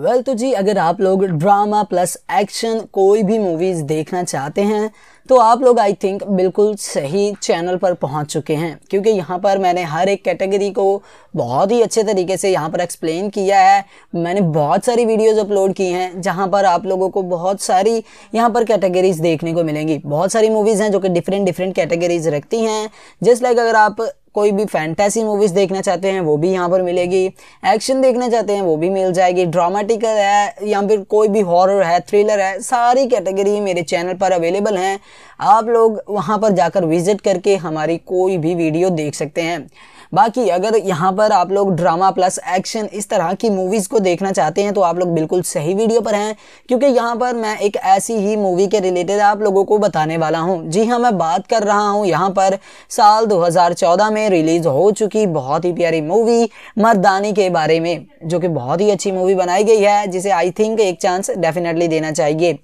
well तो जी अगर आप लोग ड्रामा प्लस एक्शन कोई भी मूवीज़ देखना चाहते हैं तो आप लोग आई थिंक बिल्कुल सही चैनल पर पहुंच चुके हैं क्योंकि यहाँ पर मैंने हर एक कैटेगरी को बहुत ही अच्छे तरीके से यहाँ पर एक्सप्लेन किया है मैंने बहुत सारी वीडियोस अपलोड की हैं जहाँ पर आप लोगों को बहुत सारी यहाँ पर कैटेगरीज़ देखने को मिलेंगी बहुत सारी मूवीज़ हैं जो कि डिफरेंट डिफरेंट कैटेगरीज़ रखती हैं जस्ट लाइक अगर आप कोई भी फैंटेसी मूवीज़ देखना चाहते हैं वो भी यहाँ पर मिलेगी एक्शन देखना चाहते हैं वो भी मिल जाएगी ड्रामेटिकल है या फिर कोई भी हॉरर है थ्रिलर है सारी कैटेगरी मेरे चैनल पर अवेलेबल हैं आप लोग वहाँ पर जाकर विज़िट करके हमारी कोई भी वीडियो देख सकते हैं बाकी अगर यहाँ पर आप लोग ड्रामा प्लस एक्शन इस तरह की मूवीज़ को देखना चाहते हैं तो आप लोग बिल्कुल सही वीडियो पर हैं क्योंकि यहाँ पर मैं एक ऐसी ही मूवी के रिलेटेड आप लोगों को बताने वाला हूँ जी हाँ मैं बात कर रहा हूँ यहाँ पर साल दो में रिलीज़ हो चुकी बहुत ही प्यारी मूवी मरदानी के बारे में जो कि बहुत ही अच्छी मूवी बनाई गई है जिसे आई थिंक एक चांस डेफिनेटली देना चाहिए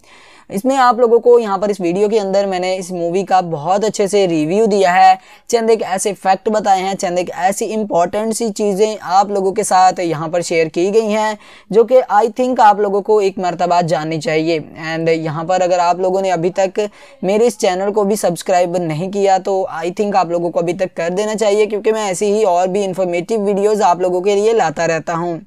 इसमें आप लोगों को यहाँ पर इस वीडियो के अंदर मैंने इस मूवी का बहुत अच्छे से रिव्यू दिया है चंद एक ऐसे फैक्ट बताए हैं चंद एक ऐसी इंपॉर्टेंट सी चीज़ें आप लोगों के साथ यहाँ पर शेयर की गई हैं जो कि आई थिंक आप लोगों को एक मरतबा जाननी चाहिए एंड यहाँ पर अगर आप लोगों ने अभी तक मेरे इस चैनल को भी सब्सक्राइब नहीं किया तो आई थिंक आप लोगों को अभी तक कर देना चाहिए क्योंकि मैं ऐसी ही और भी इंफॉर्मेटिव वीडियोज़ आप लोगों के लिए लाता रहता हूँ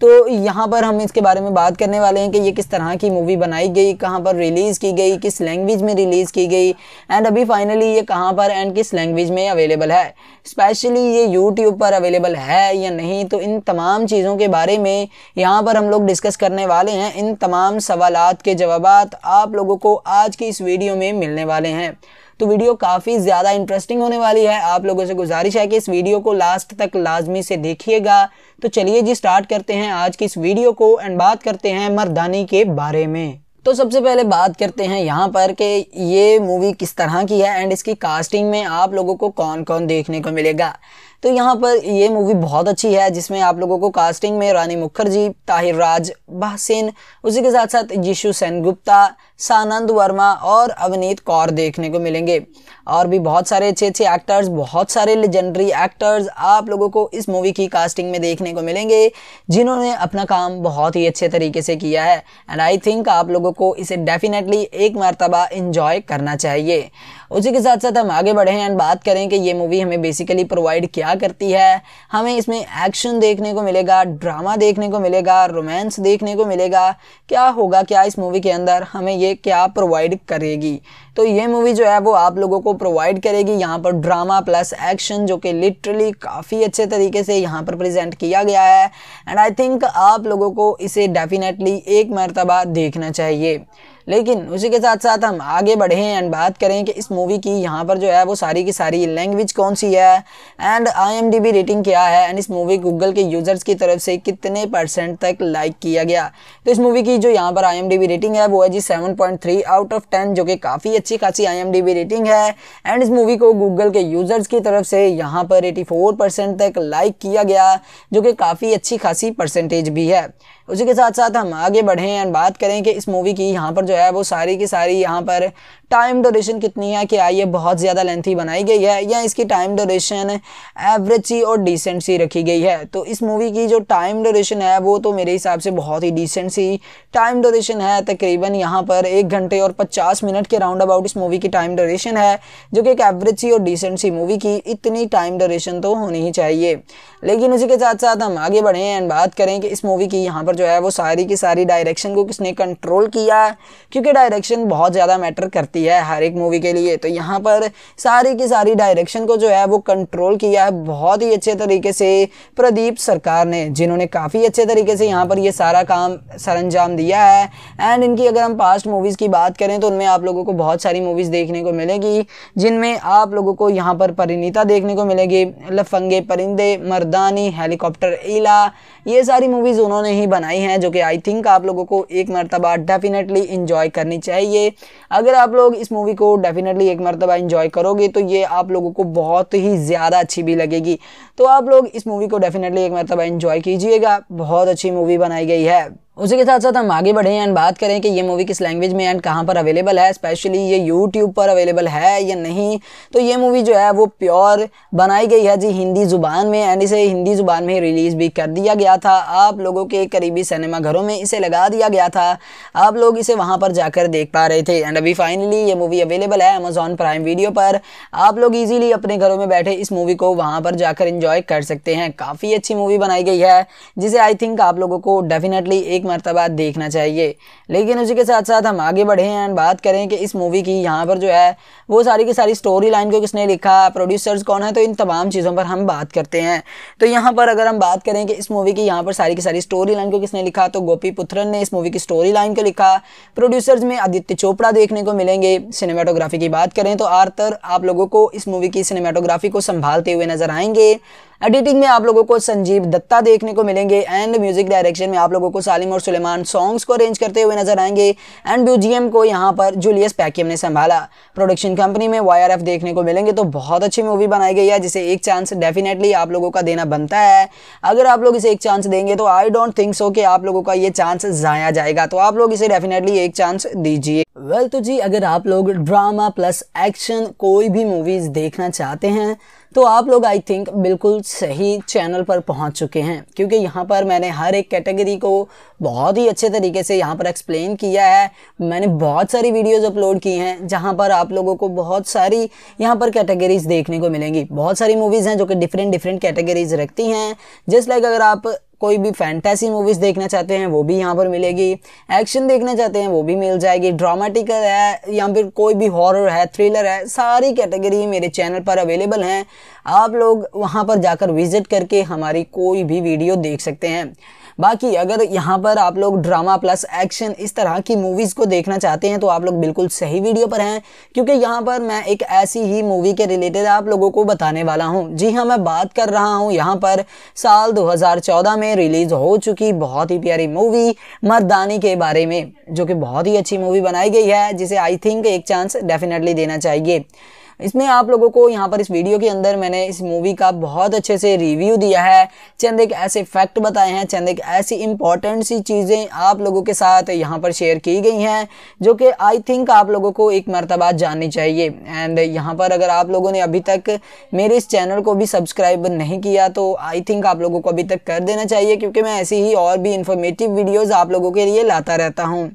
तो यहाँ पर हम इसके बारे में बात करने वाले हैं कि ये किस तरह की मूवी बनाई गई कहाँ पर रिलीज़ की गई किस लैंग्वेज में रिलीज़ की गई एंड अभी फाइनली ये कहाँ पर एंड किस लैंग्वेज में अवेलेबल है स्पेशली ये यूट्यूब पर अवेलेबल है या नहीं तो इन तमाम चीज़ों के बारे में यहाँ पर हम लोग डिस्कस करने वाले हैं इन तमाम सवाल के जवाब आप लोगों को आज की इस वीडियो में मिलने वाले हैं तो वीडियो काफ़ी ज़्यादा इंटरेस्टिंग होने वाली है आप लोगों से गुजारिश है कि इस वीडियो को लास्ट तक लाजमी से देखिएगा तो चलिए जी स्टार्ट करते हैं आज की इस वीडियो को एंड बात करते हैं मरदानी के बारे में तो सबसे पहले बात करते हैं यहाँ पर कि ये मूवी किस तरह की है एंड इसकी कास्टिंग में आप लोगों को कौन कौन देखने को मिलेगा तो यहाँ पर ये मूवी बहुत अच्छी है जिसमें आप लोगों को कास्टिंग में रानी मुखर्जी ताहिर राज बहसिन उसी के साथ साथ यीशु गुप्ता सानंद वर्मा और अवनीत कौर देखने को मिलेंगे और भी बहुत सारे अच्छे अच्छे एक्टर्स बहुत सारे लेजेंडरी एक्टर्स आप लोगों को इस मूवी की कास्टिंग में देखने को मिलेंगे जिन्होंने अपना काम बहुत ही अच्छे तरीके से किया है एंड आई थिंक आप लोगों को इसे डेफिनेटली एक मरतबा इन्जॉय करना चाहिए उसी के साथ साथ हम आगे बढ़े एंड बात करें कि ये मूवी हमें बेसिकली प्रोवाइड क्या करती है हमें इसमें एक्शन देखने को मिलेगा ड्रामा देखने को मिलेगा रोमांस देखने को मिलेगा क्या होगा क्या इस मूवी के अंदर हमें ये क्या प्रोवाइड करेगी तो ये मूवी जो है वो आप लोगों को प्रोवाइड करेगी यहाँ पर ड्रामा प्लस एक्शन जो कि लिटरली काफ़ी अच्छे तरीके से यहाँ पर प्रेजेंट किया गया है एंड आई थिंक आप लोगों को इसे डेफिनेटली एक मरतबा देखना चाहिए लेकिन उसी के साथ साथ हम आगे बढ़ें एंड बात करें कि इस मूवी की यहाँ पर जो है वो सारी की सारी लैंग्वेज कौन सी है एंड आईएमडीबी रेटिंग क्या है एंड इस मूवी गूगल के यूज़र्स की तरफ से कितने परसेंट तक लाइक किया गया तो इस मूवी की जो यहाँ पर आईएमडीबी रेटिंग है वो है जी seven point three out of ten जो कि काफ़ी अच्छी खासी आई रेटिंग है एंड इस मूवी को गूगल के यूज़र्स की तरफ से यहाँ पर 84 परसेंट तक लाइक किया गया जो कि काफ़ी अच्छी खासी परसेंटेज भी है उसी के साथ साथ हम आगे बढ़ें एंड बात करें कि इस मूवी की यहाँ पर जो है वो सारी की सारी यहाँ पर टाइम डोरेशन कितनी है कि आइए बहुत ज़्यादा लेंथी बनाई गई है या इसकी टाइम डोरेशन एवरेज सी और डिसेंट सी रखी गई है तो इस मूवी की जो टाइम डोरेशन है वो तो मेरे हिसाब से बहुत ही डिसेंट सी टाइम डोरेशन है तकरीबन यहाँ पर एक घंटे और पचास मिनट के राउंड अबाउट इस मूवी की टाइम डोरेशन है जो कि एक एवरेज सी और डिसेंट सी मूवी की इतनी टाइम डोरेशन तो होनी ही चाहिए लेकिन उसी के साथ साथ हम आगे बढ़ें एंड बात करें कि इस मूवी की यहाँ पर जो है वो सारी की सारी डायरेक्शन को किसने कंट्रोल किया है क्योंकि डायरेक्शन बहुत ज़्यादा मैटर करती है हर एक मूवी के लिए तो यहाँ पर सारी की सारी डायरेक्शन को जो है वो कंट्रोल किया है बहुत ही अच्छे तरीके से प्रदीप सरकार ने जिन्होंने काफ़ी अच्छे तरीके से यहाँ पर ये सारा काम सर दिया है एंड इनकी अगर हम पास्ट मूवीज़ की बात करें तो उनमें आप लोगों को बहुत सारी मूवीज़ देखने को मिलेगी जिनमें आप लोगों को यहाँ पर परिणीता देखने को मिलेगी लफंगे परिंदे मर्दानी हेलीकॉप्टर इला ये सारी मूवीज़ उन्होंने ही बनाई बनाई हैं जो कि आई थिंक आप लोगों को एक मरतबा डेफिनेटली इन्जॉय करनी चाहिए अगर आप लोग इस मूवी को डेफिनेटली एक मरतबा इन्जॉय करोगे तो ये आप लोगों को बहुत ही ज़्यादा अच्छी भी लगेगी तो आप लोग इस मूवी को डेफिनेटली एक मरतबा इन्जॉय कीजिएगा बहुत अच्छी मूवी बनाई गई है उसी के साथ साथ हम आगे बढ़े एंड बात करें कि ये मूवी किस लैंग्वेज में एंड कहाँ पर अवेलेबल है स्पेशली ये यूट्यूब पर अवेलेबल है या नहीं तो ये मूवी जो है वो प्योर बनाई गई है जी हिंदी ज़ुबान में एंड इसे हिंदी ज़ुबान में रिलीज़ भी कर दिया गया था आप लोगों के करीबी सिनेमा घरों में इसे लगा दिया गया था आप लोग इसे वहाँ पर जाकर देख पा रहे थे एंड अभी फाइनली ये मूवी अवेलेबल है अमेज़ोन प्राइम वीडियो पर आप लोग ईजिली अपने घरों में बैठे इस मूवी को वहाँ पर जाकर इंजॉय कर सकते हैं काफ़ी अच्छी मूवी बनाई गई है जिसे आई थिंक आप लोगों को डेफिनेटली एक मरतबा देखना चाहिए लेकिन उसी के साथ साथ हम आगे बढ़े हैं बात करें कि इस मूवी की यहाँ पर जो है वो सारी की सारी स्टोरी लाइन को किसने लिखा प्रोड्यूसर्स कौन है तो इन तमाम चीज़ों पर हम बात करते हैं तो यहाँ पर अगर हम बात करें कि इस मूवी की यहाँ पर सारी की सारी स्टोरी लाइन को किसने लिखा तो गोपी पुत्रन ने इस मूवी की स्टोरी लाइन को लिखा प्रोड्यूसर्स में आदित्य चोपड़ा देखने को मिलेंगे सिनेमाटोग्राफी की बात करें तो आर्थर आप लोगों को इस मूवी की सिनेमाटोग्राफी को संभालते हुए नजर आएंगे एडिटिंग में आप लोगों को संजीव दत्ता देखने को मिलेंगे एंड म्यूजिक डायरेक्शन में आप लोगों को सालिम और सुलेमान सॉन्ग्स को अरेंज करते हुए नजर आएंगे एंड ब्यूजीएम को यहाँ पर जूलियस पैकियम ने संभाला प्रोडक्शन कंपनी में वाई देखने को मिलेंगे तो बहुत अच्छी मूवी बनाई गई है जिसे एक चांस डेफिनेटली आप लोगों का देना बनता है अगर आप लोग इसे एक चांस देंगे तो आई डोंट थिंक सो कि आप लोगों का ये चांस जाया जाएगा तो आप लोग इसे डेफिनेटली एक चांस दीजिए वेल तो जी अगर आप लोग ड्रामा प्लस एक्शन कोई भी मूवीज देखना चाहते हैं तो आप लोग आई थिंक बिल्कुल सही चैनल पर पहुंच चुके हैं क्योंकि यहाँ पर मैंने हर एक कैटेगरी को बहुत ही अच्छे तरीके से यहाँ पर एक्सप्लेन किया है मैंने बहुत सारी वीडियोस अपलोड की हैं जहाँ पर आप लोगों को बहुत सारी यहाँ पर कैटेगरीज देखने को मिलेंगी बहुत सारी मूवीज़ हैं जो कि डिफरेंट डिफरेंट कैटेगरीज रखती हैं जस्ट लाइक अगर आप कोई भी फैंटेसी मूवीज़ देखना चाहते हैं वो भी यहाँ पर मिलेगी एक्शन देखना चाहते हैं वो भी मिल जाएगी ड्रामेटिकल है या फिर कोई भी हॉरर है थ्रिलर है सारी कैटेगरी मेरे चैनल पर अवेलेबल हैं आप लोग वहाँ पर जाकर विज़िट करके हमारी कोई भी वीडियो देख सकते हैं बाकी अगर यहाँ पर आप लोग ड्रामा प्लस एक्शन इस तरह की मूवीज़ को देखना चाहते हैं तो आप लोग बिल्कुल सही वीडियो पर हैं क्योंकि यहाँ पर मैं एक ऐसी ही मूवी के रिलेटेड आप लोगों को बताने वाला हूँ जी हाँ मैं बात कर रहा हूँ यहाँ पर साल दो में रिलीज़ हो चुकी बहुत ही प्यारी मूवी मरदानी के बारे में जो कि बहुत ही अच्छी मूवी बनाई गई है जिसे आई थिंक एक चांस डेफिनेटली देना चाहिए इसमें आप लोगों को यहाँ पर इस वीडियो के अंदर मैंने इस मूवी का बहुत अच्छे से रिव्यू दिया है चंद एक ऐसे फैक्ट बताए हैं चंद एक ऐसी इंपॉर्टेंट सी चीज़ें आप लोगों के साथ यहाँ पर शेयर की गई हैं जो कि आई थिंक आप लोगों को एक मरतबा जाननी चाहिए एंड यहाँ पर अगर आप लोगों ने अभी तक मेरे इस चैनल को भी सब्सक्राइब नहीं किया तो आई थिंक आप लोगों को अभी तक कर देना चाहिए क्योंकि मैं ऐसी ही और भी इन्फॉर्मेटिव वीडियोज़ आप लोगों के लिए लाता रहता हूँ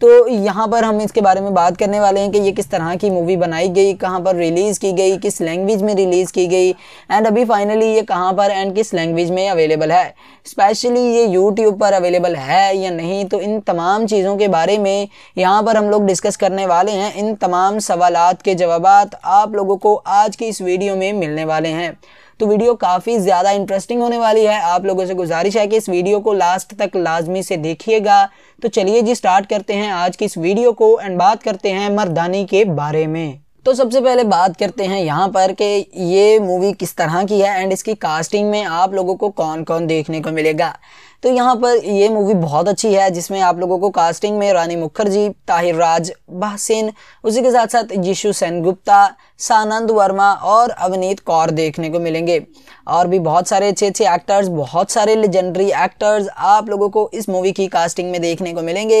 तो यहाँ पर हम इसके बारे में बात करने वाले हैं कि ये किस तरह की मूवी बनाई गई कहाँ पर रिलीज़ की गई किस लैंग्वेज में रिलीज़ की गई एंड अभी फाइनली ये कहाँ पर एंड किस लैंग्वेज में अवेलेबल है स्पेशली ये यूट्यूब पर अवेलेबल है या नहीं तो इन तमाम चीज़ों के बारे में यहाँ पर हम लोग डिस्कस करने वाले हैं इन तमाम सवाल के जवाब आप लोगों को आज की इस वीडियो में मिलने वाले हैं तो वीडियो काफ़ी ज़्यादा इंटरेस्टिंग होने वाली है आप लोगों से गुजारिश है कि इस वीडियो को लास्ट तक लाजमी से देखिएगा तो चलिए जी स्टार्ट करते हैं आज की इस वीडियो को एंड बात करते हैं मरदानी के बारे में तो सबसे पहले बात करते हैं यहाँ पर कि ये मूवी किस तरह की है एंड इसकी कास्टिंग में आप लोगों को कौन कौन देखने को मिलेगा तो यहाँ पर ये मूवी बहुत अच्छी है जिसमें आप लोगों को कास्टिंग में रानी मुखर्जी ताहिर राज बहसिन उसी के साथ साथ यीशु गुप्ता सानंद वर्मा और अवनीत कौर देखने को मिलेंगे और भी बहुत सारे अच्छे अच्छे एक्टर्स बहुत सारे लेजेंडरी एक्टर्स आप लोगों को इस मूवी की कास्टिंग में देखने को मिलेंगे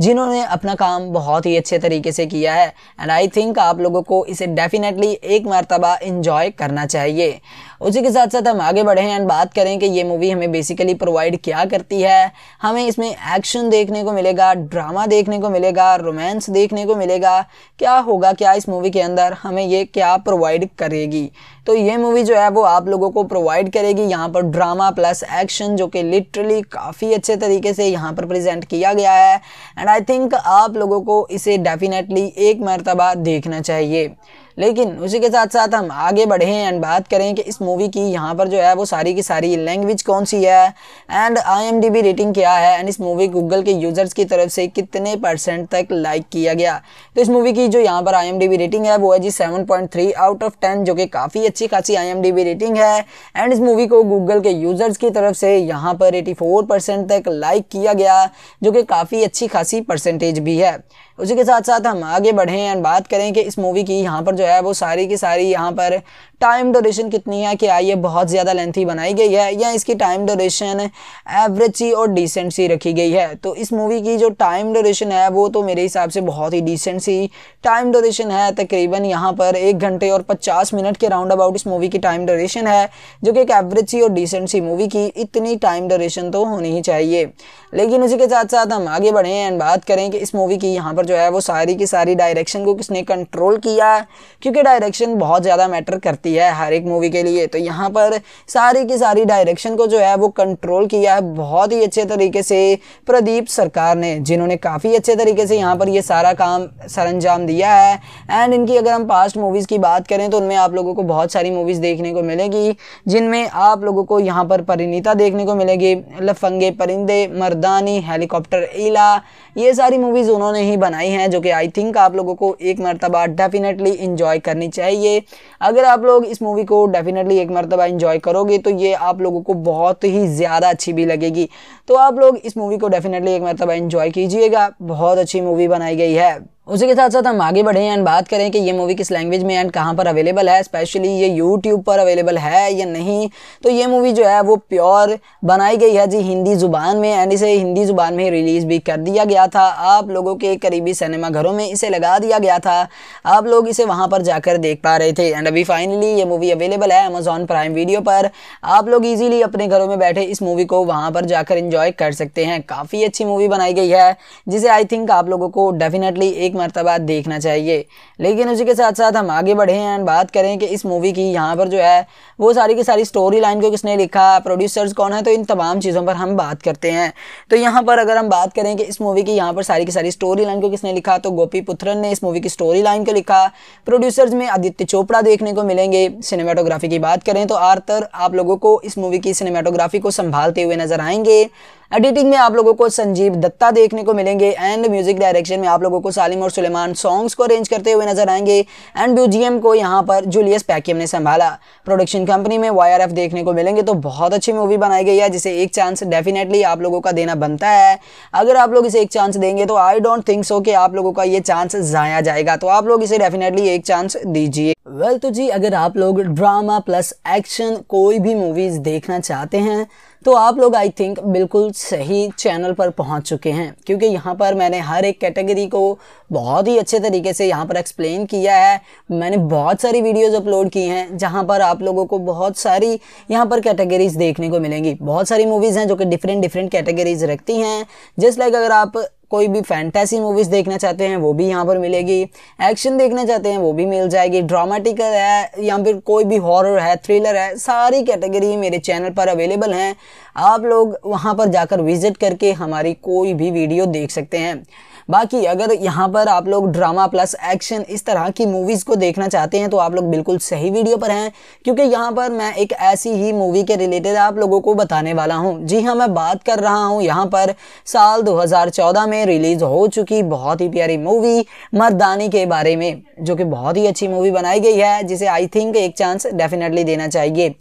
जिन्होंने अपना काम बहुत ही अच्छे तरीके से किया है एंड आई थिंक आप लोगों को इसे डेफिनेटली एक मरतबा इन्जॉय करना चाहिए उसी के साथ साथ हम आगे बढ़ें एंड बात करें कि ये मूवी हमें बेसिकली प्रोवाइड क्या करती है हमें इसमें एक्शन देखने को मिलेगा ड्रामा देखने को मिलेगा रोमांस देखने को मिलेगा क्या होगा क्या इस मूवी के अंदर हमें ये क्या प्रोवाइड करेगी तो ये मूवी जो है वो आप लोगों को प्रोवाइड करेगी यहाँ पर ड्रामा प्लस एक्शन जो कि लिटरली काफ़ी अच्छे तरीके से यहाँ पर प्रेजेंट किया गया है एंड आई थिंक आप लोगों को इसे डेफिनेटली एक मरतबा देखना चाहिए लेकिन उसी के साथ साथ हम आगे बढ़ें एंड बात करें कि इस मूवी की यहाँ पर जो है वो सारी की सारी लैंग्वेज कौन सी है एंड आई रेटिंग क्या है एंड इस मूवी गूगल के यूज़र्स की तरफ से कितने परसेंट तक लाइक किया गया तो इस मूवी की जो यहाँ पर आई रेटिंग है वो है जी सेवन आउट ऑफ टेन जो कि काफ़ी अच्छी खासी आई रेटिंग है एंड इस मूवी को गूगल के यूज़र्स की तरफ से यहाँ पर एटी तक लाइक किया गया जो कि काफ़ी अच्छी खासी परसेंटेज भी है उसी के साथ साथ हम आगे बढ़ें एंड बात करें कि इस मूवी की यहाँ पर जो जो है वो सारी की सारी यहाँ पर टाइम ड्यूरेशन कितनी है कि आइए बहुत ज़्यादा लेंथी बनाई गई है या इसकी टाइम ड्यूरेशन एवरेज सी और डिसेंट सी रखी गई है तो इस मूवी की जो टाइम ड्यूरेशन है वो तो मेरे हिसाब से बहुत ही डिसेंट सी टाइम ड्यूरेशन है तकरीबन यहाँ पर एक घंटे और पचास मिनट के राउंड अबाउट इस मूवी की टाइम ड्यूरेशन है जो कि एक एवरेज सी और डिसेंट सी मूवी की इतनी टाइम ड्यूरेशन तो होनी ही चाहिए लेकिन उसी के साथ साथ हम आगे बढ़ें एंड बात करें कि इस मूवी की यहाँ पर जो है वो सारी की सारी डायरेक्शन को किसने कंट्रोल किया क्योंकि डायरेक्शन बहुत ज़्यादा मैटर करती है हर एक मूवी के लिए तो यहाँ पर सारी की सारी डायरेक्शन को जो है वो कंट्रोल किया है बहुत ही अच्छे तरीके से प्रदीप सरकार ने जिन्होंने काफ़ी अच्छे तरीके से यहाँ पर ये सारा काम सर दिया है एंड इनकी अगर हम पास्ट मूवीज़ की बात करें तो उनमें आप लोगों को बहुत सारी मूवीज़ देखने को मिलेगी जिनमें आप लोगों को यहाँ पर परिणीता देखने को मिलेगी लफंगे परिंदे मर्दानी हेलीकॉप्टर ईला ये सारी मूवीज़ उन्होंने ही बनाई हैं जो कि आई थिंक आप लोगों को एक मरतबा डेफिनेटली इन्जॉय इंजॉय करनी चाहिए अगर आप लोग इस मूवी को डेफिनेटली एक मरतबा इंजॉय करोगे तो ये आप लोगों को बहुत ही ज़्यादा अच्छी भी लगेगी तो आप लोग इस मूवी को डेफिनेटली एक मरतबा इंजॉय कीजिएगा बहुत अच्छी मूवी बनाई गई है उसी के साथ साथ हम आगे बढ़ें एंड बात करें कि ये मूवी किस लैंग्वेज में एंड कहाँ पर अवेलेबल है स्पेशली ये यूट्यूब पर अवेलेबल है या नहीं तो ये मूवी जो है वो प्योर बनाई गई है जी हिंदी ज़ुबान में एंड इसे हिंदी ज़ुबान में रिलीज़ भी कर दिया गया था आप लोगों के करीबी सिनेमा घरों में इसे लगा दिया गया था आप लोग इसे वहाँ पर जाकर देख पा रहे थे एंड अभी फाइनली ये मूवी अवेलेबल है अमेजोन प्राइम वीडियो पर आप लोग ईजीली अपने घरों में बैठे इस मूवी को वहाँ पर जाकर इंजॉय कर सकते हैं काफ़ी अच्छी मूवी बनाई गई है जिसे आई थिंक आप लोगों को डेफिनेटली एक एक मरतबा देखना चाहिए लेकिन उसी के साथ साथ हम आगे बढ़े हैं बात करें कि इस मूवी की यहाँ पर जो है वो सारी की सारी स्टोरी लाइन को किसने लिखा प्रोड्यूसर्स कौन है तो इन तमाम चीज़ों पर हम बात करते हैं तो यहाँ पर अगर हम बात करें कि इस मूवी की यहाँ पर सारी की सारी स्टोरी लाइन को किसने लिखा तो गोपी पुत्रन ने इस मूवी की स्टोरी लाइन को लिखा प्रोड्यूसर्स में आदित्य चोपड़ा देखने को मिलेंगे सिनेमाटोग्राफी की बात करें तो आर्थर आप लोगों को इस मूवी की सिनेमाटोग्राफी को संभालते हुए नजर आएंगे एडिटिंग में आप लोगों को संजीव दत्ता देखने को मिलेंगे एंड म्यूजिक डायरेक्शन में आप लोगों को सालिम और सुलेमान सॉन्ग्स को अरेंज करते हुए नजर आएंगे एंड ब्यूजीएम को यहाँ पर जूलियस पैकियम ने संभाला प्रोडक्शन कंपनी में वाई देखने को मिलेंगे तो बहुत अच्छी मूवी बनाई गई है जिसे एक चांस डेफिनेटली आप लोगों का देना बनता है अगर आप लोग इसे एक चांस देंगे तो आई डोंट थिंक सो कि आप लोगों का ये चांस जाया जाएगा तो आप लोग इसे डेफिनेटली एक चांस दीजिए वेल well, तो जी अगर आप लोग ड्रामा प्लस एक्शन कोई भी मूवीज देखना चाहते हैं तो आप लोग आई थिंक बिल्कुल सही चैनल पर पहुंच चुके हैं क्योंकि यहाँ पर मैंने हर एक कैटेगरी को बहुत ही अच्छे तरीके से यहाँ पर एक्सप्लेन किया है मैंने बहुत सारी वीडियोज़ अपलोड की हैं जहाँ पर आप लोगों को बहुत सारी यहाँ पर कैटेगरीज़ देखने को मिलेंगी बहुत सारी मूवीज़ हैं जो कि डिफरेंट डिफरेंट कैटेगरीज़ रखती हैं जस्ट लाइक अगर आप कोई भी फैंटेसी मूवीज़ देखना चाहते हैं वो भी यहाँ पर मिलेगी एक्शन देखना चाहते हैं वो भी मिल जाएगी ड्रामेटिकल है या फिर कोई भी हॉरर है थ्रिलर है सारी कैटेगरी मेरे चैनल पर अवेलेबल हैं आप लोग वहाँ पर जाकर विज़िट करके हमारी कोई भी वीडियो देख सकते हैं बाकी अगर यहाँ पर आप लोग ड्रामा प्लस एक्शन इस तरह की मूवीज़ को देखना चाहते हैं तो आप लोग बिल्कुल सही वीडियो पर हैं क्योंकि यहाँ पर मैं एक ऐसी ही मूवी के रिलेटेड आप लोगों को बताने वाला हूँ जी हाँ मैं बात कर रहा हूँ यहाँ पर साल दो में रिलीज़ हो चुकी बहुत ही प्यारी मूवी मरदानी के बारे में जो कि बहुत ही अच्छी मूवी बनाई गई है जिसे आई थिंक एक चांस डेफिनेटली देना चाहिए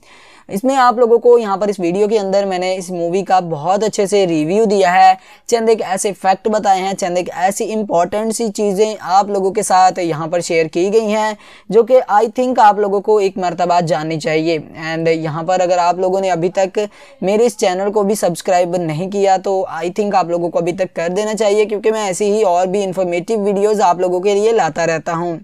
इसमें आप लोगों को यहाँ पर इस वीडियो के अंदर मैंने इस मूवी का बहुत अच्छे से रिव्यू दिया है चंद एक ऐसे फैक्ट बताए हैं चंद एक ऐसी इंपॉर्टेंट सी चीज़ें आप लोगों के साथ यहाँ पर शेयर की गई हैं जो कि आई थिंक आप लोगों को एक मरतबा जाननी चाहिए एंड यहाँ पर अगर आप लोगों ने अभी तक मेरे इस चैनल को भी सब्सक्राइब नहीं किया तो आई थिंक आप लोगों को अभी तक कर देना चाहिए क्योंकि मैं ऐसी ही और भी इंफॉर्मेटिव वीडियोज़ आप लोगों के लिए लाता रहता हूँ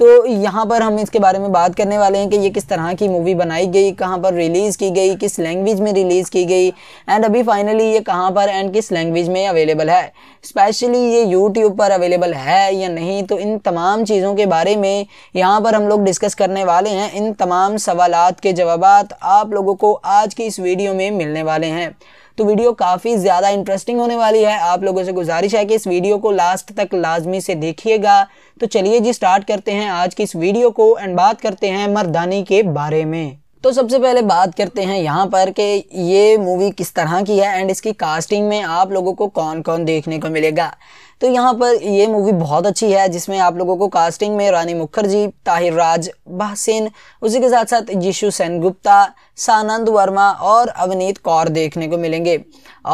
तो यहाँ पर हम इसके बारे में बात करने वाले हैं कि ये किस तरह की मूवी बनाई गई कहाँ पर रिलीज़ की गई किस लैंग्वेज में रिलीज़ की गई एंड अभी फाइनली ये कहाँ पर एंड किस लैंग्वेज में अवेलेबल है स्पेशली ये यूट्यूब पर अवेलेबल है या नहीं तो इन तमाम चीज़ों के बारे में यहाँ पर हम लोग डिस्कस करने वाले हैं इन तमाम सवाल के जवाब आप लोगों को आज की इस वीडियो में मिलने वाले हैं तो वीडियो काफ़ी ज़्यादा इंटरेस्टिंग होने वाली है आप लोगों से गुजारिश है कि इस वीडियो को लास्ट तक लाजमी से देखिएगा तो चलिए जी स्टार्ट करते हैं आज की इस वीडियो को एंड बात करते हैं मर्दानी के बारे में तो सबसे पहले बात करते हैं यहाँ पर कि ये मूवी किस तरह की है एंड इसकी कास्टिंग में आप लोगों को कौन कौन देखने को मिलेगा तो यहाँ पर ये मूवी बहुत अच्छी है जिसमें आप लोगों को कास्टिंग में रानी मुखर्जी ताहिर राज बहसेन उसी के साथ साथ यीशु गुप्ता सानंद वर्मा और अवनीत कौर देखने को मिलेंगे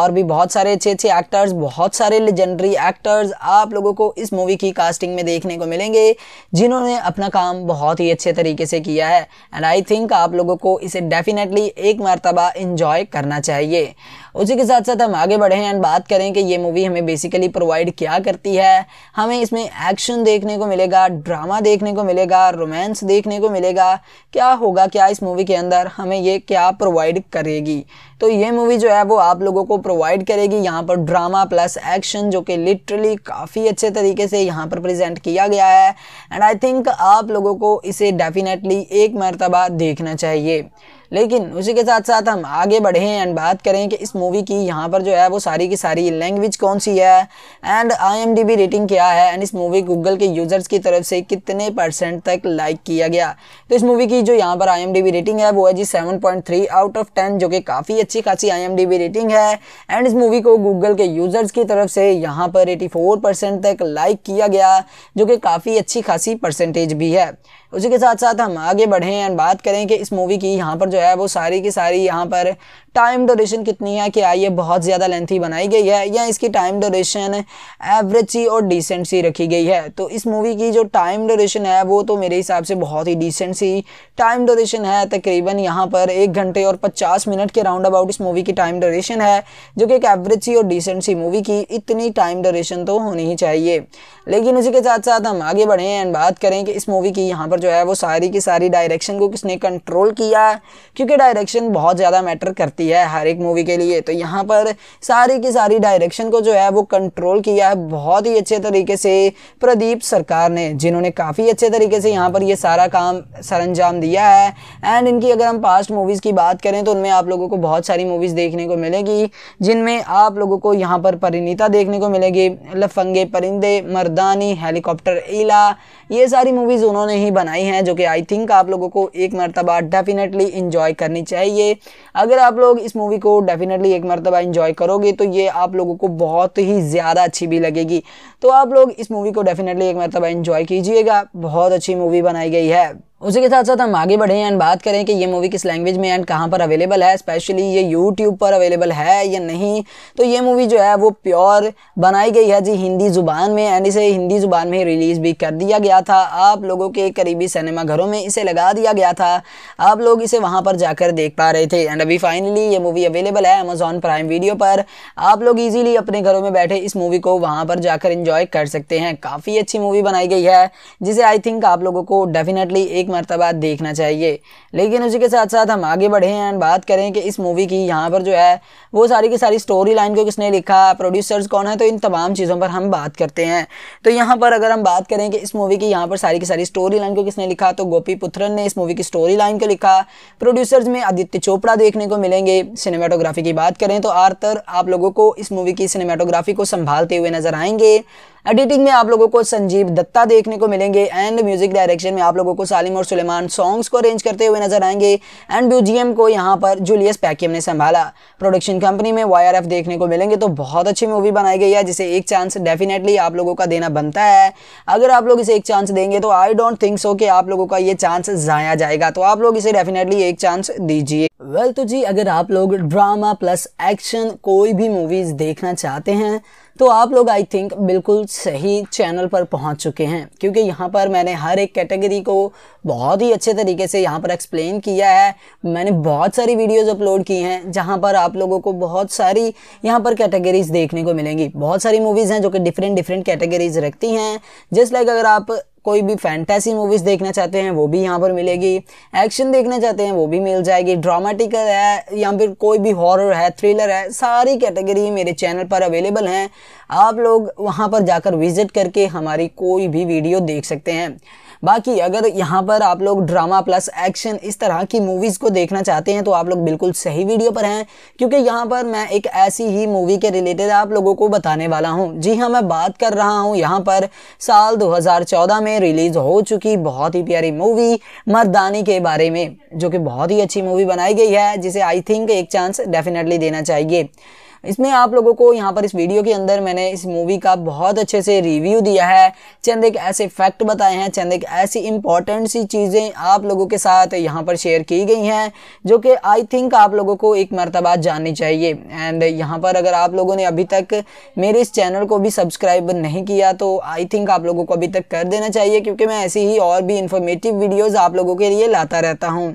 और भी बहुत सारे अच्छे अच्छे एक्टर्स बहुत सारे लेजेंडरी एक्टर्स आप लोगों को इस मूवी की कास्टिंग में देखने को मिलेंगे जिन्होंने अपना काम बहुत ही अच्छे तरीके से किया है एंड आई थिंक आप लोगों को इसे डेफिनेटली एक मरतबा इन्जॉय करना चाहिए उसी के साथ साथ हम आगे बढ़े एंड बात करें कि ये मूवी हमें बेसिकली प्रोवाइड क्या करती है हमें इसमें एक्शन देखने को मिलेगा ड्रामा देखने को मिलेगा रोमांस देखने को मिलेगा क्या होगा क्या इस मूवी के अंदर हमें ये क्या प्रोवाइड करेगी तो ये मूवी जो है वो आप लोगों को प्रोवाइड करेगी यहाँ पर ड्रामा प्लस एक्शन जो कि लिटरली काफ़ी अच्छे तरीके से यहाँ पर प्रेजेंट किया गया है एंड आई थिंक आप लोगों को इसे डेफिनेटली एक मरतबा देखना चाहिए लेकिन उसी के साथ साथ हम आगे बढ़ें एंड बात करें कि इस मूवी की यहाँ पर जो है वो सारी की सारी लैंग्वेज कौन सी है एंड आई रेटिंग क्या है एंड इस मूवी गूगल के यूज़र्स की तरफ से कितने परसेंट तक लाइक किया गया तो इस मूवी की जो यहाँ पर आई रेटिंग है वो है जी सेवन आउट ऑफ टेन जो कि काफ़ी अच्छी खासी आई रेटिंग है एंड इस मूवी को गूगल के यूज़र्स की तरफ से यहाँ पर एटी तक लाइक किया गया जो कि काफ़ी अच्छी खासी परसेंटेज भी है उसी के साथ साथ हम आगे बढ़ें एंड बात करें कि इस मूवी की यहाँ पर जो है वो सारी की सारी यहाँ पर टाइम ड्यूरेशन कितनी है कि आइए बहुत ज़्यादा लेंथी बनाई गई है या इसकी टाइम ड्यूरेशन एवरेज सी और डिसेंट सी रखी गई है तो इस मूवी की जो टाइम ड्यूरेशन है वो तो मेरे हिसाब से बहुत ही डिसेंट सी टाइम ड्यूरेशन है तकरीबन यहाँ पर एक घंटे और पचास मिनट के राउंड अबाउट इस मूवी की टाइम ड्यूरेशन है जो कि एक एवरेज सी और डिसेंट सी मूवी की इतनी टाइम ड्यूरेशन तो होनी ही चाहिए लेकिन उसी के साथ साथ हम आगे बढ़ें एंड बात करें कि इस मूवी की यहाँ पर जो है वो सारी की सारी डायरेक्शन को किसने कंट्रोल किया क्योंकि डायरेक्शन बहुत ज़्यादा मैटर करती लिया है हर एक मूवी के लिए तो यहाँ पर सारी की सारी डायरेक्शन को जो है वो कंट्रोल किया है बहुत ही अच्छे तरीके से प्रदीप सरकार ने जिन्होंने काफ़ी अच्छे तरीके से यहाँ पर ये सारा काम सरंजाम दिया है एंड इनकी अगर हम पास्ट मूवीज़ की बात करें तो उनमें आप लोगों को बहुत सारी मूवीज़ देखने को मिलेगी जिनमें आप लोगों को यहाँ पर परिणीता देखने को मिलेगी लफंगे परिंदे मर्दानी हेलीकॉप्टर ईला ये सारी मूवीज़ उन्होंने ही बनाई हैं जो कि आई थिंक आप लोगों को एक मरतबा डेफिनेटली इन्जॉय करनी चाहिए अगर आप लोग लोग इस मूवी को डेफिनेटली एक मरतबा इंजॉय करोगे तो ये आप लोगों को बहुत ही ज़्यादा अच्छी भी लगेगी तो आप लोग इस मूवी को डेफिनेटली एक मरतबा इंजॉय कीजिएगा बहुत अच्छी मूवी बनाई गई है उसी के साथ साथ हम आगे बढ़ें एंड बात करें कि ये मूवी किस लैंग्वेज में एंड कहाँ पर अवेलेबल है स्पेशली ये यूट्यूब पर अवेलेबल है या नहीं तो ये मूवी जो है वो प्योर बनाई गई है जी हिंदी ज़ुबान में एंड इसे हिंदी ज़ुबान में रिलीज़ भी कर दिया गया था आप लोगों के करीबी सिनेमा घरों में इसे लगा दिया गया था आप लोग इसे वहाँ पर जाकर देख पा रहे थे एंड अभी फाइनली ये मूवी अवेलेबल है अमेजोन प्राइम वीडियो पर आप लोग ईजिली अपने घरों में बैठे इस मूवी को वहाँ पर जाकर इंजॉय कर सकते हैं काफ़ी अच्छी मूवी बनाई गई है जिसे आई थिंक आप लोगों को डेफिनेटली एक एक मरतबा देखना चाहिए लेकिन उसी के साथ साथ हम आगे बढ़े हैं एंड बात करें कि इस मूवी की यहाँ पर जो है वो सारी की सारी स्टोरी लाइन को किसने लिखा प्रोड्यूसर्स कौन है तो इन तमाम चीज़ों पर हम बात करते हैं तो यहाँ पर अगर हम बात करें कि इस मूवी की यहाँ पर सारी की सारी स्टोरी लाइन को किसने लिखा तो गोपी पुत्रन ने इस मूवी की स्टोरी लाइन को लिखा प्रोड्यूसर्स में आदित्य चोपड़ा देखने को मिलेंगे सिनेमाटोग्राफी की बात करें तो आर्थर आप लोगों को इस मूवी की सिनेमाटोग्राफी को संभालते हुए नजर आएंगे एडिटिंग में आप लोगों को संजीव दत्ता देखने को मिलेंगे एंड म्यूजिक डायरेक्शन में आप लोगों को सालिम और सुलेमान सॉन्ग्स को अरेंज करते हुए नजर आएंगे एंड ब्यूजीएम को यहाँ पर जूलियस पैकियम ने संभाला प्रोडक्शन कंपनी में वाई देखने को मिलेंगे तो बहुत अच्छी मूवी बनाई गई है जिसे एक चांस डेफिनेटली आप लोगों का देना बनता है अगर आप लोग इसे एक चांस देंगे तो आई डोंट थिंक सो कि आप लोगों का ये चांस जाया जाएगा तो आप लोग इसे डेफिनेटली एक चांस दीजिए वेल तो जी अगर आप लोग ड्रामा प्लस एक्शन कोई भी मूवीज देखना चाहते हैं तो आप लोग आई थिंक बिल्कुल सही चैनल पर पहुंच चुके हैं क्योंकि यहाँ पर मैंने हर एक कैटेगरी को बहुत ही अच्छे तरीके से यहाँ पर एक्सप्लेन किया है मैंने बहुत सारी वीडियोस अपलोड की हैं जहाँ पर आप लोगों को बहुत सारी यहाँ पर कैटेगरीज देखने को मिलेंगी बहुत सारी मूवीज़ हैं जो कि डिफरेंट डिफरेंट कैटेगरीज रखती हैं जस्ट लाइक अगर आप कोई भी फैंटेसी मूवीज़ देखना चाहते हैं वो भी यहाँ पर मिलेगी एक्शन देखना चाहते हैं वो भी मिल जाएगी ड्रामेटिकल है या फिर कोई भी हॉरर है थ्रिलर है सारी कैटेगरी मेरे चैनल पर अवेलेबल हैं आप लोग वहाँ पर जाकर विज़िट करके हमारी कोई भी वीडियो देख सकते हैं बाकी अगर यहाँ पर आप लोग ड्रामा प्लस एक्शन इस तरह की मूवीज़ को देखना चाहते हैं तो आप लोग बिल्कुल सही वीडियो पर हैं क्योंकि यहाँ पर मैं एक ऐसी ही मूवी के रिलेटेड आप लोगों को बताने वाला हूँ जी हाँ मैं बात कर रहा हूँ यहाँ पर साल दो में रिलीज़ हो चुकी बहुत ही प्यारी मूवी मरदानी के बारे में जो कि बहुत ही अच्छी मूवी बनाई गई है जिसे आई थिंक एक चांस डेफिनेटली देना चाहिए इसमें आप लोगों को यहाँ पर इस वीडियो के अंदर मैंने इस मूवी का बहुत अच्छे से रिव्यू दिया है चंद एक ऐसे फैक्ट बताए हैं चंद एक ऐसी इंपॉर्टेंट सी चीज़ें आप लोगों के साथ यहाँ पर शेयर की गई हैं जो कि आई थिंक आप लोगों को एक मरतबा जाननी चाहिए एंड यहाँ पर अगर आप लोगों ने अभी तक मेरे इस चैनल को भी सब्सक्राइब नहीं किया तो आई थिंक आप लोगों को अभी तक कर देना चाहिए क्योंकि मैं ऐसी ही और भी इन्फॉर्मेटिव वीडियोज़ आप लोगों के लिए लाता रहता हूँ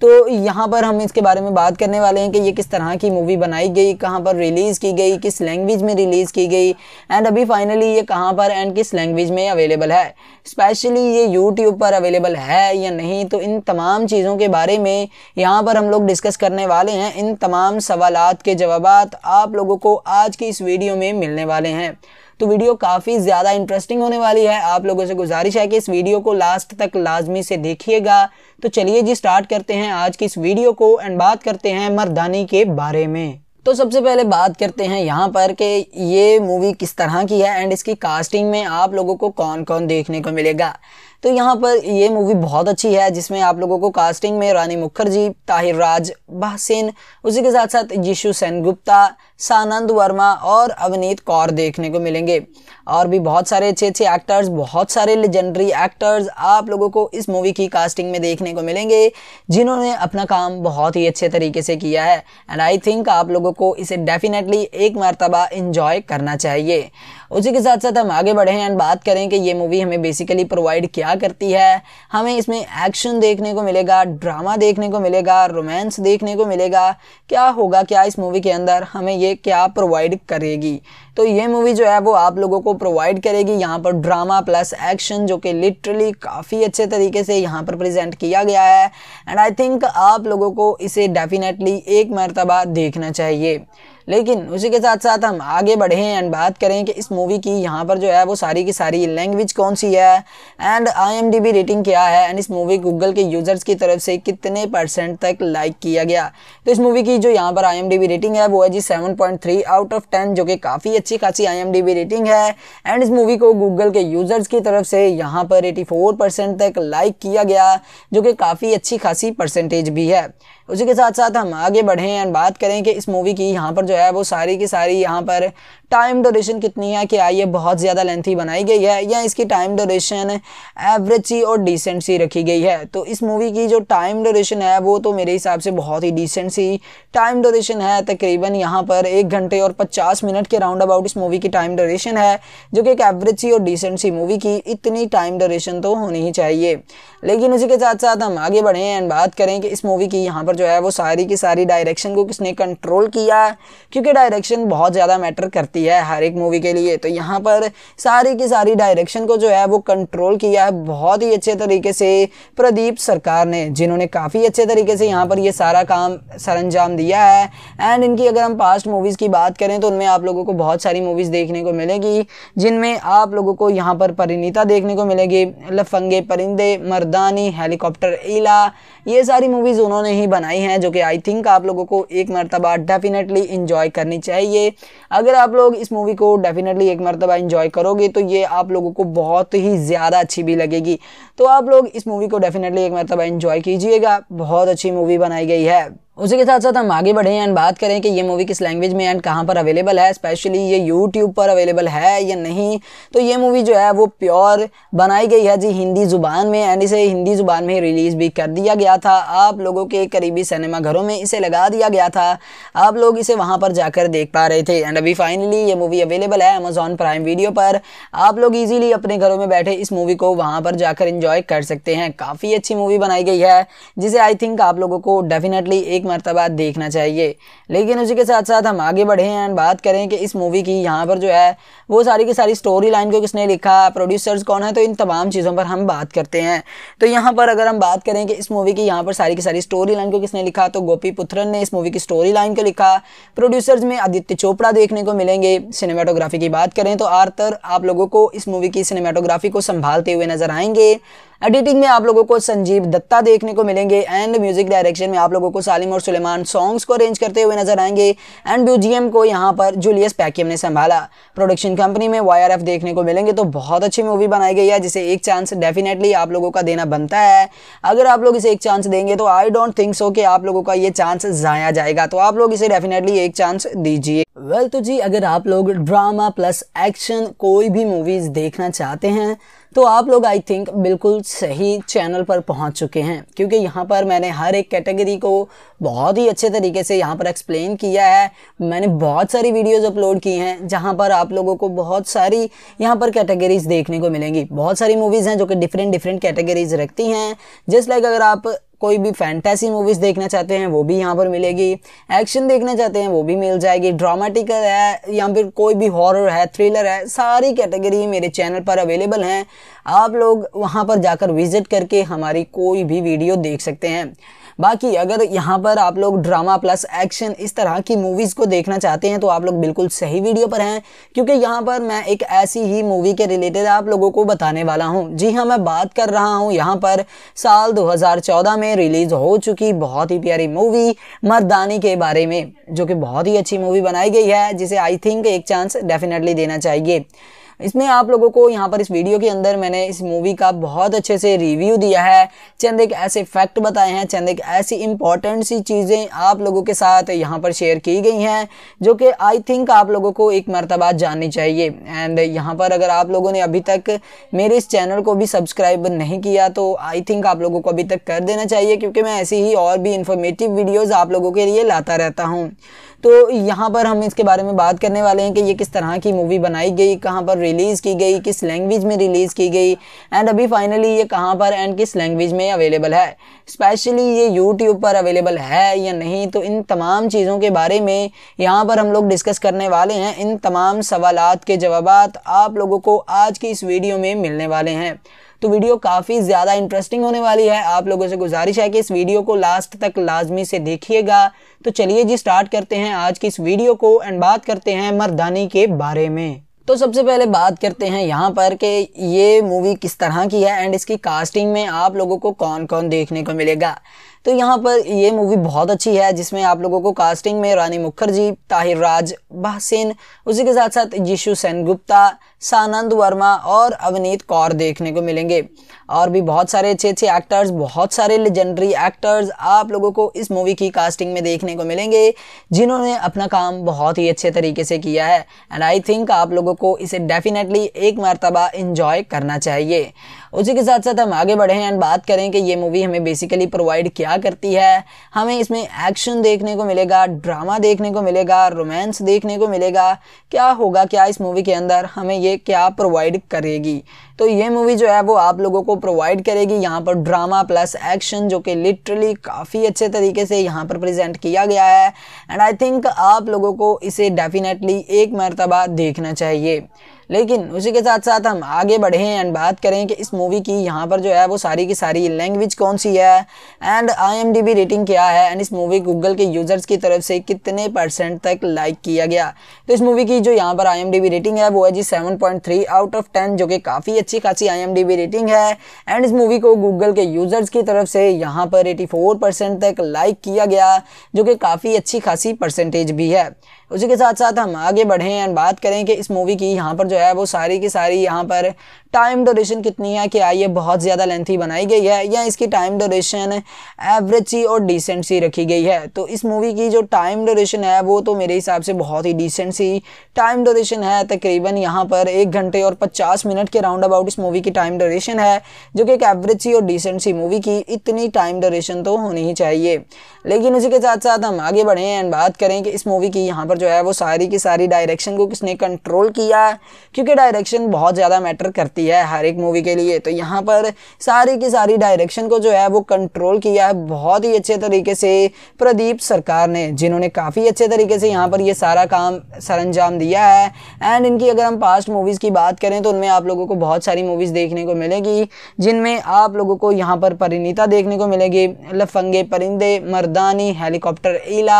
तो यहाँ पर हम इसके बारे में बात करने वाले हैं कि ये किस तरह की मूवी बनाई गई कहाँ पर रिलीज़ की गई किस लैंग्वेज में रिलीज़ की गई एंड अभी फाइनली ये कहाँ पर एंड किस लैंग्वेज में अवेलेबल है स्पेशली ये यूट्यूब पर अवेलेबल है या नहीं तो इन तमाम चीज़ों के बारे में यहाँ पर हम लोग डिस्कस करने वाले हैं इन तमाम सवाल के जवाब आप लोगों को आज की इस वीडियो में मिलने वाले हैं तो वीडियो काफ़ी ज़्यादा इंटरेस्टिंग होने वाली है आप लोगों से गुजारिश है कि इस वीडियो को लास्ट तक लाजमी से देखिएगा तो चलिए जी स्टार्ट करते हैं आज की इस वीडियो को एंड बात करते हैं मरदानी के बारे में तो सबसे पहले बात करते हैं यहाँ पर कि ये मूवी किस तरह की है एंड इसकी कास्टिंग में आप लोगों को कौन कौन देखने को मिलेगा तो यहाँ पर ये मूवी बहुत अच्छी है जिसमें आप लोगों को कास्टिंग में रानी मुखर्जी ताहिर राज बहसेन उसी के साथ साथ यीशु गुप्ता सानंद वर्मा और अवनीत कौर देखने को मिलेंगे और भी बहुत सारे अच्छे अच्छे एक्टर्स बहुत सारे लेजेंडरी एक्टर्स आप लोगों को इस मूवी की कास्टिंग में देखने को मिलेंगे जिन्होंने अपना काम बहुत ही अच्छे तरीके से किया है एंड आई थिंक आप लोगों को इसे डेफिनेटली एक मरतबा इन्जॉय करना चाहिए उसी के साथ साथ हम आगे बढ़ें एंड बात करें कि ये मूवी हमें बेसिकली प्रोवाइड क्या करती है हमें इसमें एक्शन देखने को मिलेगा ड्रामा देखने को मिलेगा रोमांस देखने को मिलेगा क्या होगा क्या इस मूवी के अंदर हमें ये क्या प्रोवाइड करेगी तो ये मूवी जो है वो आप लोगों को प्रोवाइड करेगी यहाँ पर ड्रामा प्लस एक्शन जो कि लिटरली काफ़ी अच्छे तरीके से यहाँ पर प्रेजेंट किया गया है एंड आई थिंक आप लोगों को इसे डेफिनेटली एक मरतबा देखना चाहिए लेकिन उसी के साथ साथ हम आगे बढ़ें एंड बात करें कि इस मूवी की यहाँ पर जो है वो सारी की सारी लैंग्वेज कौन सी है एंड आई रेटिंग क्या है एंड इस मूवी गूगल के यूज़र्स की तरफ से कितने परसेंट तक लाइक किया गया तो इस मूवी की जो यहाँ पर आई रेटिंग है वो है जी सेवन आउट ऑफ टेन जो कि काफ़ी अच्छी खासी आई रेटिंग है एंड इस मूवी को गूगल के यूज़र्स की तरफ से यहाँ पर एटी तक लाइक किया गया जो कि काफ़ी अच्छी खासी परसेंटेज भी है उसी के साथ साथ हम आगे बढ़ें एंड बात करें कि इस मूवी की यहाँ पर जो है वो सारी की सारी यहाँ पर टाइम ड्यूरेशन कितनी है कि आइए बहुत ज़्यादा लेंथी बनाई गई है या इसकी टाइम ड्यूरेशन एवरेज सी और डिसेंट सी रखी गई है तो इस मूवी की जो टाइम ड्यूरेशन है वो तो मेरे हिसाब से बहुत ही डिसेंट सी टाइम ड्यूरेशन है तकरीबन यहाँ पर एक घंटे और पचास मिनट के राउंड अबाउट इस मूवी की टाइम ड्यूरेशन है जो कि एक एवरेज सी और डिसेंट सी मूवी की इतनी टाइम ड्यूरेशन तो होनी ही चाहिए लेकिन उसी के साथ साथ हम आगे बढ़ें एंड बात करें कि इस मूवी की यहाँ पर जो है वो सारी की सारी डायरेक्शन को किसने कंट्रोल किया है क्योंकि डायरेक्शन बहुत ज़्यादा मैटर करती है हर एक मूवी के लिए तो यहाँ पर सारी की सारी डायरेक्शन को जो है वो कंट्रोल किया है बहुत ही अच्छे तरीके से प्रदीप सरकार ने जिन्होंने काफ़ी अच्छे तरीके से यहाँ पर ये सारा काम सर दिया है एंड इनकी अगर हम पास्ट मूवीज़ की बात करें तो उनमें आप लोगों को बहुत सारी मूवीज़ देखने को मिलेगी जिनमें आप लोगों को यहाँ पर परिणीता देखने को मिलेगी लफंगे परिंदे मर्दानी हेलीकॉप्टर इला ये सारी मूवीज़ उन्होंने ही बनाई हैं जो कि आई थिंक आप लोगों को एक मरतबा डेफ़िनेटली इंजॉय करनी चाहिए अगर आप लोग इस मूवी को डेफ़िनेटली एक मरतबा इंजॉय करोगे तो ये आप लोगों को बहुत ही ज़्यादा अच्छी भी लगेगी तो आप लोग इस मूवी को डेफ़िनेटली एक मरतबा इंजॉय कीजिएगा बहुत अच्छी मूवी बनाई गई है उसी के साथ साथ हम आगे बढ़े एंड बात करें कि ये मूवी किस लैंग्वेज में एंड कहाँ पर अवेलेबल है स्पेशली ये यूट्यूब पर अवेलेबल है या नहीं तो ये मूवी जो है वो प्योर बनाई गई है जी हिंदी ज़ुबान में एंड इसे हिंदी ज़ुबान में रिलीज़ भी कर दिया गया था आप लोगों के करीबी सिनेमा घरों में इसे लगा दिया गया था आप लोग इसे वहाँ पर जाकर देख पा रहे थे एंड अभी फाइनली ये मूवी अवेलेबल है अमेजोन प्राइम वीडियो पर आप लोग ईजिली अपने घरों में बैठे इस मूवी को वहाँ पर जाकर इंजॉय कर सकते हैं काफ़ी अच्छी मूवी बनाई गई है जिसे आई थिंक आप लोगों को डेफिनेटली एक मरतबा देखना चाहिए लेकिन उसी के साथ साथ हम आगे बढ़े हैं एंड बात करें कि इस मूवी की यहाँ पर जो है वो सारी की सारी स्टोरी लाइन को किसने लिखा प्रोड्यूसर्स कौन है तो इन तमाम चीज़ों पर हम बात करते हैं तो यहाँ पर अगर हम बात करें कि इस मूवी की यहाँ पर सारी की सारी स्टोरी लाइन को किसने लिखा तो गोपी पुत्रन ने इस मूवी की स्टोरी लाइन को लिखा प्रोड्यूसर्स में आदित्य चोपड़ा देखने को मिलेंगे सिनेमाटोग्राफी की बात करें तो आर्थर आप लोगों को इस मूवी की सिनेमाटोग्राफी को संभालते हुए नजर आएंगे एडिटिंग में आप लोगों को संजीव दत्ता देखने को मिलेंगे एंड म्यूजिक डायरेक्शन में आप लोगों को सालिम और सुलेमान सॉन्ग्स को अरेंज करते हुए नजर आएंगे एंड म्यूजियम को यहाँ पर जूलियस पैकियम ने संभाला प्रोडक्शन कंपनी में वाई देखने को मिलेंगे तो बहुत अच्छी मूवी बनाई गई है जिसे एक चांस डेफिनेटली आप लोगों का देना बनता है अगर आप लोग इसे एक चांस देंगे तो आई डोंट थिंक सो कि आप लोगों का ये चांस जाया जाएगा तो आप लोग इसे डेफिनेटली एक चांस दीजिए वेल well, तो जी अगर आप लोग ड्रामा प्लस एक्शन कोई भी मूवीज देखना चाहते हैं तो आप लोग आई थिंक बिल्कुल सही चैनल पर पहुंच चुके हैं क्योंकि यहाँ पर मैंने हर एक कैटेगरी को बहुत ही अच्छे तरीके से यहाँ पर एक्सप्लेन किया है मैंने बहुत सारी वीडियोस अपलोड की हैं जहाँ पर आप लोगों को बहुत सारी यहाँ पर कैटेगरीज देखने को मिलेंगी बहुत सारी मूवीज़ हैं जो कि डिफरेंट डिफरेंट कैटेगरीज रखती हैं जस्ट लाइक अगर आप कोई भी फैंटेसी मूवीज़ देखना चाहते हैं वो भी यहाँ पर मिलेगी एक्शन देखना चाहते हैं वो भी मिल जाएगी ड्रामेटिकल है या फिर कोई भी हॉरर है थ्रिलर है सारी कैटेगरी मेरे चैनल पर अवेलेबल हैं आप लोग वहाँ पर जाकर विज़िट करके हमारी कोई भी वीडियो देख सकते हैं बाकी अगर यहाँ पर आप लोग ड्रामा प्लस एक्शन इस तरह की मूवीज़ को देखना चाहते हैं तो आप लोग बिल्कुल सही वीडियो पर हैं क्योंकि यहाँ पर मैं एक ऐसी ही मूवी के रिलेटेड आप लोगों को बताने वाला हूँ जी हाँ मैं बात कर रहा हूँ यहाँ पर साल 2014 में रिलीज़ हो चुकी बहुत ही प्यारी मूवी मर्दानी के बारे में जो कि बहुत ही अच्छी मूवी बनाई गई है जिसे आई थिंक एक चांस डेफिनेटली देना चाहिए इसमें आप लोगों को यहाँ पर इस वीडियो के अंदर मैंने इस मूवी का बहुत अच्छे से रिव्यू दिया है चंद एक ऐसे फैक्ट बताए हैं चंद एक ऐसी इंपॉर्टेंट सी चीज़ें आप लोगों के साथ यहाँ पर शेयर की गई हैं जो कि आई थिंक आप लोगों को एक मरतबा जाननी चाहिए एंड यहाँ पर अगर आप लोगों ने अभी तक मेरे इस चैनल को भी सब्सक्राइब नहीं किया तो आई थिंक आप लोगों को अभी तक कर देना चाहिए क्योंकि मैं ऐसी ही और भी इन्फॉर्मेटिव वीडियोज़ आप लोगों के लिए लाता रहता हूँ तो यहाँ पर हम इसके बारे में बात करने वाले हैं कि ये किस तरह की मूवी बनाई गई कहाँ पर रिलीज़ की गई किस लैंग्वेज में रिलीज़ की गई एंड अभी फाइनली ये कहाँ पर एंड किस लैंग्वेज में अवेलेबल है स्पेशली ये यूट्यूब पर अवेलेबल है या नहीं तो इन तमाम चीज़ों के बारे में यहाँ पर हम लोग डिस्कस करने वाले हैं इन तमाम सवालत के जवाब आप लोगों को आज की इस वीडियो में मिलने वाले हैं तो वीडियो काफ़ी ज़्यादा इंटरेस्टिंग होने वाली है आप लोगों से गुजारिश है कि इस वीडियो को लास्ट तक लाजमी से देखिएगा तो चलिए जी स्टार्ट करते हैं आज की इस वीडियो को एंड बात करते हैं मरदानी के बारे में तो सबसे पहले बात करते हैं यहाँ पर कि ये मूवी किस तरह की है एंड इसकी कास्टिंग में आप लोगों को कौन कौन देखने को मिलेगा तो यहाँ पर ये मूवी बहुत अच्छी है जिसमें आप लोगों को कास्टिंग में रानी मुखर्जी ताहिर राज बहसिन उसी के साथ साथ यीशु गुप्ता सानंद वर्मा और अवनीत कौर देखने को मिलेंगे और भी बहुत सारे अच्छे अच्छे एक्टर्स बहुत सारे लेजेंडरी एक्टर्स आप लोगों को इस मूवी की कास्टिंग में देखने को मिलेंगे जिन्होंने अपना काम बहुत ही अच्छे तरीके से किया है एंड आई थिंक आप लोगों को इसे डेफिनेटली एक मरतबा इन्जॉय करना चाहिए उसी के साथ साथ हम आगे बढ़ें एंड बात करें कि ये मूवी हमें बेसिकली प्रोवाइड क्या करती है हमें इसमें एक्शन देखने को मिलेगा ड्रामा देखने को मिलेगा रोमांस देखने को मिलेगा क्या होगा क्या इस मूवी के अंदर हमें ये ये क्या प्रोवाइड करेगी तो ये मूवी जो है वो आप लोगों को प्रोवाइड करेगी यहाँ पर ड्रामा प्लस एक्शन जो कि लिटरली काफ़ी अच्छे तरीके से यहाँ पर प्रेजेंट किया गया है एंड आई थिंक आप लोगों को इसे डेफिनेटली एक मरतबा देखना चाहिए लेकिन उसी के साथ साथ हम आगे बढ़ें एंड बात करें कि इस मूवी की यहाँ पर जो है वो सारी की सारी लैंग्वेज कौन सी है एंड आई रेटिंग क्या है एंड इस मूवी गूगल के यूज़र्स की तरफ से कितने परसेंट तक लाइक किया गया तो इस मूवी की जो यहाँ पर आई रेटिंग है वो है जी सेवन आउट ऑफ टेन जो कि काफ़ी अच्छी खासी आई रेटिंग है एंड इस मूवी को गूगल के यूज़र्स की तरफ से यहाँ पर एटी तक लाइक किया गया जो कि काफ़ी अच्छी खासी परसेंटेज भी है उसी के साथ साथ हम आगे बढ़ें एंड बात करें कि इस मूवी की यहाँ पर जो है वो सारी की सारी यहाँ पर टाइम डोरेशन कितनी है कि आइए बहुत ज़्यादा लेंथी बनाई गई है या इसकी टाइम डोरेशन एवरेज सी और डिसेंट सी रखी गई है तो इस मूवी की जो टाइम डोरेशन है वो तो मेरे हिसाब से बहुत ही डिसेंट सी टाइम डोरेशन है तकरीबन यहाँ पर एक घंटे और पचास मिनट के राउंड अबाउट इस मूवी की टाइम डोरेशन है जो कि एक एवरेज सी और डिसेंट सी मूवी की इतनी टाइम डोरेशन तो होनी ही चाहिए लेकिन उसी के साथ साथ हम आगे बढ़े एंड बात करें कि इस मूवी की यहाँ पर जो है वो सारी की सारी डायरेक्शन को किसने कंट्रोल किया क्योंकि डायरेक्शन बहुत ज़्यादा मैटर करती होती है हर एक मूवी के लिए तो यहाँ पर सारी की सारी डायरेक्शन को जो है वो कंट्रोल किया है बहुत ही अच्छे तरीके से प्रदीप सरकार ने जिन्होंने काफ़ी अच्छे तरीके से यहाँ पर ये सारा काम सरंजाम दिया है एंड इनकी अगर हम पास्ट मूवीज़ की बात करें तो उनमें आप लोगों को बहुत सारी मूवीज़ देखने को मिलेगी जिनमें आप लोगों को यहाँ पर परिणीता देखने को मिलेगी लफंगे परिंदे मर्दानी हेलीकॉप्टर ईला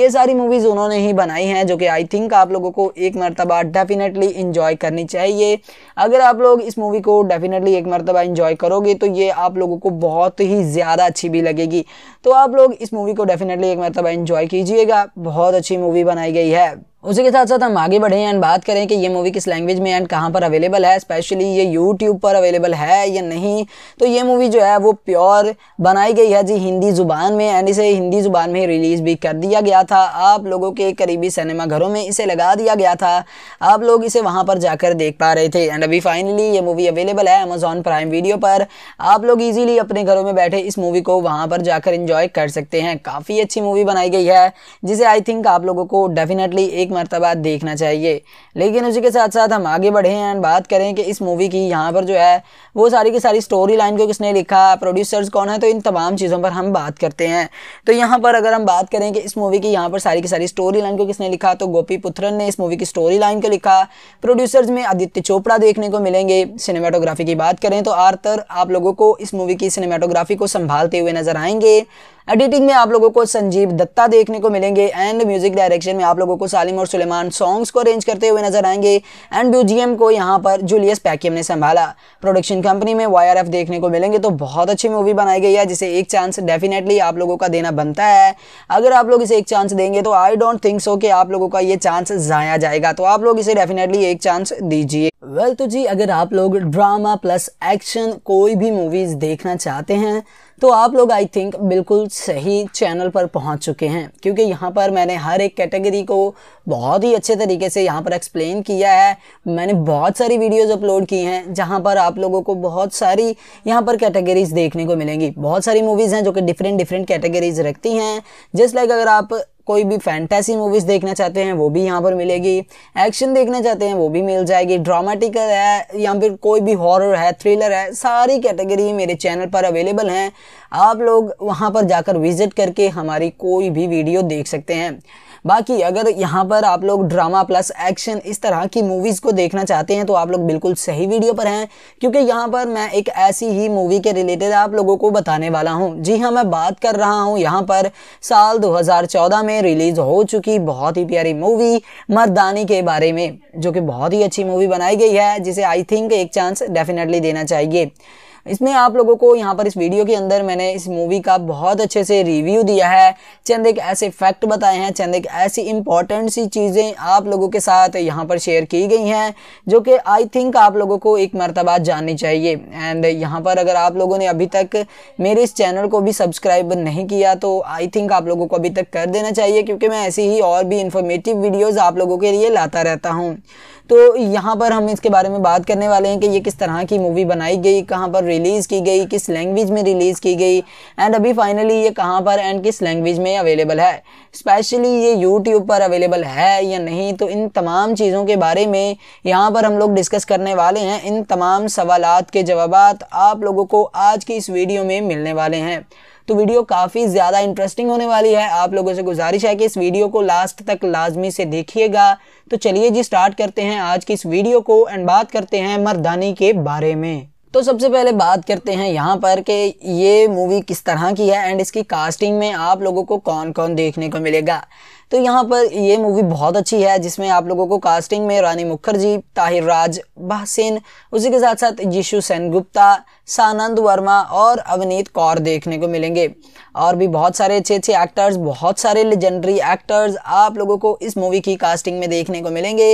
ये सारी मूवीज़ उन्होंने ही बनाई हैं जो कि आई थिंक आप लोगों को एक मरतबा डेफिनेटली इन्जॉय करनी चाहिए अगर आप लोग लोग इस मूवी को डेफिनेटली एक मरतबा इंजॉय करोगे तो ये आप लोगों को बहुत ही ज़्यादा अच्छी भी लगेगी तो आप लोग इस मूवी को डेफिनेटली एक मरतबा इंजॉय कीजिएगा बहुत अच्छी मूवी बनाई गई है उसी के साथ साथ हम आगे बढ़े एंड बात करें कि ये मूवी किस लैंग्वेज में एंड कहाँ पर अवेलेबल है स्पेशली ये यूट्यूब पर अवेलेबल है या नहीं तो ये मूवी जो है वो प्योर बनाई गई है जी हिंदी ज़ुबान में एंड इसे हिंदी ज़ुबान में रिलीज़ भी कर दिया गया था आप लोगों के करीबी सिनेमा घरों में इसे लगा दिया गया था आप लोग इसे वहाँ पर जाकर देख पा रहे थे एंड अभी फाइनली ये मूवी अवेलेबल है अमेज़ॉन प्राइम वीडियो पर आप लोग ईजिली अपने घरों में बैठे इस मूवी को वहाँ पर जाकर इंजॉय कर सकते हैं काफ़ी अच्छी मूवी बनाई गई है जिसे आई थिंक आप लोगों को डेफिनेटली एक मरतबा देखना चाहिए लेकिन उसी के साथ साथ हम आगे बढ़े एंड बात करें कि इस मूवी की यहाँ पर जो है वो सारी की सारी स्टोरी लाइन को किसने लिखा प्रोड्यूसर्स कौन है तो इन तमाम चीज़ों पर हम बात करते हैं तो यहाँ पर अगर हम बात करें कि इस मूवी की यहाँ पर सारी की सारी स्टोरी लाइन को किसने लिखा तो गोपी पुत्रन ने इस मूवी की स्टोरी लाइन को लिखा प्रोड्यूसर्स में आदित्य चोपड़ा देखने को मिलेंगे सिनेमाटोग्राफी की बात करें तो आर्थर आप लोगों को इस मूवी की सिनेमाटोग्राफी को संभालते हुए नजर आएंगे एडिटिंग में आप लोगों को संजीव दत्ता देखने को मिलेंगे एंड म्यूजिक डायरेक्शन में आप लोगों को सालिम और सुलेमान सॉन्ग्स को अरेंज करते हुए नजर आएंगे एंड ब्यूजीएम को यहाँ पर जूलियस पैकियम ने संभाला प्रोडक्शन कंपनी में वाई देखने को मिलेंगे तो बहुत अच्छी मूवी बनाई गई है जिसे एक चांस डेफिनेटली आप लोगों का देना बनता है अगर आप लोग इसे एक चांस देंगे तो आई डोंट थिंक सो कि आप लोगों का ये चांस जाया जाएगा तो आप लोग इसे डेफिनेटली एक चांस दीजिए वेल well, तो जी अगर आप लोग ड्रामा प्लस एक्शन कोई भी मूवीज देखना चाहते हैं तो आप लोग आई थिंक बिल्कुल सही चैनल पर पहुंच चुके हैं क्योंकि यहाँ पर मैंने हर एक कैटेगरी को बहुत ही अच्छे तरीके से यहाँ पर एक्सप्लेन किया है मैंने बहुत सारी वीडियोस अपलोड की हैं जहाँ पर आप लोगों को बहुत सारी यहाँ पर कैटेगरीज देखने को मिलेंगी बहुत सारी मूवीज़ हैं जो कि डिफरेंट डिफरेंट कैटेगरीज रखती हैं जस्ट लाइक अगर आप कोई भी फैंटेसी मूवीज़ देखना चाहते हैं वो भी यहाँ पर मिलेगी एक्शन देखना चाहते हैं वो भी मिल जाएगी ड्रामेटिकल है या फिर कोई भी हॉरर है थ्रिलर है सारी कैटेगरी मेरे चैनल पर अवेलेबल हैं आप लोग वहाँ पर जाकर विज़िट करके हमारी कोई भी वीडियो देख सकते हैं बाकी अगर यहाँ पर आप लोग ड्रामा प्लस एक्शन इस तरह की मूवीज़ को देखना चाहते हैं तो आप लोग बिल्कुल सही वीडियो पर हैं क्योंकि यहाँ पर मैं एक ऐसी ही मूवी के रिलेटेड आप लोगों को बताने वाला हूँ जी हाँ मैं बात कर रहा हूँ यहाँ पर साल दो में रिलीज़ हो चुकी बहुत ही प्यारी मूवी मरदानी के बारे में जो कि बहुत ही अच्छी मूवी बनाई गई है जिसे आई थिंक एक चांस डेफिनेटली देना चाहिए इसमें आप लोगों को यहाँ पर इस वीडियो के अंदर मैंने इस मूवी का बहुत अच्छे से रिव्यू दिया है चंद एक ऐसे फैक्ट बताए हैं चंद एक ऐसी इंपॉर्टेंट सी चीज़ें आप लोगों के साथ यहाँ पर शेयर की गई हैं जो कि आई थिंक आप लोगों को एक मरतबा जाननी चाहिए एंड यहाँ पर अगर आप लोगों ने अभी तक मेरे इस चैनल को भी सब्सक्राइब नहीं किया तो आई थिंक आप लोगों को अभी तक कर देना चाहिए क्योंकि मैं ऐसी ही और भी इंफॉर्मेटिव वीडियोज़ आप लोगों के लिए लाता रहता हूँ तो यहाँ पर हम इसके बारे में बात करने वाले हैं कि ये किस तरह की मूवी बनाई गई कहाँ पर रिलीज़ की गई किस लैंग्वेज में रिलीज़ की गई एंड अभी फाइनली ये कहाँ पर एंड किस लैंग्वेज में अवेलेबल है स्पेशली ये यूट्यूब पर अवेलेबल है या नहीं तो इन तमाम चीज़ों के बारे में यहाँ पर हम लोग डिस्कस करने वाले हैं इन तमाम सवाल के जवाब आप लोगों को आज की इस वीडियो में मिलने वाले हैं तो वीडियो काफ़ी ज़्यादा इंटरेस्टिंग होने वाली है आप लोगों से गुजारिश है कि इस वीडियो को लास्ट तक लाजमी से देखिएगा तो चलिए जी स्टार्ट करते हैं आज की इस वीडियो को एंड बात करते हैं मर्दानी के बारे में तो सबसे पहले बात करते हैं यहाँ पर कि ये मूवी किस तरह की है एंड इसकी कास्टिंग में आप लोगों को कौन कौन देखने को मिलेगा तो यहाँ पर ये मूवी बहुत अच्छी है जिसमें आप लोगों को कास्टिंग में रानी मुखर्जी ताहिर राज बहसेन उसी के साथ साथ यीशु गुप्ता सानंद वर्मा और अवनीत कौर देखने को मिलेंगे और भी बहुत सारे अच्छे अच्छे एक्टर्स बहुत सारे लेजेंडरी एक्टर्स आप लोगों को इस मूवी की कास्टिंग में देखने को मिलेंगे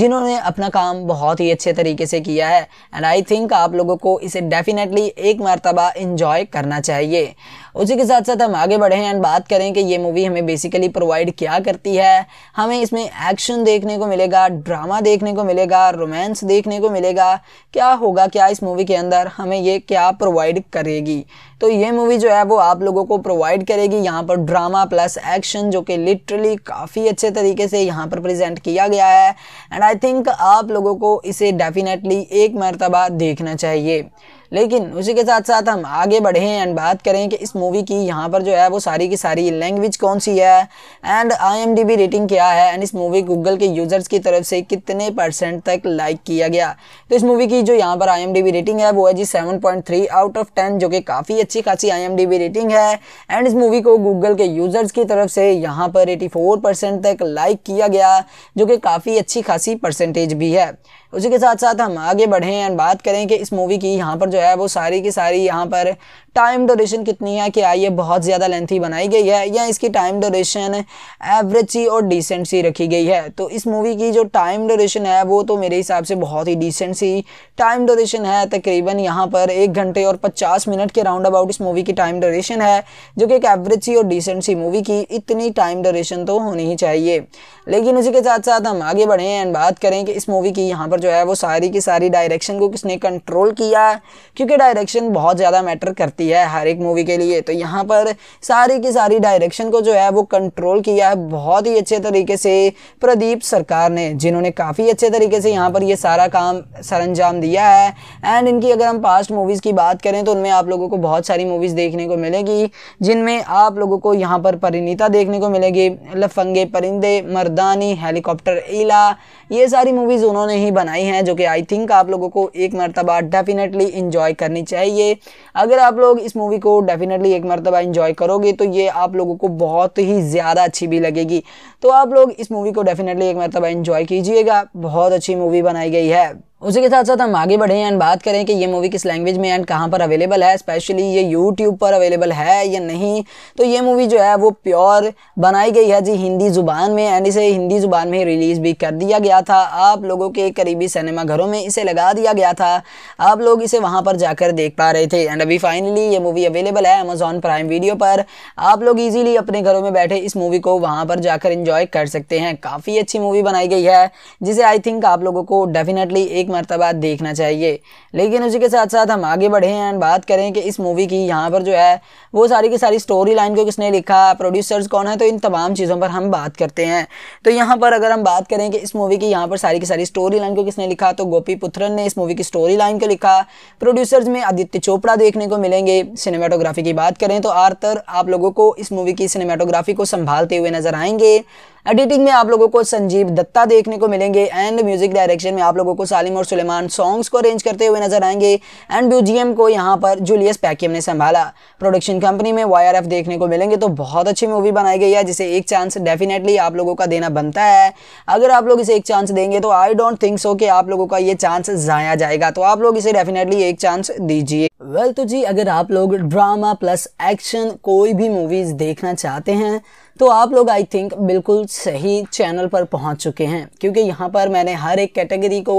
जिन्होंने अपना काम बहुत ही अच्छे तरीके से किया है एंड आई थिंक आप लोगों को इसे डेफिनेटली एक मरतबा इन्जॉय करना चाहिए उसी के साथ साथ हम आगे बढ़ें एंड बात करें कि ये मूवी हमें बेसिकली प्रोवाइड क्या करती है हमें इसमें एक्शन देखने को मिलेगा ड्रामा देखने को मिलेगा रोमांस देखने को मिलेगा क्या होगा क्या इस मूवी के अंदर हमें ये क्या प्रोवाइड करेगी तो ये मूवी जो है वो आप लोगों को प्रोवाइड करेगी यहाँ पर ड्रामा प्लस एक्शन जो कि लिटरली काफ़ी अच्छे तरीके से यहाँ पर प्रेजेंट किया गया है एंड आई थिंक आप लोगों को इसे डेफिनेटली एक मरतबा देखना चाहिए लेकिन उसी के साथ साथ हम आगे बढ़ें एंड बात करें कि इस मूवी की यहाँ पर जो है वो सारी की सारी लैंग्वेज कौन सी है एंड आईएमडीबी रेटिंग क्या है एंड इस मूवी गूगल के यूज़र्स की तरफ से कितने परसेंट तक लाइक किया गया तो इस मूवी की जो यहाँ पर आईएमडीबी रेटिंग है वो है जी seven point three out of ten जो कि काफ़ी अच्छी खासी आई रेटिंग है एंड इस मूवी को गूगल के यूज़र्स की तरफ से यहाँ पर 84 परसेंट तक लाइक किया गया जो कि काफ़ी अच्छी खासी परसेंटेज भी है उसी के साथ साथ हम आगे बढ़ें एंड बात करें कि इस मूवी की यहाँ पर जो है वो सारी की सारी यहाँ पर टाइम ड्यूरेशन कितनी है कि आइए बहुत ज़्यादा लेंथी बनाई गई है या इसकी टाइम ड्यूरेशन एवरेज सी और डिसेंट सी रखी गई है तो इस मूवी की जो टाइम ड्यूरेशन है वो तो मेरे हिसाब से बहुत ही डिसेंट सी टाइम ड्यूरेशन है तकरीबन यहाँ पर एक घंटे और पचास मिनट के राउंड अबाउट इस मूवी की टाइम ड्यूरेशन है जो कि एक एवरेज सी और डिसेंट सी मूवी की इतनी टाइम ड्यूरेशन तो होनी ही चाहिए लेकिन उसी के साथ साथ हम आगे बढ़ें एंड बात करें कि इस मूवी की यहाँ पर जो है वो सारी की सारी डायरेक्शन को किसने कंट्रोल किया है क्योंकि डायरेक्शन बहुत ज़्यादा मैटर करती है हर एक मूवी के लिए तो यहाँ पर सारी की सारी डायरेक्शन को जो है वो कंट्रोल किया है बहुत ही अच्छे तरीके से प्रदीप सरकार ने जिन्होंने काफ़ी अच्छे तरीके से यहाँ पर ये सारा काम सर दिया है एंड इनकी अगर हम पास्ट मूवीज़ की बात करें तो उनमें आप लोगों को बहुत सारी मूवीज़ देखने को मिलेगी जिनमें आप लोगों को यहाँ पर परिणीता देखने को मिलेगी लफंगे परिंदे मर्दानी हेलीकॉप्टर ईला ये सारी मूवीज़ उन्होंने ही बनाई बनाई हैं जो कि आई थिंक आप लोगों को एक मरतबा डेफिनेटली इन्जॉय करनी चाहिए अगर आप लोग इस मूवी को डेफिनेटली एक मरतबा इन्जॉय करोगे तो ये आप लोगों को बहुत ही ज़्यादा अच्छी भी लगेगी तो आप लोग इस मूवी को डेफिनेटली एक मरतबा इन्जॉय कीजिएगा बहुत अच्छी मूवी बनाई गई है उसी के साथ साथ हम आगे बढ़े एंड बात करें कि ये मूवी किस लैंग्वेज में एंड कहाँ पर अवेलेबल है स्पेशली ये यूट्यूब पर अवेलेबल है या नहीं तो ये मूवी जो है वो प्योर बनाई गई है जी हिंदी ज़ुबान में एंड इसे हिंदी ज़ुबान में रिलीज़ भी कर दिया गया था आप लोगों के करीबी सिनेमा घरों में इसे लगा दिया गया था आप लोग इसे वहाँ पर जाकर देख पा रहे थे एंड अभी फाइनली ये मूवी अवेलेबल है अमेज़ोन प्राइम वीडियो पर आप लोग ईजिली अपने घरों में बैठे इस मूवी को वहाँ पर जाकर इंजॉय कर सकते हैं काफ़ी अच्छी मूवी बनाई गई है जिसे आई थिंक आप लोगों को डेफिनेटली एक मरतबा देखना चाहिए लेकिन उसी के साथ साथ हम आगे बढ़े हैं बात करें कि इस मूवी की यहाँ पर जो है वो सारी की सारी स्टोरी लाइन को किसने लिखा प्रोड्यूसर्स कौन है तो इन तमाम चीज़ों पर हम बात करते हैं तो यहाँ पर अगर हम बात करें कि इस मूवी की यहाँ पर सारी की सारी स्टोरी लाइन को किसने लिखा तो गोपी पुत्रन ने इस मूवी की स्टोरी लाइन को लिखा प्रोड्यूसर्स में आदित्य चोपड़ा देखने को मिलेंगे सिनेमाटोग्राफी की बात करें तो आर्थर आप लोगों को इस मूवी की सिनेमाटोग्राफी को संभालते हुए नजर आएंगे एडिटिंग में आप लोगों को संजीव दत्ता देखने को मिलेंगे एंड म्यूजिक डायरेक्शन में आप लोगों को सालिम और सुलेमान सॉन्ग्स को अरेंज करते हुए नजर आएंगे एंड म्यूजियम को यहाँ पर जूलियस पैकियम ने संभाला प्रोडक्शन कंपनी में वाई देखने को मिलेंगे तो बहुत अच्छी मूवी बनाई गई है जिसे एक चांस डेफिनेटली आप लोगों का देना बनता है अगर आप लोग इसे एक चांस देंगे तो आई डोंट थिंक सो कि आप लोगों का ये चांस जाया जाएगा तो आप लोग इसे डेफिनेटली एक चांस दीजिए वेल well, तो जी अगर आप लोग ड्रामा प्लस एक्शन कोई भी मूवीज देखना चाहते हैं तो आप लोग आई थिंक बिल्कुल सही चैनल पर पहुंच चुके हैं क्योंकि यहाँ पर मैंने हर एक कैटेगरी को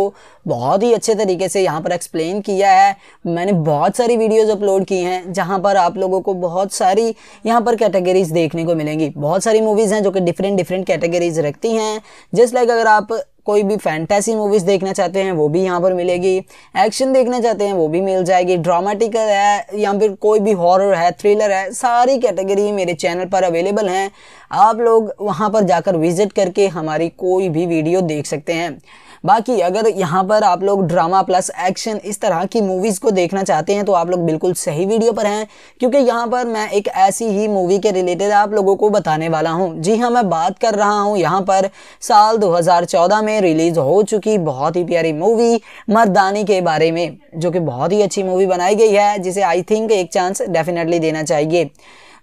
बहुत ही अच्छे तरीके से यहाँ पर एक्सप्लेन किया है मैंने बहुत सारी वीडियोस अपलोड की हैं जहाँ पर आप लोगों को बहुत सारी यहाँ पर कैटेगरीज देखने को मिलेंगी बहुत सारी मूवीज़ हैं जो कि डिफरेंट डिफरेंट कैटेगरीज रखती हैं जस्ट लाइक अगर आप कोई भी फैंटेसी मूवीज़ देखना चाहते हैं वो भी यहाँ पर मिलेगी एक्शन देखना चाहते हैं वो भी मिल जाएगी ड्रामेटिकल है या फिर कोई भी हॉरर है थ्रिलर है सारी कैटेगरी मेरे चैनल पर अवेलेबल हैं आप लोग वहाँ पर जाकर विज़िट करके हमारी कोई भी वीडियो देख सकते हैं बाकी अगर यहाँ पर आप लोग ड्रामा प्लस एक्शन इस तरह की मूवीज़ को देखना चाहते हैं तो आप लोग बिल्कुल सही वीडियो पर हैं क्योंकि यहाँ पर मैं एक ऐसी ही मूवी के रिलेटेड आप लोगों को बताने वाला हूँ जी हाँ मैं बात कर रहा हूँ यहाँ पर साल दो में रिलीज़ हो चुकी बहुत ही प्यारी मूवी मरदानी के बारे में जो कि बहुत ही अच्छी मूवी बनाई गई है जिसे आई थिंक एक चांस डेफिनेटली देना चाहिए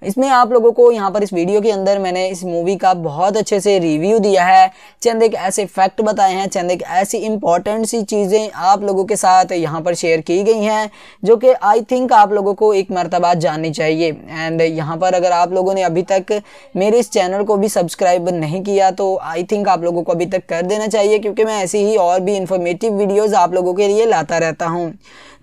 इसमें आप लोगों को यहाँ पर इस वीडियो के अंदर मैंने इस मूवी का बहुत अच्छे से रिव्यू दिया है चंद एक ऐसे फैक्ट बताए हैं चंद एक ऐसी इंपॉर्टेंट सी चीज़ें आप लोगों के साथ यहाँ पर शेयर की गई हैं जो कि आई थिंक आप लोगों को एक मरतबा जाननी चाहिए एंड यहाँ पर अगर आप लोगों ने अभी तक मेरे इस चैनल को भी सब्सक्राइब नहीं किया तो आई थिंक आप लोगों को अभी तक कर देना चाहिए क्योंकि मैं ऐसी ही और भी इन्फॉर्मेटिव वीडियोज़ आप लोगों के लिए लाता रहता हूँ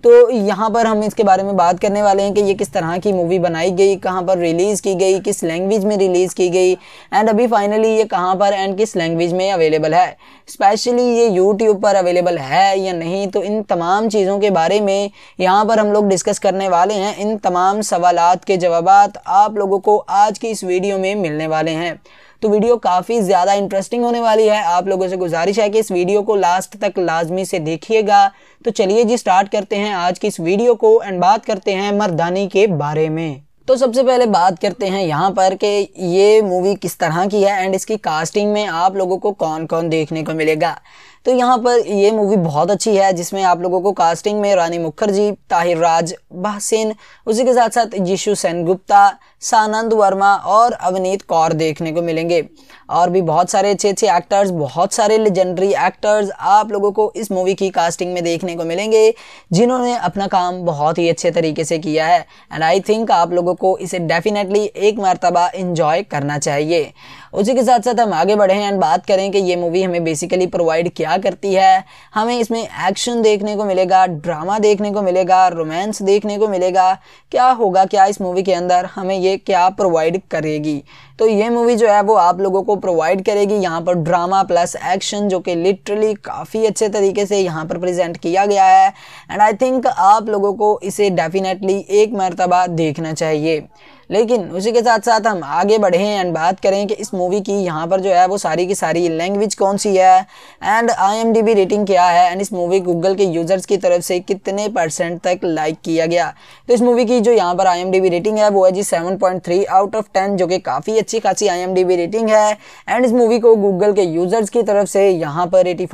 तो यहाँ पर हम इसके बारे में बात करने वाले हैं कि ये किस तरह की मूवी बनाई गई कहाँ पर रिलीज़ की गई किस लैंग्वेज में रिलीज़ की गई एंड अभी फाइनली ये कहाँ पर एंड किस लैंग्वेज में अवेलेबल है स्पेशली ये यूट्यूब पर अवेलेबल है या नहीं तो इन तमाम चीज़ों के बारे में यहाँ पर हम लोग डिस्कस करने वाले हैं इन तमाम सवाल के जवाब आप लोगों को आज की इस वीडियो में मिलने वाले हैं तो वीडियो काफ़ी ज़्यादा इंटरेस्टिंग होने वाली है आप लोगों से गुजारिश है कि इस वीडियो को लास्ट तक लाजमी से देखिएगा तो चलिए जी स्टार्ट करते हैं आज की इस वीडियो को एंड बात करते हैं मर्दानी के बारे में तो सबसे पहले बात करते हैं यहाँ पर कि ये मूवी किस तरह की है एंड इसकी कास्टिंग में आप लोगों को कौन कौन देखने को मिलेगा तो यहाँ पर ये मूवी बहुत अच्छी है जिसमें आप लोगों को कास्टिंग में रानी मुखर्जी ताहिर राज बहसिन उसी के साथ साथ यीशु गुप्ता सानंद वर्मा और अवनीत कौर देखने को मिलेंगे और भी बहुत सारे अच्छे अच्छे एक्टर्स बहुत सारे लेजेंडरी एक्टर्स आप लोगों को इस मूवी की कास्टिंग में देखने को मिलेंगे जिन्होंने अपना काम बहुत ही अच्छे तरीके से किया है एंड आई थिंक आप लोगों को इसे डेफिनेटली एक मरतबा इन्जॉय करना चाहिए उसी के साथ साथ हम आगे बढ़ें एंड बात करें कि ये मूवी हमें बेसिकली प्रोवाइड क्या करती है हमें इसमें एक्शन देखने को मिलेगा ड्रामा देखने को मिलेगा रोमांस देखने को मिलेगा क्या होगा क्या इस मूवी के अंदर हमें ये क्या प्रोवाइड करेगी तो ये मूवी जो है वो आप लोगों को प्रोवाइड करेगी यहाँ पर ड्रामा प्लस एक्शन जो कि लिटरली काफ़ी अच्छे तरीके से यहाँ पर प्रेजेंट किया गया है एंड आई थिंक आप लोगों को इसे डेफिनेटली एक मरतबा देखना चाहिए लेकिन उसी के साथ साथ हम आगे बढ़ें एंड बात करें कि इस मूवी की यहाँ पर जो है वो सारी की सारी लैंग्वेज कौन सी है एंड आई रेटिंग क्या है एंड इस मूवी गूगल के यूज़र्स की तरफ से कितने परसेंट तक लाइक किया गया तो इस मूवी की जो यहाँ पर आई रेटिंग है वो है जी सेवन आउट ऑफ टेन जो कि काफ़ी अच्छी खासी आई रेटिंग है एंड इस मूवी को गूगल के यूज़र्स की तरफ से यहाँ पर एटी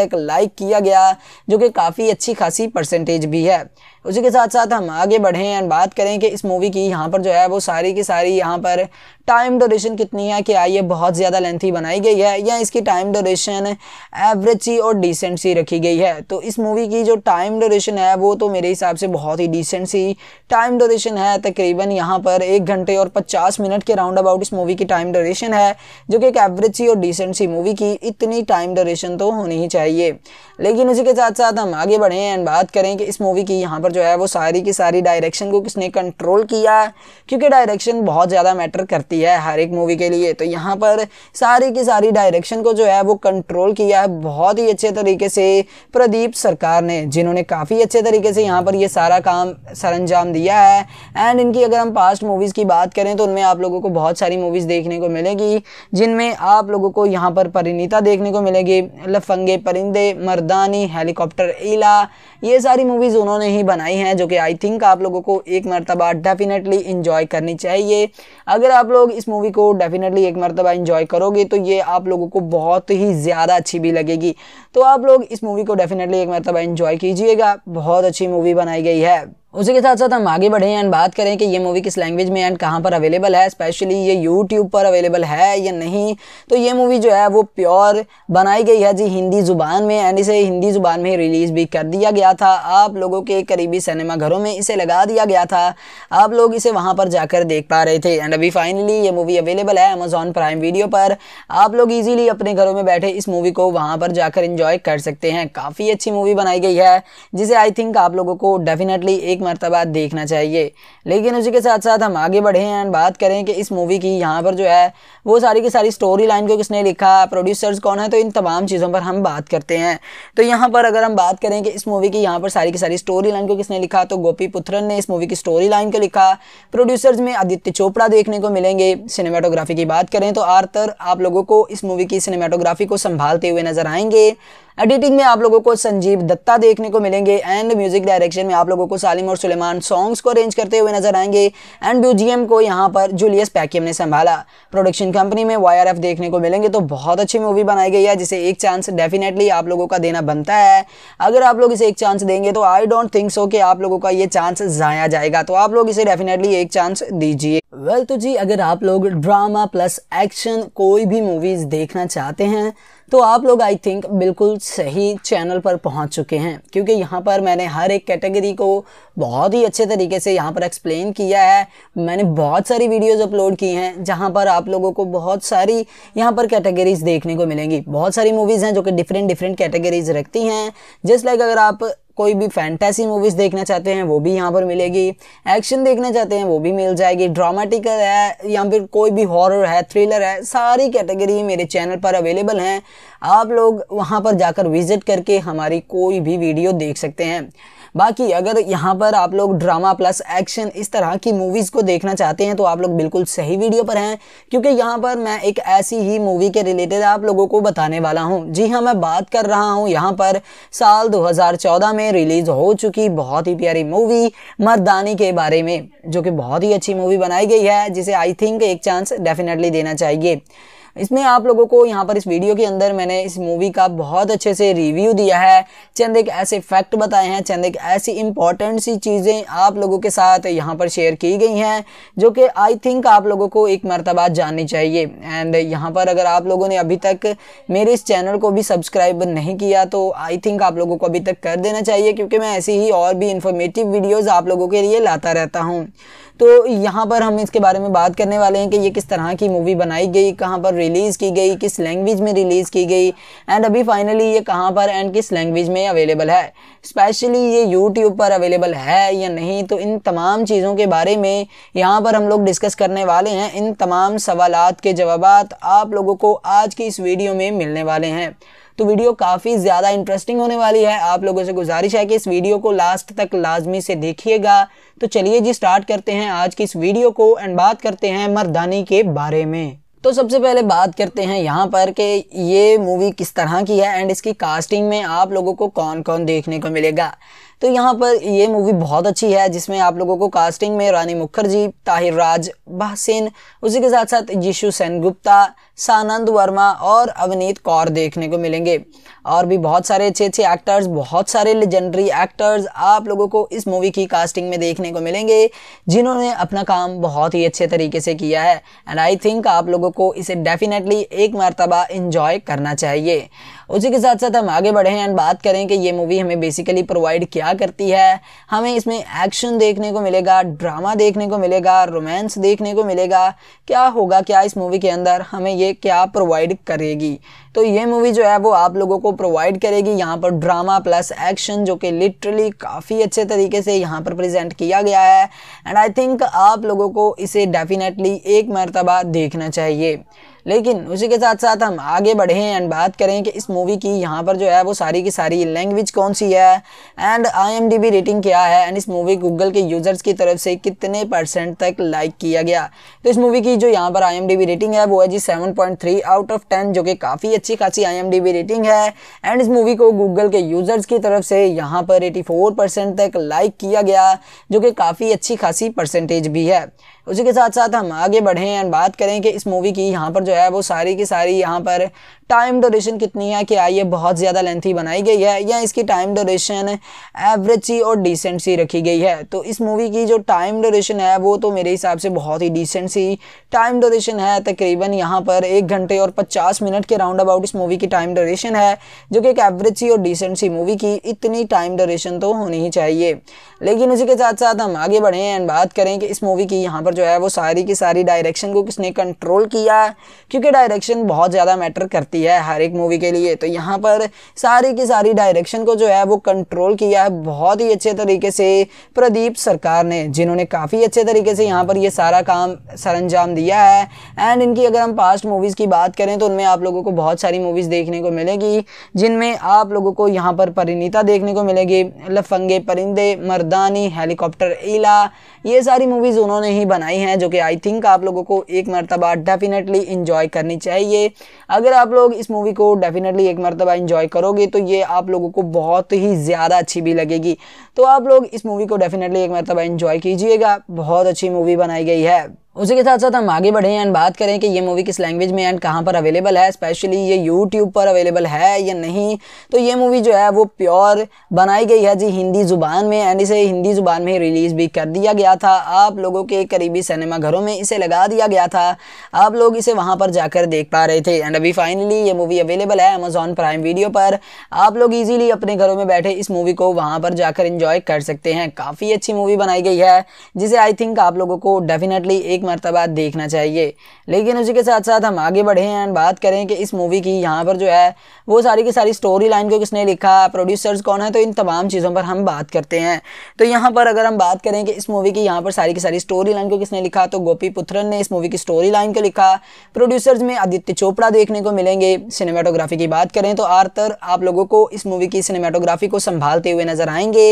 तक लाइक किया गया जो कि काफ़ी अच्छी खासी परसेंटेज भी है उसी के साथ साथ हम आगे बढ़ें एंड बात करें कि इस मूवी की यहाँ पर जो जो है वो सारी की सारी यहाँ पर टाइम डोरेशन कितनी है क्या ये बहुत ज़्यादा लेंथी बनाई गई है या इसकी टाइम ड्यूरेशन एवरेज सी और डिसेंट सी रखी गई है तो इस मूवी की जो टाइम डोरेशन है वो तो मेरे हिसाब से बहुत ही डिसेंट सी टाइम डोरेशन है तकरीबन यहाँ पर एक घंटे और पचास मिनट के राउंड अबाउट इस मूवी की टाइम डोरेशन है जो कि एक एवरेज सी और डिसेंट सी मूवी की इतनी टाइम डोरेशन तो होनी ही चाहिए लेकिन उसी के साथ साथ हम आगे बढ़ें एंड बात करें कि इस मूवी की यहाँ पर जो है वो सारी की सारी डायरेक्शन को किसने कंट्रोल किया क्योंकि डायरेक्शन बहुत ज़्यादा मैटर करती है हर एक मूवी के लिए तो यहाँ पर सारी की सारी डायरेक्शन को जो है वो कंट्रोल किया है बहुत ही अच्छे तरीके से प्रदीप सरकार ने जिन्होंने काफ़ी अच्छे तरीके से यहाँ पर ये सारा काम सर दिया है एंड इनकी अगर हम पास्ट मूवीज़ की बात करें तो उनमें आप लोगों को बहुत सारी मूवीज़ देखने को मिलेगी जिनमें आप लोगों को यहाँ पर परिणीता देखने को मिलेगी लफंगे परिंदे मर्दानी हेलीकॉप्टर ईला ये सारी मूवीज़ उन्होंने ही बनाई हैं जो कि आई थिंक आप लोगों को एक मरतबा डेफिनेटली इन्जॉय इन्जॉय करनी चाहिए अगर आप लोग इस मूवी को डेफिनेटली एक मरतबा इन्जॉय करोगे तो ये आप लोगों को बहुत ही ज़्यादा अच्छी भी लगेगी तो आप लोग इस मूवी को डेफिनेटली एक मरतबा इन्जॉय कीजिएगा बहुत अच्छी मूवी बनाई गई है उसी के साथ साथ हम आगे बढ़ें एंड बात करें कि ये मूवी किस लैंग्वेज में एंड कहाँ पर अवेलेबल है स्पेशली ये यूट्यूब पर अवेलेबल है या नहीं तो ये मूवी जो है वो प्योर बनाई गई है जी हिंदी ज़ुबान में एंड इसे हिंदी ज़ुबान में रिलीज़ भी कर दिया गया था आप लोगों के करीबी सिनेमा घरों में इसे लगा दिया गया था आप लोग इसे वहाँ पर जाकर देख पा रहे थे एंड अभी फाइनली ये मूवी अवेलेबल है अमेजोन प्राइम वीडियो पर आप लोग ईजीली अपने घरों में बैठे इस मूवी को वहाँ पर जाकर इंजॉय कर सकते हैं काफ़ी अच्छी मूवी बनाई गई है जिसे आई थिंक आप लोगों को डेफिनेटली एक एक मरतबा देखना चाहिए लेकिन उसी के साथ साथ हम आगे बढ़े हैं बात करें कि इस मूवी की यहाँ पर जो है वो सारी की सारी स्टोरी लाइन को किसने लिखा प्रोड्यूसर्स कौन है तो इन तमाम चीज़ों पर हम बात करते हैं तो यहाँ पर अगर हम बात करें कि इस मूवी की यहाँ पर सारी की सारी स्टोरी लाइन को किसने लिखा तो गोपी पुत्रन ने इस मूवी की स्टोरी लाइन को लिखा प्रोड्यूसर्स में आदित्य चोपड़ा देखने को मिलेंगे सिनेमाटोग्राफी की बात करें तो आर्थर आप लोगों को इस मूवी की सिनेमाटोग्राफी को संभालते हुए नजर आएंगे एडिटिंग में आप लोगों को संजीव दत्ता देखने को मिलेंगे एंड म्यूजिक डायरेक्शन में आप लोगों को सालिम और सुलेमान सॉन्ग्स को अरेंज करते हुए नजर आएंगे एंड म्यूजियम को यहाँ पर जूलियस पैकियम ने संभाला प्रोडक्शन कंपनी में वाई देखने को मिलेंगे तो बहुत अच्छी मूवी बनाई गई है जिसे एक चांस डेफिनेटली आप लोगों का देना बनता है अगर आप लोग इसे एक चांस देंगे तो आई डोंट थिंक सो कि आप लोगों का ये चांस जाया जाएगा तो आप लोग इसे डेफिनेटली एक चांस दीजिए वेल well, तो जी अगर आप लोग ड्रामा प्लस एक्शन कोई भी मूवीज देखना चाहते हैं तो आप लोग आई थिंक बिल्कुल सही चैनल पर पहुंच चुके हैं क्योंकि यहाँ पर मैंने हर एक कैटेगरी को बहुत ही अच्छे तरीके से यहाँ पर एक्सप्लेन किया है मैंने बहुत सारी वीडियोस अपलोड की हैं जहाँ पर आप लोगों को बहुत सारी यहाँ पर कैटेगरीज देखने को मिलेंगी बहुत सारी मूवीज़ हैं जो कि डिफरेंट डिफरेंट कैटेगरीज रखती हैं जस्ट लाइक अगर आप कोई भी फैंटेसी मूवीज़ देखना चाहते हैं वो भी यहाँ पर मिलेगी एक्शन देखना चाहते हैं वो भी मिल जाएगी ड्रामेटिकल है या फिर कोई भी हॉरर है थ्रिलर है सारी कैटेगरी मेरे चैनल पर अवेलेबल हैं आप लोग वहाँ पर जाकर विज़िट करके हमारी कोई भी वीडियो देख सकते हैं बाकी अगर यहाँ पर आप लोग ड्रामा प्लस एक्शन इस तरह की मूवीज़ को देखना चाहते हैं तो आप लोग बिल्कुल सही वीडियो पर हैं क्योंकि यहाँ पर मैं एक ऐसी ही मूवी के रिलेटेड आप लोगों को बताने वाला हूँ जी हाँ मैं बात कर रहा हूँ यहाँ पर साल दो में रिलीज़ हो चुकी बहुत ही प्यारी मूवी मरदानी के बारे में जो कि बहुत ही अच्छी मूवी बनाई गई है जिसे आई थिंक एक चांस डेफिनेटली देना चाहिए इसमें आप लोगों को यहाँ पर इस वीडियो के अंदर मैंने इस मूवी का बहुत अच्छे से रिव्यू दिया है चंद एक ऐसे फैक्ट बताए हैं चंद एक ऐसी इंपॉर्टेंट सी चीज़ें आप लोगों के साथ यहाँ पर शेयर की गई हैं जो कि आई थिंक आप लोगों को एक मरतबा जाननी चाहिए एंड यहाँ पर अगर आप लोगों ने अभी तक मेरे इस चैनल को भी सब्सक्राइब नहीं किया तो आई थिंक आप लोगों को अभी तक कर देना चाहिए क्योंकि मैं ऐसी ही और भी इंफॉर्मेटिव वीडियोज़ आप लोगों के लिए लाता रहता हूँ तो यहाँ पर हम इसके बारे में बात करने वाले हैं कि ये किस तरह की मूवी बनाई गई कहाँ पर रिलीज़ की गई किस लैंग्वेज में रिलीज़ की गई एंड अभी फाइनली ये कहाँ पर एंड किस लैंग्वेज में अवेलेबल है स्पेशली ये यूट्यूब पर अवेलेबल है या नहीं तो इन तमाम चीज़ों के बारे में यहाँ पर हम लोग डिस्कस करने वाले हैं इन तमाम सवाल के जवाब आप लोगों को आज की इस वीडियो में मिलने वाले हैं तो वीडियो काफ़ी ज़्यादा इंटरेस्टिंग होने वाली है आप लोगों से गुजारिश है कि इस वीडियो को लास्ट तक लाजमी से देखिएगा तो चलिए जी स्टार्ट करते हैं आज की इस वीडियो को एंड बात करते हैं मरदानी के बारे में तो सबसे पहले बात करते हैं यहाँ पर कि ये मूवी किस तरह की है एंड इसकी कास्टिंग में आप लोगों को कौन कौन देखने को मिलेगा तो यहाँ पर ये मूवी बहुत अच्छी है जिसमें आप लोगों को कास्टिंग में रानी मुखर्जी ताहिर राज बहसेन उसी के साथ साथ यीशु सेन गुप्ता सानंद वर्मा और अवनीत कौर देखने को मिलेंगे और भी बहुत सारे अच्छे अच्छे एक्टर्स बहुत सारे लेजेंडरी एक्टर्स आप लोगों को इस मूवी की कास्टिंग में देखने को मिलेंगे जिन्होंने अपना काम बहुत ही अच्छे तरीके से किया है एंड आई थिंक आप लोगों को इसे डेफिनेटली एक मरतबा इन्जॉय करना चाहिए उसी के साथ साथ हम आगे बढ़े एंड बात करें कि ये मूवी हमें बेसिकली प्रोवाइड क्या करती है हमें इसमें एक्शन देखने को मिलेगा ड्रामा देखने को मिलेगा रोमांस देखने को मिलेगा क्या होगा क्या इस मूवी के अंदर हमें ये क्या प्रोवाइड करेगी तो ये मूवी जो है वो आप लोगों को प्रोवाइड करेगी यहाँ पर ड्रामा प्लस एक्शन जो कि लिटरली काफ़ी अच्छे तरीके से यहाँ पर प्रेजेंट किया गया है एंड आई थिंक आप लोगों को इसे डेफिनेटली एक मरतबा देखना चाहिए लेकिन उसी के साथ साथ हम आगे बढ़ें एंड बात करें कि इस मूवी की यहाँ पर जो है वो सारी की सारी लैंग्वेज कौन सी है एंड आई रेटिंग क्या है एंड इस मूवी गूगल के यूज़र्स की तरफ से कितने परसेंट तक लाइक किया गया तो इस मूवी की जो यहाँ पर आई रेटिंग है वो है जी सेवन आउट ऑफ टेन जो कि काफ़ी अच्छी खासी आई रेटिंग है एंड इस मूवी को गूगल के यूज़र्स की तरफ से यहाँ पर एटी तक लाइक किया गया जो कि काफ़ी अच्छी खासी परसेंटेज भी है उसी के साथ साथ हम आगे बढ़ें एंड बात करें कि इस मूवी की यहाँ पर जो है वो सारी की सारी यहाँ पर टाइम ड्यूरेशन कितनी है क्या ये बहुत ज़्यादा लेंथी बनाई गई है या इसकी टाइम ड्यूरेशन एवरेज सी और डिसेंट सी रखी गई है तो इस मूवी की जो टाइम ड्यूरेशन है वो तो मेरे हिसाब से बहुत ही डिसेंट सी टाइम ड्यूरेशन है तकरीबन यहाँ पर एक घंटे और पचास मिनट के राउंड अबाउट इस मूवी की टाइम ड्यूरेशन है जो कि एक एवरेज सी और डिसेंट सी मूवी की इतनी टाइम ड्यूरेशन तो होनी ही चाहिए लेकिन उसी के साथ साथ हम आगे बढ़ें एंड बात करें कि इस मूवी की यहाँ पर जो है वो सारी की सारी डायरेक्शन को किसने कंट्रोल किया क्योंकि डायरेक्शन बहुत ज़्यादा मैटर करती दिया है हर एक मूवी के लिए तो यहाँ पर सारी की सारी डायरेक्शन को जो है वो कंट्रोल किया है बहुत ही अच्छे तरीके से प्रदीप सरकार ने जिन्होंने काफ़ी अच्छे तरीके से यहाँ पर ये सारा काम सरंजाम दिया है एंड इनकी अगर हम पास्ट मूवीज़ की बात करें तो उनमें आप लोगों को बहुत सारी मूवीज़ देखने को मिलेगी जिनमें आप लोगों को यहाँ पर परिणीता देखने को मिलेगी लफंगे परिंदे मर्दानी हेलीकॉप्टर ईला ये सारी मूवीज़ उन्होंने ही बनाई हैं जो कि आई थिंक आप लोगों को एक मरतबा डेफिनेटली इन्जॉय करनी चाहिए अगर आप लोग लोग इस मूवी को डेफिनेटली एक मरतबा इंजॉय करोगे तो ये आप लोगों को बहुत ही ज़्यादा अच्छी भी लगेगी तो आप लोग इस मूवी को डेफिनेटली एक मरतबा इंजॉय कीजिएगा बहुत अच्छी मूवी बनाई गई है उसी के साथ साथ हम आगे बढ़ें एंड बात करें कि ये मूवी किस लैंग्वेज में एंड कहाँ पर अवेलेबल है स्पेशली ये यूट्यूब पर अवेलेबल है या नहीं तो ये मूवी जो है वो प्योर बनाई गई है जी हिंदी ज़ुबान में एंड इसे हिंदी ज़ुबान में रिलीज़ भी कर दिया गया था आप लोगों के करीबी सिनेमा घरों में इसे लगा दिया गया था आप लोग इसे वहाँ पर जाकर देख पा रहे थे एंड अभी फाइनली ये मूवी अवेलेबल है अमेजोन प्राइम वीडियो पर आप लोग ईजिली अपने घरों में बैठे इस मूवी को वहाँ पर जाकर इंजॉय कर सकते हैं काफ़ी अच्छी मूवी बनाई गई है जिसे आई थिंक आप लोगों को डेफिनेटली एक मरतबा देखना चाहिए लेकिन उसी के साथ साथ हम आगे बढ़े हैं एंड बात करें कि इस मूवी की यहाँ पर जो है वो सारी की सारी स्टोरी लाइन को किसने लिखा प्रोड्यूसर्स कौन है तो इन तमाम चीज़ों पर हम बात करते हैं तो यहाँ पर अगर हम बात करें कि इस मूवी की यहाँ पर सारी की सारी स्टोरी लाइन को किसने लिखा तो गोपी पुत्रन ने इस मूवी की स्टोरी लाइन को लिखा प्रोड्यूसर्स में आदित्य चोपड़ा देखने को मिलेंगे सिनेमाटोग्राफी की बात करें तो आर्थर आप लोगों को इस मूवी की सिनेमाटोग्राफी को संभालते हुए नजर आएंगे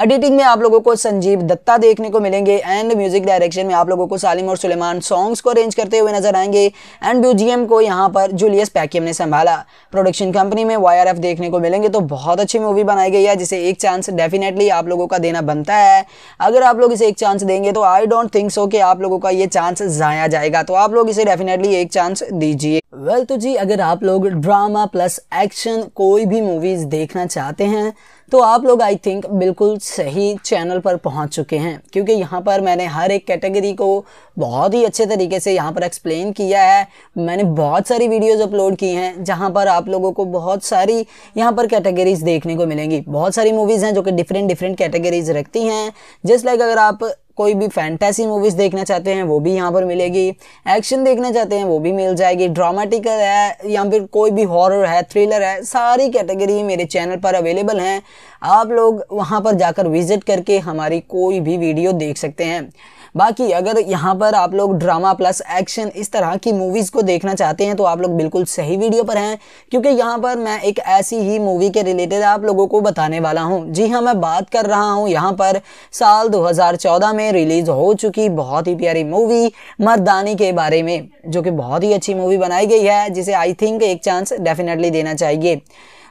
एडिटिंग में आप लोगों को संजीव दत्ता देखने को मिलेंगे एंड म्यूजिक डायरेक्शन में आप लोगों को सालिम और सुलेमान सॉन्ग्स को अरेंज करते हुए नजर आएंगे एंड ब्यूजीएम को यहाँ पर जूलियस पैकियम ने संभाला प्रोडक्शन कंपनी में वाई देखने को मिलेंगे तो बहुत अच्छी मूवी बनाई गई है जिसे एक चांस डेफिनेटली आप लोगों का देना बनता है अगर आप लोग इसे एक चांस देंगे तो आई डोंट थिंक सो कि आप लोगों का ये चांस जाया जाएगा तो आप लोग इसे डेफिनेटली एक चांस दीजिए वेल well, तो जी अगर आप लोग ड्रामा प्लस एक्शन कोई भी मूवीज देखना चाहते हैं तो आप लोग आई थिंक बिल्कुल सही चैनल पर पहुंच चुके हैं क्योंकि यहाँ पर मैंने हर एक कैटेगरी को बहुत ही अच्छे तरीके से यहाँ पर एक्सप्लेन किया है मैंने बहुत सारी वीडियोज़ अपलोड की हैं जहाँ पर आप लोगों को बहुत सारी यहाँ पर कैटेगरीज़ देखने को मिलेंगी बहुत सारी मूवीज़ हैं जो कि डिफरेंट डिफरेंट कैटेगरीज़ रखती हैं जस्ट लाइक अगर आप कोई भी फैंटेसी मूवीज़ देखना चाहते हैं वो भी यहाँ पर मिलेगी एक्शन देखना चाहते हैं वो भी मिल जाएगी ड्रामेटिकल है या फिर कोई भी हॉरर है थ्रिलर है सारी कैटेगरी मेरे चैनल पर अवेलेबल हैं आप लोग वहाँ पर जाकर विज़िट करके हमारी कोई भी वीडियो देख सकते हैं बाकी अगर यहाँ पर आप लोग ड्रामा प्लस एक्शन इस तरह की मूवीज़ को देखना चाहते हैं तो आप लोग बिल्कुल सही वीडियो पर हैं क्योंकि यहाँ पर मैं एक ऐसी ही मूवी के रिलेटेड आप लोगों को बताने वाला हूँ जी हाँ मैं बात कर रहा हूँ यहाँ पर साल दो में रिलीज़ हो चुकी बहुत ही प्यारी मूवी मरदानी के बारे में जो कि बहुत ही अच्छी मूवी बनाई गई है जिसे आई थिंक एक चांस डेफिनेटली देना चाहिए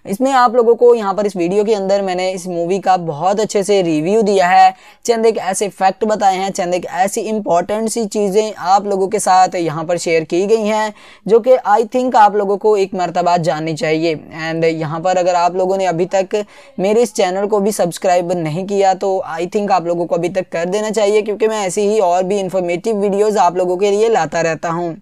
इसमें आप लोगों को यहाँ पर इस वीडियो के अंदर मैंने इस मूवी का बहुत अच्छे से रिव्यू दिया है चंद एक ऐसे फैक्ट बताए हैं चंद एक ऐसी इंपॉर्टेंट सी चीज़ें आप लोगों के साथ यहाँ पर शेयर की गई हैं जो कि आई थिंक आप लोगों को एक मरतबा जाननी चाहिए एंड यहाँ पर अगर आप लोगों ने अभी तक मेरे इस चैनल को भी सब्सक्राइब नहीं किया तो आई थिंक आप लोगों को अभी तक कर देना चाहिए क्योंकि मैं ऐसी ही और भी इन्फॉर्मेटिव वीडियोज़ आप लोगों के लिए लाता रहता हूँ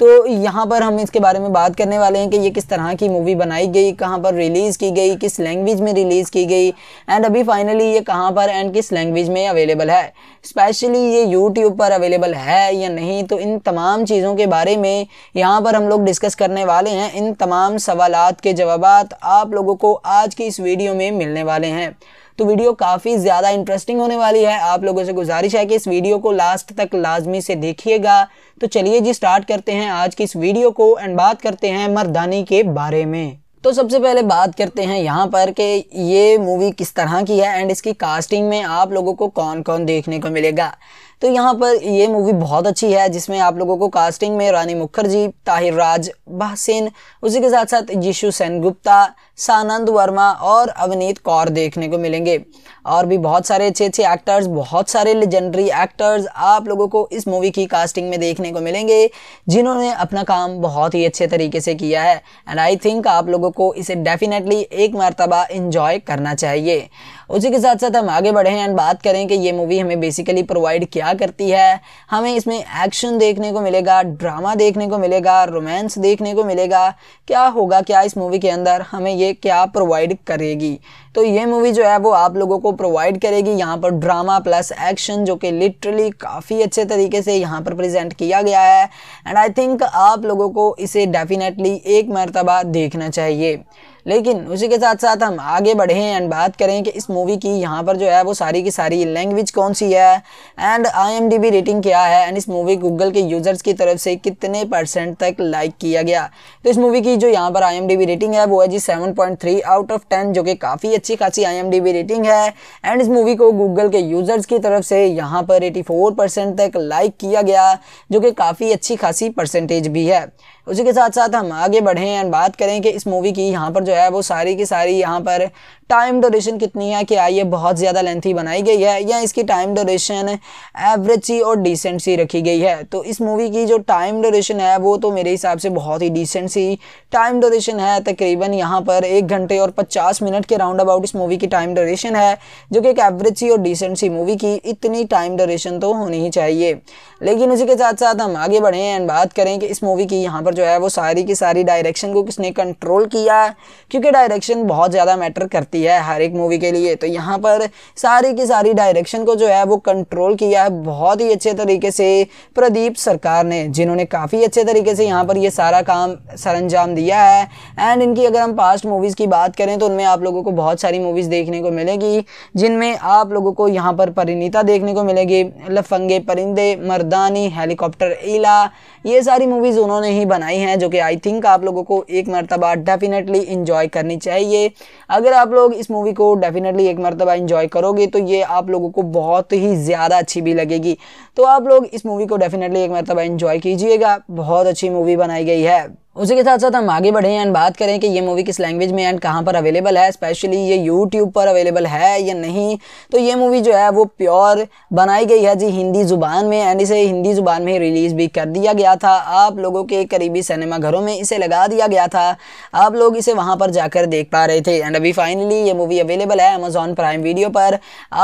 तो यहाँ पर हम इसके बारे में बात करने वाले हैं कि ये किस तरह की मूवी बनाई गई कहाँ पर रिलीज़ की गई किस लैंग्वेज में रिलीज़ की गई एंड अभी फाइनली ये कहाँ पर एंड किस लैंग्वेज में अवेलेबल है स्पेशली ये यूट्यूब पर अवेलेबल है या नहीं तो इन तमाम चीज़ों के बारे में यहाँ पर हम लोग डिस्कस करने वाले हैं इन तमाम सवाल के जवाब आप लोगों को आज की इस वीडियो में मिलने वाले हैं तो वीडियो काफ़ी ज़्यादा इंटरेस्टिंग होने वाली है आप लोगों से गुजारिश है कि इस वीडियो को लास्ट तक लाजमी से देखिएगा तो चलिए जी स्टार्ट करते हैं आज की इस वीडियो को एंड बात करते हैं मरदानी के बारे में तो सबसे पहले बात करते हैं यहाँ पर कि ये मूवी किस तरह की है एंड इसकी कास्टिंग में आप लोगों को कौन कौन देखने को मिलेगा तो यहाँ पर ये मूवी बहुत अच्छी है जिसमें आप लोगों को कास्टिंग में रानी मुखर्जी ताहिर राज बहसेन उसी के साथ साथ यीशु गुप्ता सानंद वर्मा और अवनीत कौर देखने को मिलेंगे और भी बहुत सारे अच्छे अच्छे एक्टर्स बहुत सारे लेजेंडरी एक्टर्स आप लोगों को इस मूवी की कास्टिंग में देखने को मिलेंगे जिन्होंने अपना काम बहुत ही अच्छे तरीके से किया है एंड आई थिंक आप लोगों को इसे डेफिनेटली एक मरतबा इन्जॉय करना चाहिए उसी के साथ साथ हम आगे बढ़ें एंड बात करें कि ये मूवी हमें बेसिकली प्रोवाइड क्या करती है हमें इसमें एक्शन देखने को मिलेगा ड्रामा देखने को मिलेगा रोमांस देखने को मिलेगा क्या होगा क्या इस मूवी के अंदर हमें ये क्या प्रोवाइड करेगी तो ये मूवी जो है वो आप लोगों को प्रोवाइड करेगी यहाँ पर ड्रामा प्लस एक्शन जो कि लिटरली काफ़ी अच्छे तरीके से यहाँ पर प्रेजेंट किया गया है एंड आई थिंक आप लोगों को इसे डेफिनेटली एक मरतबा देखना चाहिए लेकिन उसी के साथ साथ हम आगे बढ़ें एंड बात करें कि इस मूवी की यहाँ पर जो है वो सारी की सारी लैंग्वेज कौन सी है एंड आई रेटिंग क्या है एंड इस मूवी गूगल के यूज़र्स की तरफ से कितने परसेंट तक लाइक किया गया तो इस मूवी की जो यहाँ पर आई रेटिंग है वो है जी सेवन आउट ऑफ टेन जो कि काफ़ी अच्छी खासी आई रेटिंग है एंड इस मूवी को गूगल के यूज़र्स की तरफ से यहाँ पर एटी तक लाइक किया गया जो कि काफ़ी अच्छी खासी परसेंटेज भी है उसी के साथ साथ हम आगे बढ़ें एंड बात करें कि इस मूवी की यहाँ पर जो है वो सारी की सारी यहाँ पर टाइम डोरेशन कितनी है कि आइए बहुत ज़्यादा लेंथी बनाई गई है या इसकी टाइम डोरेशन एवरेज सी और डिसेंट सी रखी गई है तो इस मूवी की जो टाइम डोरेशन है वो तो मेरे हिसाब से बहुत ही डिसेंट सी टाइम डोरेशन है तकरीबन यहाँ पर एक घंटे और पचास मिनट के राउंड अबाउट इस मूवी की टाइम डोरेशन है जो कि एक एवरेज सी और डिसेंट सी मूवी की इतनी टाइम डोरेशन तो होनी ही चाहिए लेकिन उसी के साथ साथ हम आगे बढ़ें एंड बात करें कि इस मूवी की यहाँ पर जो है वो सारी की सारी डायरेक्शन को किसने कंट्रोल किया है क्योंकि डायरेक्शन बहुत ज़्यादा मैटर करती है हर एक मूवी के लिए तो यहाँ पर सारी की सारी डायरेक्शन को जो है वो कंट्रोल किया है बहुत ही अच्छे तरीके से प्रदीप सरकार ने जिन्होंने काफ़ी अच्छे तरीके से यहाँ पर ये सारा काम सर दिया है एंड इनकी अगर हम पास्ट मूवीज़ की बात करें तो उनमें आप लोगों को बहुत सारी मूवीज़ देखने को मिलेगी जिनमें आप लोगों को यहाँ पर परिणीता देखने को मिलेगी लफंगे परिंदे मर्दानी हेलीकॉप्टर इला ये सारी मूवीज़ उन्होंने ही बनाई हैं जो कि आई थिंक आप लोगों को एक मरतबा डेफ़िनेटली इंजॉय करनी चाहिए अगर आप लोग इस मूवी को डेफ़िनेटली एक मरतबा इंजॉय करोगे तो ये आप लोगों को बहुत ही ज़्यादा अच्छी भी लगेगी तो आप लोग इस मूवी को डेफ़िनेटली एक मरतबा इंजॉय कीजिएगा बहुत अच्छी मूवी बनाई गई है উজগেتازাদা মাগে বడే এন বাত করেন যে এই মুভি কি ল্যাঙ্গুয়েজ মে এন্ড কহা পর অ্যাভেইলেবল হ্যায় স্পেশালি ইয়ে ইউটিউব পর অ্যাভেইলেবল হ্যায় ইয়া নহি তো ইয়ে মুভি জো হ্যায় ও পিওর বনাই গয়ি হ্যায় জি হিন্দি জুবান মে এন্ড ইসে হিন্দি জুবান মে রিলেস ভি কর দিয়া গয়া থা আপ লোগো কে কেরিবি সিনেমা ঘরো মে ইসে লাগা দিয়া গয়া থা আপ লোগ ইসে ওয়হা পর যা কার দেখ পা ਰਹে থে এন্ড এবি ফাইনালি ইয়ে মুভি অ্যাভেইলেবল হ্যায় অ্যামাজন প্রাইম ভিডিও পর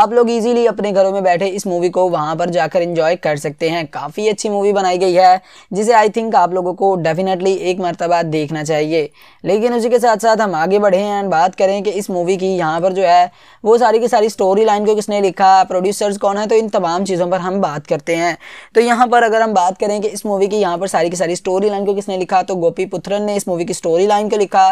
আপ লোগ ইজিলি apne ঘরো মে বaithe ইস মুভি কো ওয়হা পর যা কার এনজয় কর sakte hain کافی اچھی মুভি বনাই গয়ি হ্যায় جسے আই থিং আপ লোগো কো ডেফিনেটলি এক मरतबा देखना चाहिए लेकिन उसी के साथ साथ हम आगे बढ़े हैं एंड बात करें कि इस मूवी की यहाँ पर जो है वो सारी की सारी स्टोरी लाइन को किसने लिखा प्रोड्यूसर्स कौन है तो इन तमाम चीज़ों पर हम बात करते हैं तो यहाँ पर अगर हम बात करें कि इस मूवी की यहाँ पर सारी की सारी स्टोरी लाइन को किसने लिखा तो गोपी पुत्रन ने इस मूवी की स्टोरी लाइन को लिखा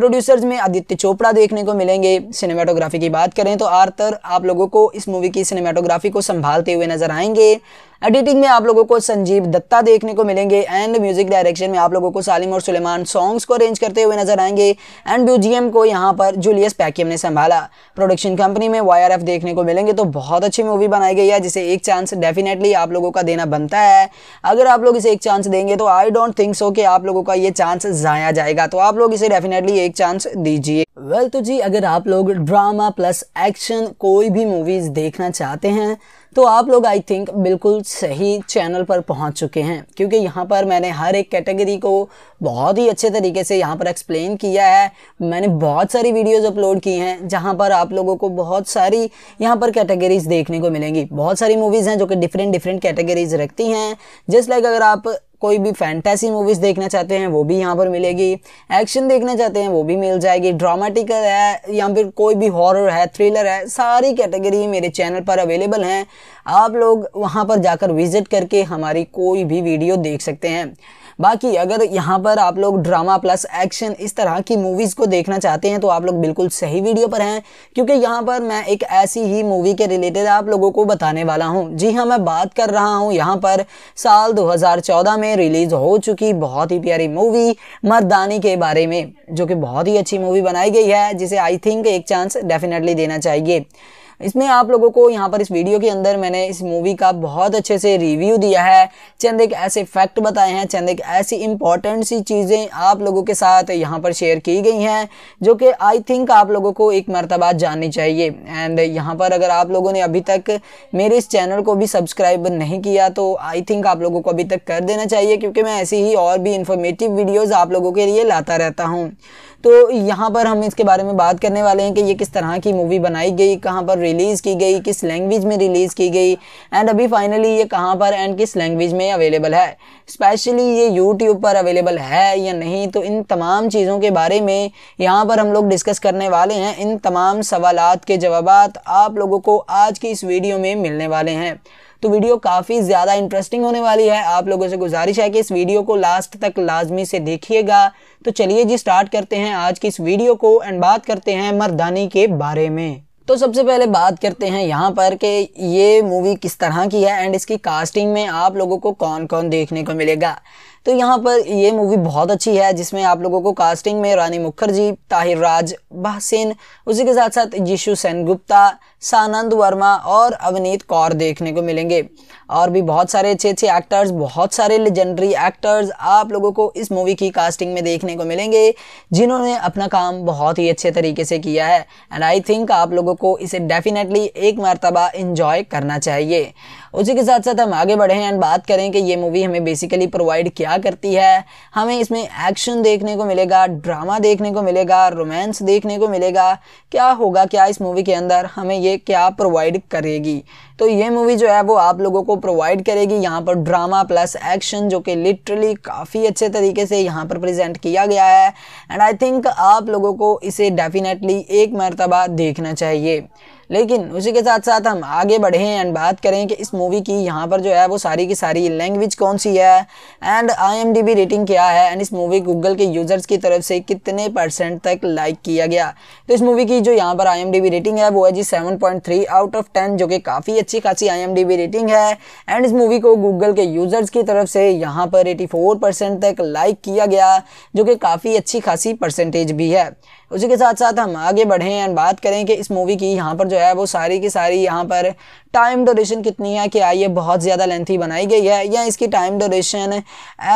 प्रोड्यूसर्स में आदित्य चोपड़ा देखने को मिलेंगे सिनेमाटोग्राफी की बात करें तो आर्थर आप लोगों को इस मूवी की सिनेमाटोग्राफी को संभालते हुए नजर आएंगे एडिटिंग में आप लोगों को संजीव दत्ता देखने को मिलेंगे एंड म्यूजिक डायरेक्शन में आप लोगों को सालिम और सुलेमान सॉन्ग्स को अरेंज करते हुए नजर आएंगे एंड म्यूजियम को यहाँ पर जूलियस पैकियम ने संभाला प्रोडक्शन कंपनी में वाई देखने को मिलेंगे तो बहुत अच्छी मूवी बनाई गई है जिसे एक चांस डेफिनेटली आप लोगों का देना बनता है अगर आप लोग इसे एक चांस देंगे तो आई डोंट थिंक सो कि आप लोगों का ये चांस जाया जाएगा तो आप लोग इसे डेफिनेटली एक चांस दीजिए वेल well, तो जी अगर आप लोग ड्रामा प्लस एक्शन कोई भी मूवीज देखना चाहते हैं तो आप लोग आई थिंक बिल्कुल सही चैनल पर पहुंच चुके हैं क्योंकि यहाँ पर मैंने हर एक कैटेगरी को बहुत ही अच्छे तरीके से यहाँ पर एक्सप्लेन किया है मैंने बहुत सारी वीडियोस अपलोड की हैं जहाँ पर आप लोगों को बहुत सारी यहाँ पर कैटेगरीज देखने को मिलेंगी बहुत सारी मूवीज़ हैं जो कि डिफरेंट डिफरेंट कैटेगरीज रखती हैं जस्ट लाइक अगर आप कोई भी फैंटेसी मूवीज़ देखना चाहते हैं वो भी यहाँ पर मिलेगी एक्शन देखना चाहते हैं वो भी मिल जाएगी ड्रामेटिकल है या फिर कोई भी हॉरर है थ्रिलर है सारी कैटेगरी मेरे चैनल पर अवेलेबल हैं आप लोग वहाँ पर जाकर विज़िट करके हमारी कोई भी वीडियो देख सकते हैं बाकी अगर यहाँ पर आप लोग ड्रामा प्लस एक्शन इस तरह की मूवीज़ को देखना चाहते हैं तो आप लोग बिल्कुल सही वीडियो पर हैं क्योंकि यहाँ पर मैं एक ऐसी ही मूवी के रिलेटेड आप लोगों को बताने वाला हूँ जी हाँ मैं बात कर रहा हूँ यहाँ पर साल 2014 में रिलीज़ हो चुकी बहुत ही प्यारी मूवी मर्दानी के बारे में जो कि बहुत ही अच्छी मूवी बनाई गई है जिसे आई थिंक एक चांस डेफिनेटली देना चाहिए इसमें आप लोगों को यहाँ पर इस वीडियो के अंदर मैंने इस मूवी का बहुत अच्छे से रिव्यू दिया है चंद एक ऐसे फैक्ट बताए हैं चंद एक ऐसी इंपॉर्टेंट सी चीज़ें आप लोगों के साथ यहाँ पर शेयर की गई हैं जो कि आई थिंक आप लोगों को एक मरतबा जाननी चाहिए एंड यहाँ पर अगर आप लोगों ने अभी तक मेरे इस चैनल को भी सब्सक्राइब नहीं किया तो आई थिंक आप लोगों को अभी तक कर देना चाहिए क्योंकि मैं ऐसी ही और भी इन्फॉर्मेटिव वीडियोज़ आप लोगों के लिए लाता रहता हूँ तो यहाँ पर हम इसके बारे में बात करने वाले हैं कि ये किस तरह की मूवी बनाई गई कहाँ पर रिलीज़ की गई किस लैंग्वेज में रिलीज़ की गई एंड अभी फाइनली ये कहाँ पर एंड किस लैंग्वेज में अवेलेबल है स्पेशली ये यूट्यूब पर अवेलेबल है या नहीं तो इन तमाम चीज़ों के बारे में यहाँ पर हम लोग डिस्कस करने वाले हैं इन तमाम सवालत के जवाब आप लोगों को आज की इस वीडियो में मिलने वाले हैं तो वीडियो काफ़ी ज़्यादा इंटरेस्टिंग होने वाली है आप लोगों से गुजारिश है कि इस वीडियो को लास्ट तक लाजमी से देखिएगा तो चलिए जी स्टार्ट करते हैं आज की इस वीडियो को एंड बात करते हैं मरदानी के बारे में तो सबसे पहले बात करते हैं यहाँ पर कि ये मूवी किस तरह की है एंड इसकी कास्टिंग में आप लोगों को कौन कौन देखने को मिलेगा तो यहाँ पर ये मूवी बहुत अच्छी है जिसमें आप लोगों को कास्टिंग में रानी मुखर्जी ताहिर राज बहसिन उसी के साथ साथ यीशु सेनगुप्ता सानंद वर्मा और अवनीत कौर देखने को मिलेंगे और भी बहुत सारे अच्छे अच्छे एक्टर्स बहुत सारे लेजेंडरी एक्टर्स आप लोगों को इस मूवी की कास्टिंग में देखने को मिलेंगे जिन्होंने अपना काम बहुत ही अच्छे तरीके से किया है एंड आई थिंक आप लोगों को इसे डेफिनेटली एक मरतबा इन्जॉय करना चाहिए उसी के साथ साथ हम आगे बढ़ें एंड बात करें कि ये मूवी हमें बेसिकली प्रोवाइड क्या करती है हमें इसमें एक्शन देखने को मिलेगा ड्रामा देखने को मिलेगा रोमांस देखने को मिलेगा क्या होगा क्या इस मूवी के अंदर हमें ये ये क्या प्रोवाइड करेगी तो ये मूवी जो है वो आप लोगों को प्रोवाइड करेगी यहाँ पर ड्रामा प्लस एक्शन जो कि लिटरली काफ़ी अच्छे तरीके से यहाँ पर प्रेजेंट किया गया है एंड आई थिंक आप लोगों को इसे डेफिनेटली एक मरतबा देखना चाहिए लेकिन उसी के साथ साथ हम आगे बढ़ें एंड बात करें कि इस मूवी की यहाँ पर जो है वो सारी की सारी लैंग्वेज कौन सी है एंड आई रेटिंग क्या है एंड इस मूवी गूगल के यूज़र्स की तरफ से कितने परसेंट तक लाइक किया गया तो इस मूवी की जो यहाँ पर आई रेटिंग है वो है जी सेवन आउट ऑफ टेन जो कि काफ़ी अच्छी खासी आई रेटिंग है एंड इस मूवी को गूगल के यूज़र्स की तरफ से यहाँ पर एटी तक लाइक किया गया जो कि काफ़ी अच्छी खासी परसेंटेज भी है उसी के साथ साथ हम आगे बढ़ें एंड बात करें कि इस मूवी की यहाँ पर जो जो है वो सारी की सारी यहाँ पर टाइम डोरेशन कितनी है क्या ये बहुत ज़्यादा लेंथी बनाई गई है या इसकी टाइम डोरेशन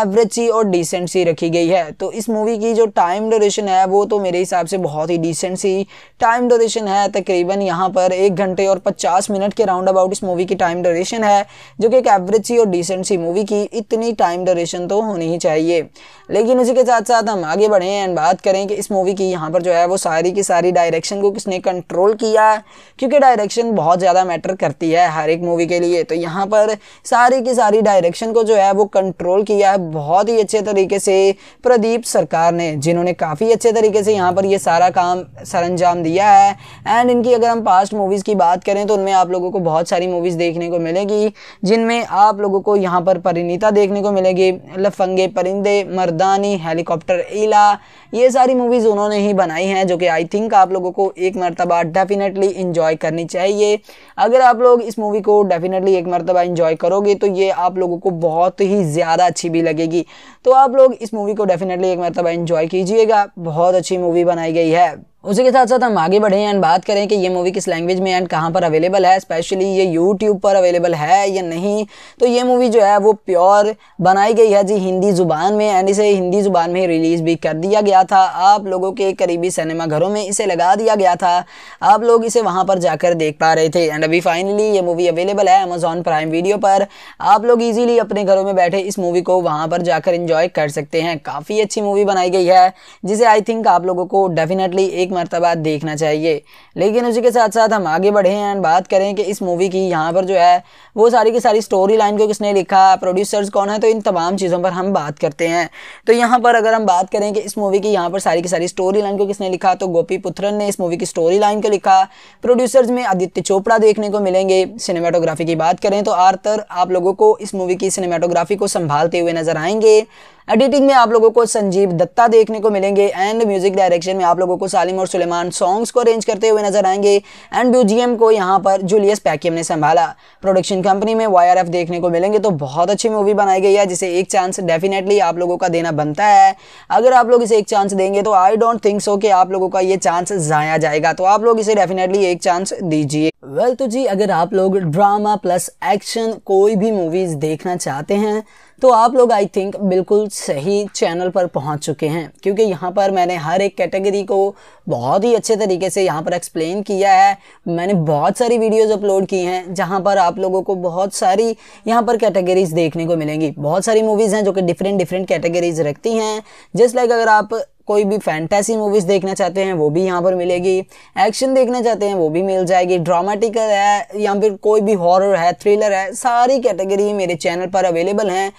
एवरेज सी और डिसेंट सी रखी गई है तो इस मूवी की जो टाइम डोरेशन है वो तो मेरे हिसाब से बहुत ही डिसेंट सी टाइम डोरेशन है तकरीबन यहाँ पर एक घंटे और पचास मिनट के राउंड अबाउट इस मूवी की टाइम डोरेशन है जो कि एक एवरेज सी और डिसेंट सी मूवी की इतनी टाइम डोरेशन तो होनी ही चाहिए लेकिन उसी के साथ साथ हम आगे बढ़ें एंड बात करें कि इस मूवी की यहाँ पर जो है वो सारी की सारी डायरेक्शन को किसने कंट्रोल किया क्योंकि डायरेक्शन बहुत ज़्यादा मैटर करती सकती है हर एक मूवी के लिए तो यहाँ पर सारी की सारी डायरेक्शन को जो है वो कंट्रोल किया है बहुत ही अच्छे तरीके से प्रदीप सरकार ने जिन्होंने काफ़ी अच्छे तरीके से यहाँ पर ये सारा काम सर दिया है एंड इनकी अगर हम पास्ट मूवीज़ की बात करें तो उनमें आप लोगों को बहुत सारी मूवीज़ देखने को मिलेगी जिनमें आप लोगों को यहाँ पर परिणीता देखने को मिलेगी लफंगे परिंदे मर्दानी हेलीकॉप्टर ईला ये सारी मूवीज़ उन्होंने ही बनाई हैं जो कि आई थिंक आप लोगों को एक मरतबा डेफिनेटली इन्जॉय करनी चाहिए अगर आप लोग लोग इस मूवी को डेफिनेटली एक मरतबा इंजॉय करोगे तो ये आप लोगों को बहुत ही ज़्यादा अच्छी भी लगेगी तो आप लोग इस मूवी को डेफिनेटली एक मरतबा इंजॉय कीजिएगा बहुत अच्छी मूवी बनाई गई है उसी के साथ साथ हम आगे बढ़े एंड बात करें कि ये मूवी किस लैंग्वेज में एंड कहाँ पर अवेलेबल है स्पेशली ये यूट्यूब पर अवेलेबल है या नहीं तो ये मूवी जो है वो प्योर बनाई गई है जी हिंदी ज़ुबान में एंड इसे हिंदी ज़ुबान में रिलीज़ भी कर दिया गया था आप लोगों के करीबी सिनेमा घरों में इसे लगा दिया गया था आप लोग इसे वहाँ पर जाकर देख पा रहे थे एंड अभी फाइनली ये मूवी अवेलेबल है अमेज़ॉन प्राइम वीडियो पर आप लोग ईजिली अपने घरों में बैठे इस मूवी को वहाँ पर जाकर इंजॉय कर सकते हैं काफ़ी अच्छी मूवी बनाई गई है जिसे आई थिंक आप लोगों को डेफिनेटली एक मरतबा देखना चाहिए लेकिन उसी के साथ साथ हम आगे बढ़े एंड बात करें कि इस मूवी की यहाँ पर जो है वो सारी की सारी स्टोरी लाइन को किसने लिखा प्रोड्यूसर्स कौन है तो इन तमाम चीज़ों पर हम बात करते हैं तो यहाँ पर अगर हम बात करें कि इस मूवी की यहाँ पर सारी की सारी स्टोरी लाइन को किसने लिखा तो गोपी पुत्रन ने इस मूवी की स्टोरी लाइन को लिखा प्रोड्यूसर्स में आदित्य चोपड़ा देखने को मिलेंगे सिनेमाटोग्राफी की बात करें तो आर्थर आप लोगों को इस मूवी की सिनेमाटोग्राफी को संभालते हुए नजर आएंगे एडिटिंग में आप लोगों को संजीव दत्ता देखने को मिलेंगे एंड म्यूजिक डायरेक्शन में आप लोगों को सालिम और सुलेमान सॉन्ग्स को अरेंज करते हुए नजर आएंगे एंड ब्यूजीएम को यहाँ पर जूलियस पैकियम ने संभाला प्रोडक्शन कंपनी में वाई देखने को मिलेंगे तो बहुत अच्छी मूवी बनाई गई है जिसे एक चांस डेफिनेटली आप लोगों का देना बनता है अगर आप लोग इसे एक चांस देंगे तो आई डोंट थिंक सो कि आप लोगों का ये चांस जाया जाएगा तो आप लोग इसे डेफिनेटली एक चांस दीजिए वेल तो जी अगर आप लोग ड्रामा प्लस एक्शन कोई भी मूवीज देखना चाहते हैं तो आप लोग आई थिंक बिल्कुल सही चैनल पर पहुंच चुके हैं क्योंकि यहाँ पर मैंने हर एक कैटेगरी को बहुत ही अच्छे तरीके से यहाँ पर एक्सप्लेन किया है मैंने बहुत सारी वीडियोस अपलोड की हैं जहाँ पर आप लोगों को बहुत सारी यहाँ पर कैटेगरीज देखने को मिलेंगी बहुत सारी मूवीज़ हैं जो कि डिफरेंट डिफरेंट कैटेगरीज रखती हैं जिस लाइक अगर आप कोई भी फैंटेसी मूवीज़ देखना चाहते हैं वो भी यहाँ पर मिलेगी एक्शन देखना चाहते हैं वो भी मिल जाएगी ड्रामेटिकल है या फिर कोई भी हॉरर है थ्रिलर है सारी कैटेगरी मेरे चैनल पर अवेलेबल हैं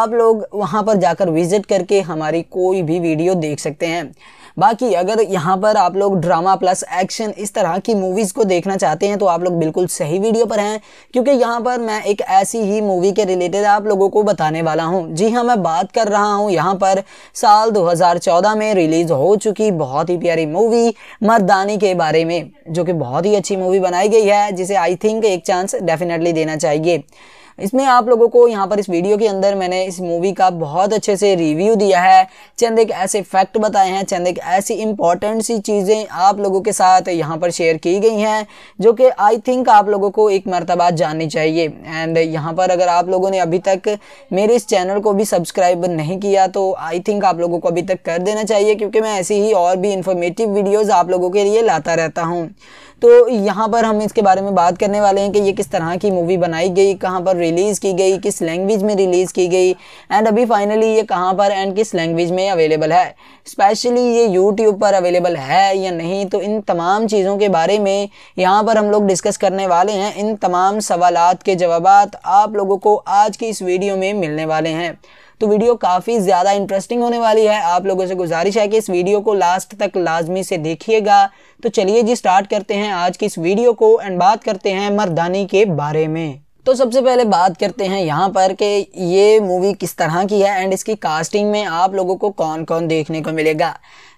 आप लोग वहाँ पर जाकर विज़िट करके हमारी कोई भी वीडियो देख सकते हैं बाकी अगर यहाँ पर आप लोग ड्रामा प्लस एक्शन इस तरह की मूवीज़ को देखना चाहते हैं तो आप लोग बिल्कुल सही वीडियो पर हैं क्योंकि यहाँ पर मैं एक ऐसी ही मूवी के रिलेटेड आप लोगों को बताने वाला हूँ जी हाँ मैं बात कर रहा हूँ यहाँ पर साल दो में रिलीज़ हो चुकी बहुत ही प्यारी मूवी मरदानी के बारे में जो कि बहुत ही अच्छी मूवी बनाई गई है जिसे आई थिंक एक चांस डेफिनेटली देना चाहिए इसमें आप लोगों को यहाँ पर इस वीडियो के अंदर मैंने इस मूवी का बहुत अच्छे से रिव्यू दिया है चंद एक ऐसे फैक्ट बताए हैं चंद एक ऐसी इंपॉर्टेंट सी चीज़ें आप लोगों के साथ यहाँ पर शेयर की गई हैं जो कि आई थिंक आप लोगों को एक मरतबा जाननी चाहिए एंड यहाँ पर अगर आप लोगों ने अभी तक मेरे इस चैनल को भी सब्सक्राइब नहीं किया तो आई थिंक आप लोगों को अभी तक कर देना चाहिए क्योंकि मैं ऐसी ही और भी इन्फॉर्मेटिव वीडियोज़ आप लोगों के लिए लाता रहता हूँ तो यहाँ पर हम इसके बारे में बात करने वाले हैं कि ये किस तरह की मूवी बनाई गई कहाँ पर रिलीज़ की गई किस लैंग्वेज में रिलीज़ की गई एंड अभी फाइनली ये कहाँ पर एंड किस लैंग्वेज में अवेलेबल है स्पेशली ये यूट्यूब पर अवेलेबल है या नहीं तो इन तमाम चीज़ों के बारे में यहाँ पर हम लोग डिस्कस करने वाले हैं इन तमाम सवाल के जवाब आप लोगों को आज की इस वीडियो में मिलने वाले हैं तो वीडियो काफ़ी ज़्यादा इंटरेस्टिंग होने वाली है आप लोगों से गुजारिश है कि इस वीडियो को लास्ट तक लाजमी से देखिएगा तो चलिए जी स्टार्ट करते हैं आज की इस वीडियो को एंड बात करते हैं मर्दानी के बारे में तो सबसे पहले बात करते हैं यहाँ पर कि ये मूवी किस तरह की है एंड इसकी कास्टिंग में आप लोगों को कौन कौन देखने को मिलेगा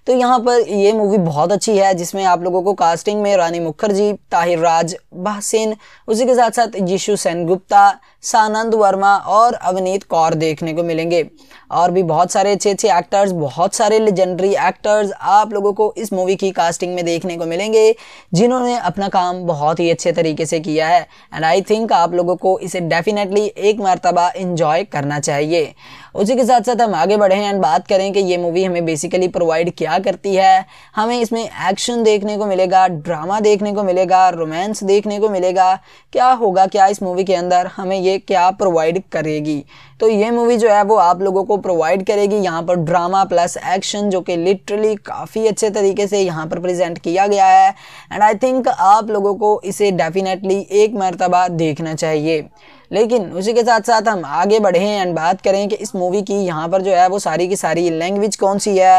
तो यहाँ पर ये मूवी बहुत अच्छी है जिसमें आप लोगों को कास्टिंग में रानी मुखर्जी ताहिर राज बहसेन उसी के साथ साथ यीशु गुप्ता सानंद वर्मा और अवनीत कौर देखने को मिलेंगे और भी बहुत सारे अच्छे अच्छे एक्टर्स बहुत सारे लेजेंडरी एक्टर्स आप लोगों को इस मूवी की कास्टिंग में देखने को मिलेंगे जिन्होंने अपना काम बहुत ही अच्छे तरीके से किया है एंड आई थिंक आप लोगों को इसे डेफिनेटली एक मरतबा इन्जॉय करना चाहिए उसी के साथ साथ हम आगे बढ़ें एंड बात करें कि ये मूवी हमें बेसिकली प्रोवाइड क्या करती है हमें इसमें एक्शन देखने को मिलेगा ड्रामा देखने को मिलेगा रोमांस देखने को मिलेगा क्या होगा क्या इस मूवी के अंदर हमें ये क्या प्रोवाइड करेगी तो ये मूवी जो है वो आप लोगों को प्रोवाइड करेगी यहाँ पर ड्रामा प्लस एक्शन जो कि लिटरली काफ़ी अच्छे तरीके से यहाँ पर प्रेजेंट किया गया है एंड आई थिंक आप लोगों को इसे डेफिनेटली एक मरतबा देखना चाहिए लेकिन उसी के साथ साथ हम आगे बढ़ें एंड बात करें कि इस मूवी की यहाँ पर जो है वो सारी की सारी लैंग्वेज कौन सी है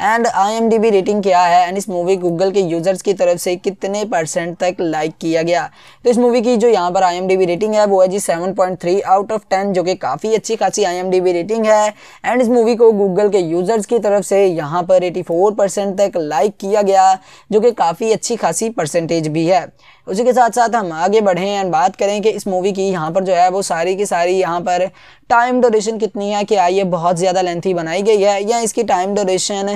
एंड आईएमडीबी रेटिंग क्या है एंड इस मूवी गूगल के यूज़र्स की तरफ से कितने परसेंट तक लाइक किया गया तो इस मूवी की जो यहाँ पर आईएमडीबी रेटिंग है वो है जी seven point three out of ten जो कि काफ़ी अच्छी खासी आई रेटिंग है एंड इस मूवी को गूगल के यूज़र्स की तरफ से यहाँ पर 84 परसेंट तक लाइक किया गया जो कि काफ़ी अच्छी खासी परसेंटेज भी है उसी के साथ साथ हम आगे बढ़ें एंड बात करें कि इस मूवी की यहाँ पर जो है वो सारी की सारी यहाँ पर टाइम ड्यूरेशन कितनी है कि आइए बहुत ज़्यादा लेंथी बनाई गई है या इसकी टाइम ड्यूरेशन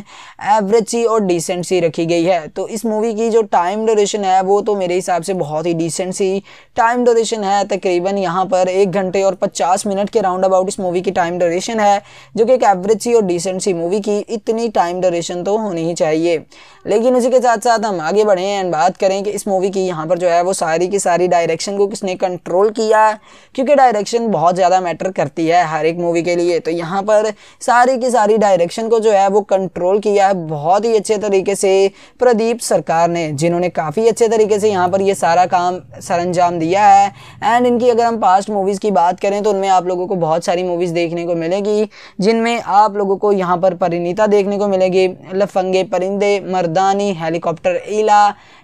एवरेज सी और डिसेंट सी रखी गई है तो इस मूवी की जो टाइम ड्यूरेशन है वो तो मेरे हिसाब से बहुत ही डिसेंट सी टाइम ड्यूरेशन है तकरीबन यहाँ पर एक घंटे और पचास मिनट के राउंड अबाउट इस मूवी की टाइम ड्यूरेशन है जो कि एक एवरेज सी और डिसेंट सी मूवी की इतनी टाइम ड्यूरेशन तो होनी ही चाहिए लेकिन उसी के साथ साथ हम आगे बढ़ें एंड बात करें कि इस मूवी की यहाँ पर जो है वो सारी की सारी डायरेक्शन को किसने कंट्रोल किया है क्योंकि डायरेक्शन बहुत ज़्यादा मैटर करती है हर एक मूवी के लिए तो यहाँ पर सारी की सारी डायरेक्शन को जो है वो कंट्रोल किया है बहुत ही अच्छे तरीके से प्रदीप सरकार ने जिन्होंने काफ़ी अच्छे तरीके से यहाँ पर ये सारा काम सर दिया है एंड इनकी अगर हम पास्ट मूवीज़ की बात करें तो उनमें आप लोगों को बहुत सारी मूवीज़ देखने को मिलेगी जिनमें आप लोगों को यहाँ पर परिणीता देखने को मिलेगी लफंगे परिंदे मर्दानी हेलीकॉप्टर ईला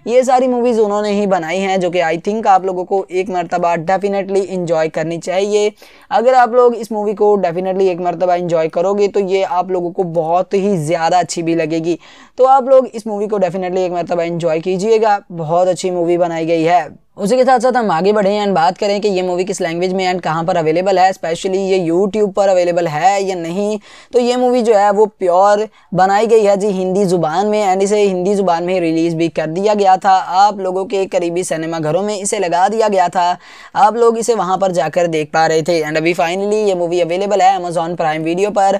ये सारी मूवीज़ उन्होंने ही बनाई बनाई हैं जो कि आई थिंक आप लोगों को एक मरतबा डेफिनेटली इन्जॉय करनी चाहिए अगर आप लोग इस मूवी को डेफिनेटली एक मरतबा इन्जॉय करोगे तो ये आप लोगों को बहुत ही ज़्यादा अच्छी भी लगेगी तो आप लोग इस मूवी को डेफिनेटली एक मरतबा इन्जॉय कीजिएगा बहुत अच्छी मूवी बनाई गई है उसी के साथ साथ हम आगे बढ़े एंड बात करें कि ये मूवी किस लैंग्वेज में एंड कहाँ पर अवेलेबल है स्पेशली ये यूट्यूब पर अवेलेबल है या नहीं तो ये मूवी जो है वो प्योर बनाई गई है जी हिंदी ज़ुबान में एंड इसे हिंदी ज़ुबान में ही रिलीज़ भी कर दिया गया था आप लोगों के करीबी सिनेमा घरों में इसे लगा दिया गया था आप लोग इसे वहाँ पर जाकर देख पा रहे थे एंड अभी फाइनली ये मूवी अवेलेबल है अमेज़ोन प्राइम वीडियो पर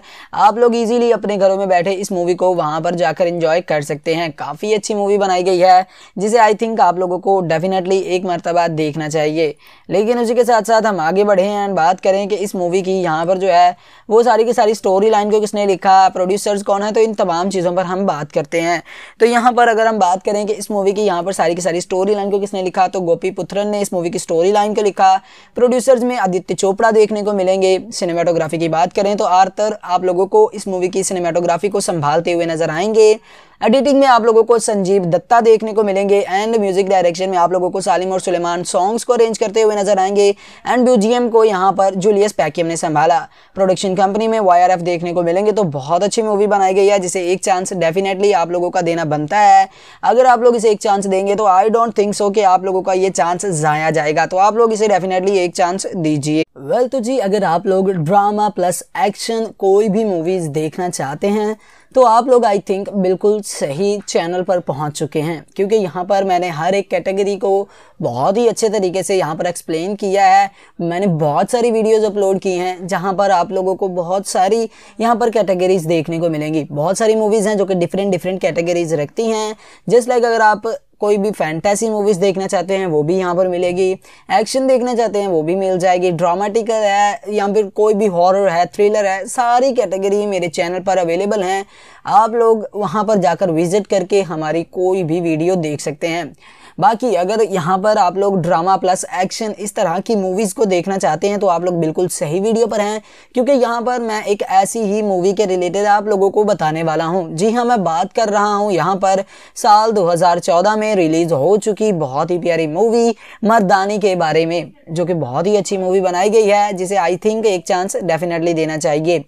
आप लोग ईजिली अपने घरों में बैठे इस मूवी को वहाँ पर जाकर इंजॉय कर सकते हैं काफ़ी अच्छी मूवी बनाई गई है जिसे आई थिंक आप लोगों को डेफिनेटली एक मरतबा देखना चाहिए लेकिन उसी के साथ साथ हम आगे बढ़े हैं बात करें कि इस मूवी की यहाँ पर जो है वो सारी की सारी स्टोरी लाइन को किसने लिखा प्रोड्यूसर्स कौन है तो इन तमाम चीज़ों पर हम बात करते हैं तो यहाँ पर अगर हम बात करें कि इस मूवी की यहाँ पर सारी की सारी स्टोरी लाइन को किसने लिखा तो गोपी पुत्रन ने इस मूवी की स्टोरी लाइन को लिखा प्रोड्यूसर्स में आदित्य चोपड़ा देखने को मिलेंगे सिनेमाटोग्राफी की बात करें तो आर्थर आप लोगों को इस मूवी की सिनेमाटोग्राफी को संभालते हुए नजर आएंगे एडिटिंग में आप लोगों को संजीव दत्ता देखने को मिलेंगे एंड म्यूजिक डायरेक्शन में आप लोगों को सालिम और सुलेमान सॉन्ग्स को अरेंज करते हुए नजर आएंगे एंड ब्यूजीएम को यहाँ पर जूलियस पैकियम ने संभाला प्रोडक्शन कंपनी में वाई देखने को मिलेंगे तो बहुत अच्छी मूवी बनाई गई है जिसे एक चांस डेफिनेटली आप लोगों का देना बनता है अगर आप लोग इसे एक चांस देंगे तो आई डोंट थिंक सो कि आप लोगों का ये चांस जाया जाएगा तो आप लोग इसे डेफिनेटली एक चांस दीजिए वेल well, तो जी अगर आप लोग ड्रामा प्लस एक्शन कोई भी मूवीज़ देखना चाहते हैं तो आप लोग आई थिंक बिल्कुल सही चैनल पर पहुंच चुके हैं क्योंकि यहाँ पर मैंने हर एक कैटेगरी को बहुत ही अच्छे तरीके से यहाँ पर एक्सप्लेन किया है मैंने बहुत सारी वीडियोस अपलोड की हैं जहाँ पर आप लोगों को बहुत सारी यहाँ पर कैटेगरीज़ देखने को मिलेंगी बहुत सारी मूवीज़ हैं जो कि डिफरेंट डिफरेंट कैटेगरीज़ रखती हैं जस्ट लाइक अगर आप कोई भी फैंटेसी मूवीज़ देखना चाहते हैं वो भी यहाँ पर मिलेगी एक्शन देखना चाहते हैं वो भी मिल जाएगी ड्रामेटिकल है या फिर कोई भी हॉरर है थ्रिलर है सारी कैटेगरी मेरे चैनल पर अवेलेबल हैं आप लोग वहाँ पर जाकर विज़िट करके हमारी कोई भी वीडियो देख सकते हैं बाकी अगर यहाँ पर आप लोग ड्रामा प्लस एक्शन इस तरह की मूवीज़ को देखना चाहते हैं तो आप लोग बिल्कुल सही वीडियो पर हैं क्योंकि यहाँ पर मैं एक ऐसी ही मूवी के रिलेटेड आप लोगों को बताने वाला हूँ जी हाँ मैं बात कर रहा हूँ यहाँ पर साल दो में रिलीज़ हो चुकी बहुत ही प्यारी मूवी मरदानी के बारे में जो कि बहुत ही अच्छी मूवी बनाई गई है जिसे आई थिंक एक चांस डेफिनेटली देना चाहिए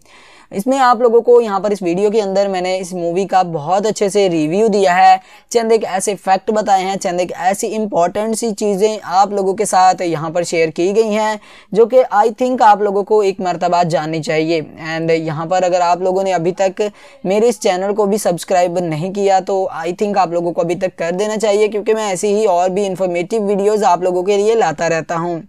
इसमें आप लोगों को यहाँ पर इस वीडियो के अंदर मैंने इस मूवी का बहुत अच्छे से रिव्यू दिया है चंद एक ऐसे फैक्ट बताए हैं चंद एक ऐसी इंपॉर्टेंट सी चीज़ें आप लोगों के साथ यहाँ पर शेयर की गई हैं जो कि आई थिंक आप लोगों को एक मरतबा जाननी चाहिए एंड यहाँ पर अगर आप लोगों ने अभी तक मेरे इस चैनल को भी सब्सक्राइब नहीं किया तो आई थिंक आप लोगों को अभी तक कर देना चाहिए क्योंकि मैं ऐसी ही और भी इन्फॉर्मेटिव वीडियोज़ आप लोगों के लिए लाता रहता हूँ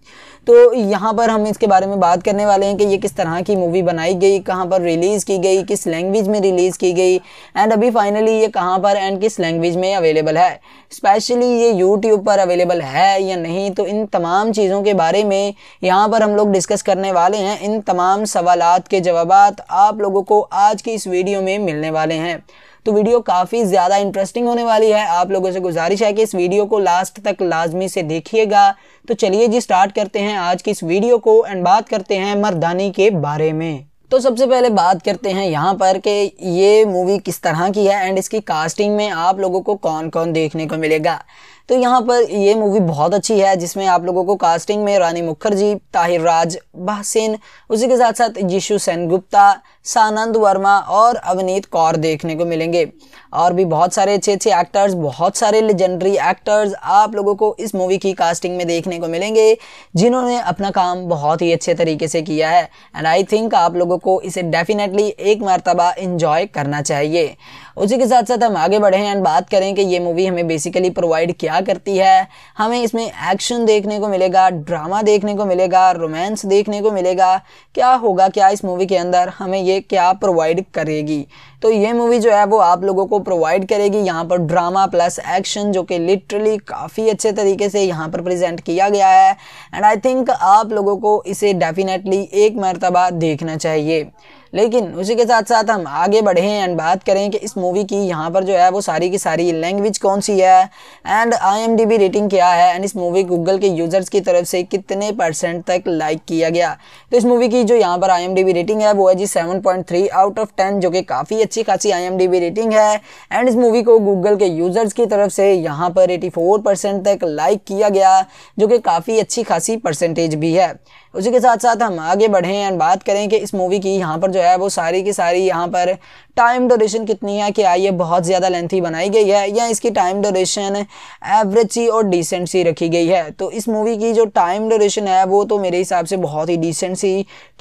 तो यहाँ पर हम इसके बारे में बात करने वाले हैं कि ये किस तरह की मूवी बनाई गई कहाँ पर रिलीज़ की गई किस लैंग्वेज में रिलीज़ की गई एंड अभी फाइनली ये कहाँ पर एंड किस लैंग्वेज में अवेलेबल है स्पेशली ये यूट्यूब पर अवेलेबल है या नहीं तो इन तमाम चीज़ों के बारे में यहाँ पर हम लोग डिस्कस करने वाले हैं इन तमाम सवाल के जवाब आप लोगों को आज की इस वीडियो में मिलने वाले हैं तो वीडियो काफ़ी ज़्यादा इंटरेस्टिंग होने वाली है आप लोगों से गुजारिश है कि इस वीडियो को लास्ट तक लाजमी से देखिएगा तो चलिए जी स्टार्ट करते हैं आज की इस वीडियो को एंड बात करते हैं मर्दानी के बारे में तो सबसे पहले बात करते हैं यहाँ पर कि ये मूवी किस तरह की है एंड इसकी कास्टिंग में आप लोगों को कौन कौन देखने को मिलेगा तो यहाँ पर ये मूवी बहुत अच्छी है जिसमें आप लोगों को कास्टिंग में रानी मुखर्जी ताहिर राज बहसिन उसी के साथ साथ यीशु गुप्ता सानंद वर्मा और अवनीत कौर देखने को मिलेंगे और भी बहुत सारे अच्छे अच्छे एक्टर्स बहुत सारे लेजेंडरी एक्टर्स आप लोगों को इस मूवी की कास्टिंग में देखने को मिलेंगे जिन्होंने अपना काम बहुत ही अच्छे तरीके से किया है एंड आई थिंक आप लोगों को इसे डेफिनेटली एक मरतबा इन्जॉय करना चाहिए उसी के साथ साथ हम आगे बढ़ें एंड बात करें कि ये मूवी हमें बेसिकली प्रोवाइड क्या करती है हमें इसमें एक्शन देखने को मिलेगा ड्रामा देखने को मिलेगा रोमांस देखने को मिलेगा क्या होगा क्या इस मूवी के अंदर हमें ये क्या प्रोवाइड करेगी तो ये मूवी जो है वो आप लोगों को प्रोवाइड करेगी यहाँ पर ड्रामा प्लस एक्शन जो कि लिटरली काफ़ी अच्छे तरीके से यहाँ पर प्रेजेंट किया गया है एंड आई थिंक आप लोगों को इसे डेफिनेटली एक मरतबा देखना चाहिए लेकिन उसी के साथ साथ हम आगे बढ़ें एंड बात करें कि इस मूवी की यहाँ पर जो है वो सारी की सारी लैंग्वेज कौन सी है एंड आई रेटिंग क्या है एंड इस मूवी गूगल के यूज़र्स की तरफ से कितने परसेंट तक लाइक किया गया तो इस मूवी की जो यहाँ पर आई रेटिंग है वो है जी सेवन आउट ऑफ टेन जो कि काफ़ी अच्छी खासी आई रेटिंग है एंड इस मूवी को गूगल के यूज़र्स की तरफ से यहाँ पर एटी तक लाइक किया गया जो कि काफ़ी अच्छी खासी परसेंटेज भी है उसी के साथ साथ हम आगे बढ़ें एंड बात करें कि इस मूवी की यहाँ पर जो जो है वो सारी की सारी यहाँ पर टाइम ड्यूरेशन कितनी है क्या ये बहुत ज़्यादा लेंथी बनाई गई है या इसकी टाइम ड्यूरेशन एवरेज सी और डिसेंट सी रखी गई है तो इस मूवी की जो टाइम ड्यूरेशन है वो तो मेरे हिसाब से बहुत ही डिसेंट सी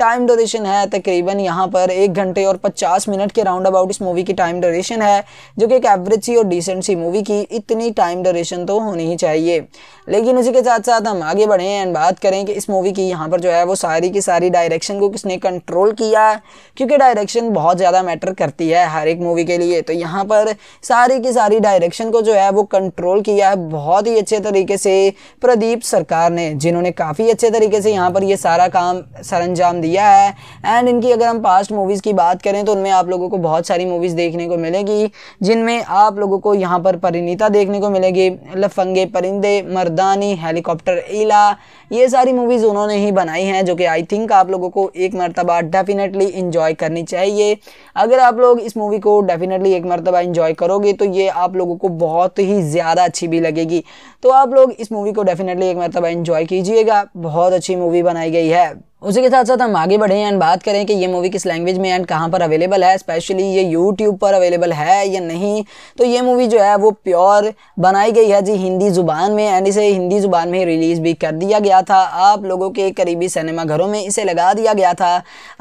टाइम ड्यूरेशन है तकरीबन यहाँ पर एक घंटे और पचास मिनट के राउंड अबाउट इस मूवी की टाइम ड्यूरेशन है जो कि एक एवरेज सी और डिसेंट सी मूवी की इतनी टाइम ड्यूरेशन तो होनी ही चाहिए लेकिन उसी के साथ साथ हम आगे बढ़ें एंड बात करें कि इस मूवी की यहाँ पर जो है वो सारी की सारी डायरेक्शन को किसने कंट्रोल किया है क्योंकि डायरेक्शन बहुत ज़्यादा मैटर करती है हर एक मूवी के लिए तो यहाँ पर सारी की सारी डायरेक्शन को जो है वो कंट्रोल किया है बहुत ही अच्छे तरीके से प्रदीप सरकार ने जिन्होंने काफ़ी अच्छे तरीके से यहाँ पर ये सारा काम सर दिया है एंड इनकी अगर हम पास्ट मूवीज़ की बात करें तो उनमें आप लोगों को बहुत सारी मूवीज़ देखने को मिलेगी जिनमें आप लोगों को यहाँ पर परिणीता देखने को मिलेगी लफंगे परिंदे मर्दानी हेलीकॉप्टर ईला ये सारी मूवीज़ उन्होंने ही बनाई हैं जो कि आई थिंक आप लोगों को एक मरतबा डेफिनेटली इन्जॉय इन्जॉय करनी चाहिए अगर आप लोग इस मूवी को डेफिनेटली एक मरतबा इन्जॉय करोगे तो ये आप लोगों को बहुत ही ज़्यादा अच्छी भी लगेगी तो आप लोग इस मूवी को डेफिनेटली एक मरतबा इन्जॉय कीजिएगा बहुत अच्छी मूवी बनाई गई है उसी के साथ साथ हम आगे बढ़ें एंड बात करें कि ये मूवी किस लैंग्वेज में एंड कहाँ पर अवेलेबल है स्पेशली ये यूट्यूब पर अवेलेबल है या नहीं तो ये मूवी जो है वो प्योर बनाई गई है जी हिंदी ज़ुबान में एंड इसे हिंदी ज़ुबान में रिलीज़ भी कर दिया गया था आप लोगों के करीबी सिनेमा घरों में इसे लगा दिया गया था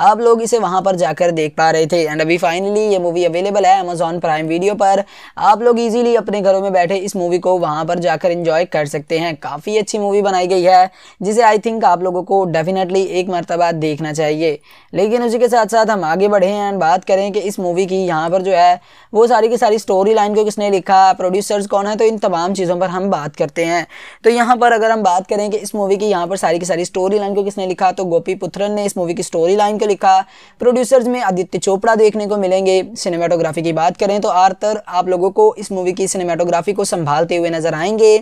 आप लोग इसे वहाँ पर जाकर देख पा रहे थे एंड अभी फाइनली ये मूवी अवेलेबल है अमेज़ॉन प्राइम वीडियो पर आप लोग ईजीली अपने घरों में बैठे इस मूवी को वहाँ पर जाकर इंजॉय कर सकते हैं काफ़ी अच्छी मूवी बनाई गई है जिसे आई थिंक आप लोगों को डेफिनेटली एक एक मरतबा देखना चाहिए लेकिन उसी के साथ साथ हम आगे बढ़े हैं बात करें कि इस मूवी की यहाँ पर जो है वो सारी की सारी स्टोरी लाइन को किसने लिखा प्रोड्यूसर्स कौन है तो इन तमाम चीज़ों पर हम बात करते हैं तो यहाँ पर अगर हम बात करें कि इस मूवी की यहाँ पर सारी की सारी स्टोरी लाइन को किसने लिखा तो गोपी पुत्रन ने इस मूवी की स्टोरी लाइन को लिखा प्रोड्यूसर्स में आदित्य चोपड़ा देखने को मिलेंगे सिनेमाटोग्राफी की बात करें तो आर्थर आप लोगों को इस मूवी की सिनेमाटोग्राफी को संभालते हुए नजर आएंगे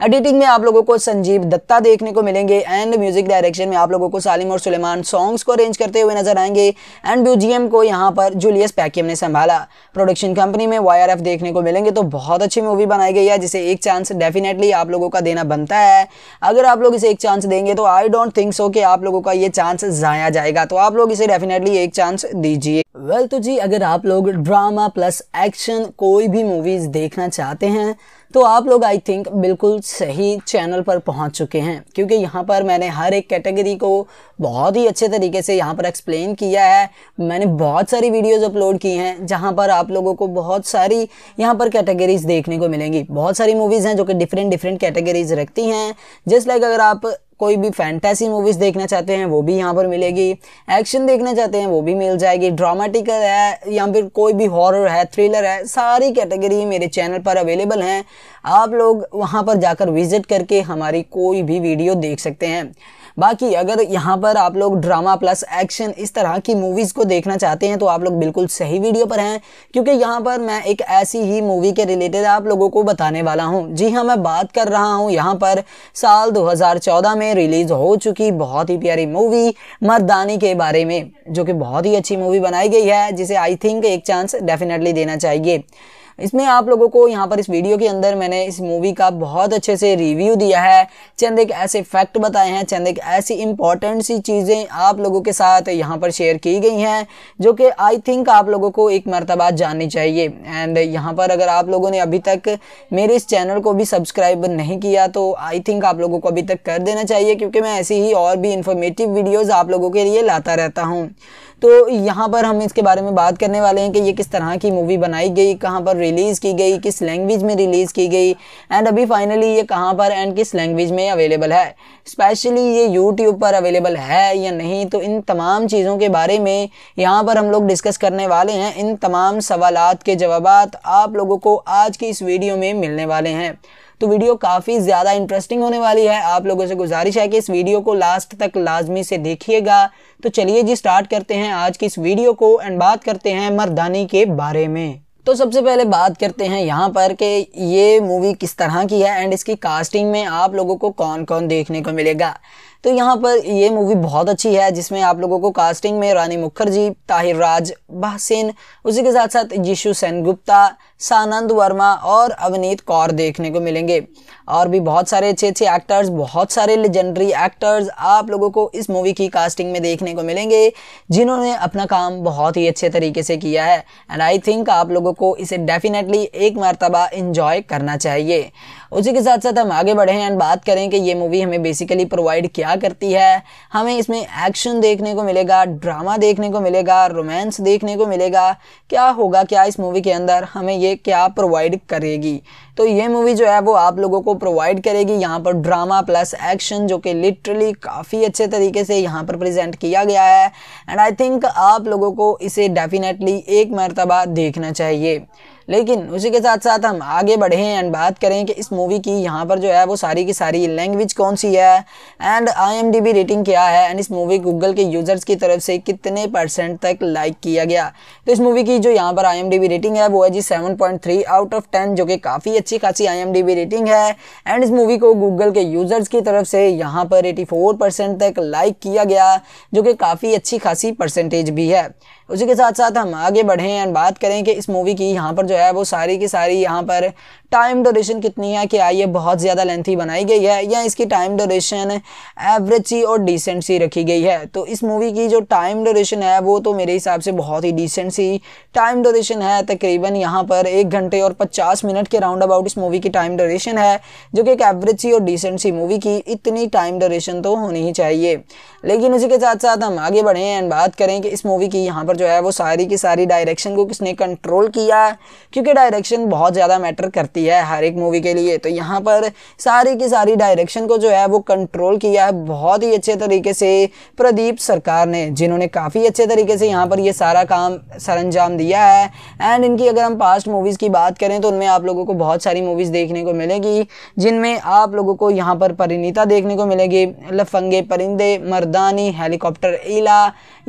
एडिटिंग में आप लोगों को संजीव दत्ता देखने को मिलेंगे एंड म्यूजिक डायरेक्शन में आप लोगों को सालिम और सुलेमान सॉन्ग्स को अरेंज करते हुए नजर आएंगे एंड ब्यूजीएम को यहाँ पर जूलियस पैकियम ने संभाला प्रोडक्शन कंपनी में वाई देखने को मिलेंगे तो बहुत अच्छी मूवी बनाई गई है जिसे एक चांस डेफिनेटली आप लोगों का देना बनता है अगर आप लोग इसे एक चांस देंगे तो आई डोंट थिंक सो कि आप लोगों का ये चांस जाया जाएगा तो आप लोग इसे डेफिनेटली एक चांस दीजिए वेल well, तो जी अगर आप लोग ड्रामा प्लस एक्शन कोई भी मूवीज देखना चाहते हैं तो आप लोग आई थिंक बिल्कुल सही चैनल पर पहुंच चुके हैं क्योंकि यहाँ पर मैंने हर एक कैटेगरी को बहुत ही अच्छे तरीके से यहाँ पर एक्सप्लेन किया है मैंने बहुत सारी वीडियोस अपलोड की हैं जहाँ पर आप लोगों को बहुत सारी यहाँ पर कैटेगरीज देखने को मिलेंगी बहुत सारी मूवीज़ हैं जो कि डिफरेंट डिफरेंट कैटेगरीज रखती हैं जस्ट लाइक अगर आप कोई भी फैंटेसी मूवीज़ देखना चाहते हैं वो भी यहाँ पर मिलेगी एक्शन देखना चाहते हैं वो भी मिल जाएगी ड्रामेटिकल है या फिर कोई भी हॉरर है थ्रिलर है सारी कैटेगरी मेरे चैनल पर अवेलेबल हैं आप लोग वहाँ पर जाकर विज़िट करके हमारी कोई भी वीडियो देख सकते हैं बाकी अगर यहाँ पर आप लोग ड्रामा प्लस एक्शन इस तरह की मूवीज़ को देखना चाहते हैं तो आप लोग बिल्कुल सही वीडियो पर हैं क्योंकि यहाँ पर मैं एक ऐसी ही मूवी के रिलेटेड आप लोगों को बताने वाला हूँ जी हाँ मैं बात कर रहा हूँ यहाँ पर साल दो में रिलीज़ हो चुकी बहुत ही प्यारी मूवी मरदानी के बारे में जो कि बहुत ही अच्छी मूवी बनाई गई है जिसे आई थिंक एक चांस डेफिनेटली देना चाहिए इसमें आप लोगों को यहाँ पर इस वीडियो के अंदर मैंने इस मूवी का बहुत अच्छे से रिव्यू दिया है चंद एक ऐसे फैक्ट बताए हैं चंद एक ऐसी इंपॉर्टेंट सी चीज़ें आप लोगों के साथ यहाँ पर शेयर की गई हैं जो कि आई थिंक आप लोगों को एक मरतबा जाननी चाहिए एंड यहाँ पर अगर आप लोगों ने अभी तक मेरे इस चैनल को भी सब्सक्राइब नहीं किया तो आई थिंक आप लोगों को अभी तक कर देना चाहिए क्योंकि मैं ऐसी ही और भी इन्फॉर्मेटिव वीडियोज़ आप लोगों के लिए लाता रहता हूँ तो यहाँ पर हम इसके बारे में बात करने वाले हैं कि ये किस तरह की मूवी बनाई गई कहाँ पर रिलीज़ की गई किस लैंग्वेज में रिलीज़ की गई एंड अभी फाइनली ये कहाँ पर एंड किस लैंग्वेज में अवेलेबल है स्पेशली ये यूट्यूब पर अवेलेबल है या नहीं तो इन तमाम चीज़ों के बारे में यहाँ पर हम लोग डिस्कस करने वाले हैं इन तमाम सवाल के जवाब आप लोगों को आज की इस वीडियो में मिलने वाले हैं तो वीडियो काफ़ी ज़्यादा इंटरेस्टिंग होने वाली है आप लोगों से गुजारिश है कि इस वीडियो को लास्ट तक लाजमी से देखिएगा तो चलिए जी स्टार्ट करते हैं आज की इस वीडियो को एंड बात करते हैं मरदानी के बारे में तो सबसे पहले बात करते हैं यहाँ पर कि ये मूवी किस तरह की है एंड इसकी कास्टिंग में आप लोगों को कौन कौन देखने को मिलेगा तो यहाँ पर ये मूवी बहुत अच्छी है जिसमें आप लोगों को कास्टिंग में रानी मुखर्जी ताहिर राज बहसेन उसी के साथ साथ यीशु सेन गुप्ता सानंद वर्मा और अवनीत कौर देखने को मिलेंगे और भी बहुत सारे अच्छे अच्छे एक्टर्स बहुत सारे लेजेंडरी एक्टर्स आप लोगों को इस मूवी की कास्टिंग में देखने को मिलेंगे जिन्होंने अपना काम बहुत ही अच्छे तरीके से किया है एंड आई थिंक आप लोगों को इसे डेफिनेटली एक मरतबा इन्जॉय करना चाहिए उसी के साथ साथ हम आगे बढ़ें एंड बात करें कि ये मूवी हमें बेसिकली प्रोवाइड क्या करती है हमें इसमें एक्शन देखने को मिलेगा ड्रामा देखने को मिलेगा रोमांस देखने को मिलेगा क्या होगा क्या इस मूवी के अंदर हमें ये क्या प्रोवाइड करेगी तो ये मूवी जो है वो आप लोगों को प्रोवाइड करेगी यहाँ पर ड्रामा प्लस एक्शन जो कि लिटरली काफ़ी अच्छे तरीके से यहाँ पर प्रेजेंट किया गया है एंड आई थिंक आप लोगों को इसे डेफिनेटली एक मरतबा देखना चाहिए लेकिन उसी के साथ साथ हम आगे बढ़ें एंड बात करें कि इस मूवी की यहाँ पर जो है वो सारी की सारी लैंग्वेज कौन सी है एंड आई रेटिंग क्या है एंड इस मूवी गूगल के यूज़र्स की तरफ से कितने परसेंट तक लाइक किया गया तो इस मूवी की जो यहाँ पर आई रेटिंग है वो है जी सेवन आउट ऑफ टेन जो कि काफ़ी अच्छी खासी आई रेटिंग है एंड इस मूवी को गूगल के यूज़र्स की तरफ से यहाँ पर एटी तक लाइक किया गया जो कि काफ़ी अच्छी खासी परसेंटेज भी है उसी के साथ साथ हम आगे बढ़ें एंड बात करें कि इस मूवी की यहाँ पर जो है वो सारी की सारी यहाँ पर टाइम ड्यूरेशन कितनी है क्या ये बहुत ज़्यादा लेंथी बनाई गई है या इसकी टाइम ड्यूरेशन एवरेज सी और डिसेंट सी रखी गई है तो इस मूवी की जो टाइम ड्यूरेशन है वो तो मेरे हिसाब से बहुत ही डिसेंट सी टाइम ड्यूरेशन है तकरीबन यहाँ पर एक घंटे और पचास मिनट के राउंड अबाउट इस मूवी की टाइम ड्यूरेशन है जो कि एक एवरेज सी और डिसेंट सी मूवी की इतनी टाइम ड्यूरेशन तो होनी ही चाहिए लेकिन उसी के साथ साथ हम आगे बढ़ें एंड बात करें कि इस मूवी की यहाँ पर जो है वो सारी की सारी डायरेक्शन को किसने कंट्रोल किया क्योंकि डायरेक्शन बहुत ज़्यादा मैटर करती जाती है हर एक मूवी के लिए तो यहाँ पर सारी की सारी डायरेक्शन को जो है वो कंट्रोल किया है बहुत ही अच्छे तरीके से प्रदीप सरकार ने जिन्होंने काफ़ी अच्छे तरीके से यहाँ पर ये सारा काम सरंजाम दिया है एंड इनकी अगर हम पास्ट मूवीज़ की बात करें तो उनमें आप लोगों को बहुत सारी मूवीज़ देखने को मिलेगी जिनमें आप लोगों को यहाँ पर परिणीता देखने को मिलेगी लफंगे परिंदे मर्दानी हेलीकॉप्टर ईला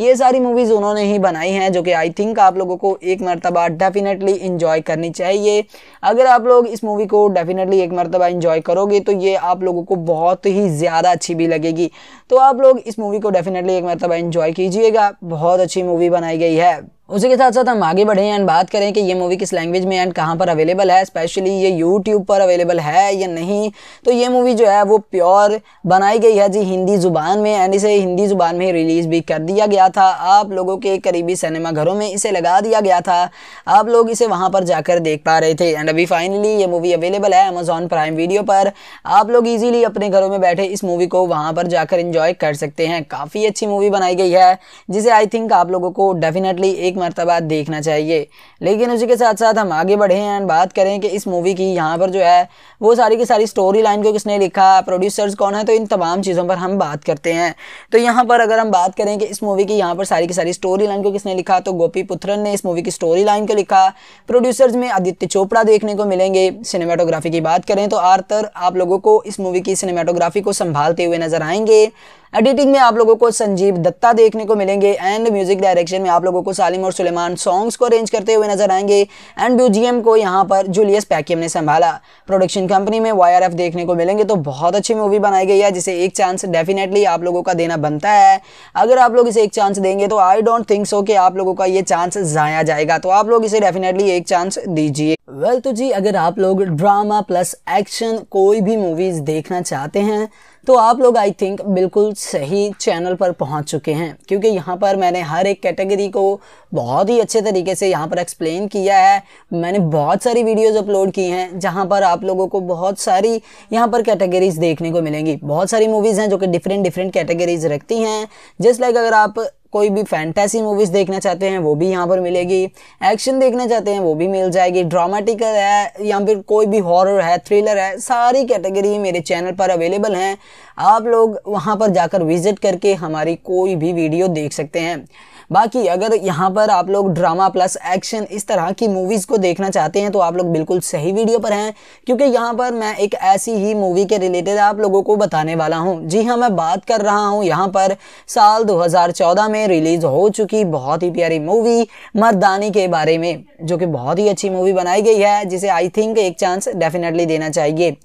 ये सारी मूवीज़ उन्होंने ही बनाई हैं जो कि आई थिंक आप लोगों को एक मरतबा डेफिनेटली इन्जॉय करनी चाहिए अगर आप लोग लोग इस मूवी को डेफिनेटली एक मरतबा इंजॉय करोगे तो ये आप लोगों को बहुत ही ज़्यादा अच्छी भी लगेगी तो आप लोग इस मूवी को डेफिनेटली एक मरतबा इंजॉय कीजिएगा बहुत अच्छी मूवी बनाई गई है उसी के साथ साथ हम आगे बढ़ें एंड बात करें कि ये मूवी किस लैंग्वेज में एंड कहाँ पर अवेलेबल है स्पेशली ये यूट्यूब पर अवेलेबल है या नहीं तो ये मूवी जो है वो प्योर बनाई गई है जी हिंदी ज़ुबान में एंड इसे हिंदी ज़ुबान में रिलीज़ भी कर दिया गया था आप लोगों के करीबी सिनेमा घरों में इसे लगा दिया गया था आप लोग इसे वहाँ पर जाकर देख पा रहे थे एंड अभी फाइनली ये मूवी अवेलेबल है अमेजोन प्राइम वीडियो पर आप लोग ईजिली अपने घरों में बैठे इस मूवी को वहाँ पर जाकर इंजॉय कर सकते हैं काफ़ी अच्छी मूवी बनाई गई है जिसे आई थिंक आप लोगों को डेफिनेटली एक मरतबा देखना चाहिए लेकिन उसी के साथ साथ हम आगे बढ़े एंड बात करें कि इस मूवी की यहाँ पर जो है वो सारी की सारी स्टोरी लाइन को किसने लिखा प्रोड्यूसर्स कौन है तो इन तमाम चीज़ों पर हम बात करते हैं तो यहाँ पर अगर हम बात करें कि इस मूवी की यहाँ पर सारी की सारी स्टोरी लाइन को किसने लिखा तो गोपी पुत्रन ने इस मूवी की स्टोरी लाइन को लिखा प्रोड्यूसर्स में आदित्य चोपड़ा देखने को मिलेंगे सिनेमाटोग्राफी की बात करें तो आर्थर आप लोगों को इस मूवी की सिनेमाटोग्राफी को संभालते हुए नजर आएंगे एडिटिंग में आप लोगों को संजीव दत्ता देखने को मिलेंगे एंड म्यूजिक डायरेक्शन में आप लोगों को सालिम और सुलेमान सॉन्ग्स को अरेंज करते हुए नजर आएंगे एंड ब्यूजीएम को यहाँ पर जूलियस पैकियम ने संभाला प्रोडक्शन कंपनी में वाई देखने को मिलेंगे तो बहुत अच्छी मूवी बनाई गई है जिसे एक चांस डेफिनेटली आप लोगों का देना बनता है अगर आप लोग इसे एक चांस देंगे तो आई डोंट थिंक सो कि आप लोगों का ये चांस जाया जाएगा तो आप लोग इसे डेफिनेटली एक चांस दीजिए वेल well, तो जी अगर आप लोग ड्रामा प्लस एक्शन कोई भी मूवीज देखना चाहते हैं तो आप लोग आई थिंक बिल्कुल सही चैनल पर पहुंच चुके हैं क्योंकि यहाँ पर मैंने हर एक कैटेगरी को बहुत ही अच्छे तरीके से यहाँ पर एक्सप्लेन किया है मैंने बहुत सारी वीडियोस अपलोड की हैं जहाँ पर आप लोगों को बहुत सारी यहाँ पर कैटेगरीज देखने को मिलेंगी बहुत सारी मूवीज़ हैं जो कि डिफरेंट डिफरेंट कैटेगरीज रखती हैं जस्ट लाइक अगर आप कोई भी फैंटेसी मूवीज़ देखना चाहते हैं वो भी यहाँ पर मिलेगी एक्शन देखना चाहते हैं वो भी मिल जाएगी ड्रामेटिकल है या फिर कोई भी हॉरर है थ्रिलर है सारी कैटेगरी मेरे चैनल पर अवेलेबल हैं आप लोग वहाँ पर जाकर विज़िट करके हमारी कोई भी वीडियो देख सकते हैं बाकी अगर यहाँ पर आप लोग ड्रामा प्लस एक्शन इस तरह की मूवीज़ को देखना चाहते हैं तो आप लोग बिल्कुल सही वीडियो पर हैं क्योंकि यहाँ पर मैं एक ऐसी ही मूवी के रिलेटेड आप लोगों को बताने वाला हूँ जी हाँ मैं बात कर रहा हूँ यहाँ पर साल 2014 में रिलीज़ हो चुकी बहुत ही प्यारी मूवी मर्दानी के बारे में जो कि बहुत ही अच्छी मूवी बनाई गई है जिसे आई थिंक एक चांस डेफिनेटली देना चाहिए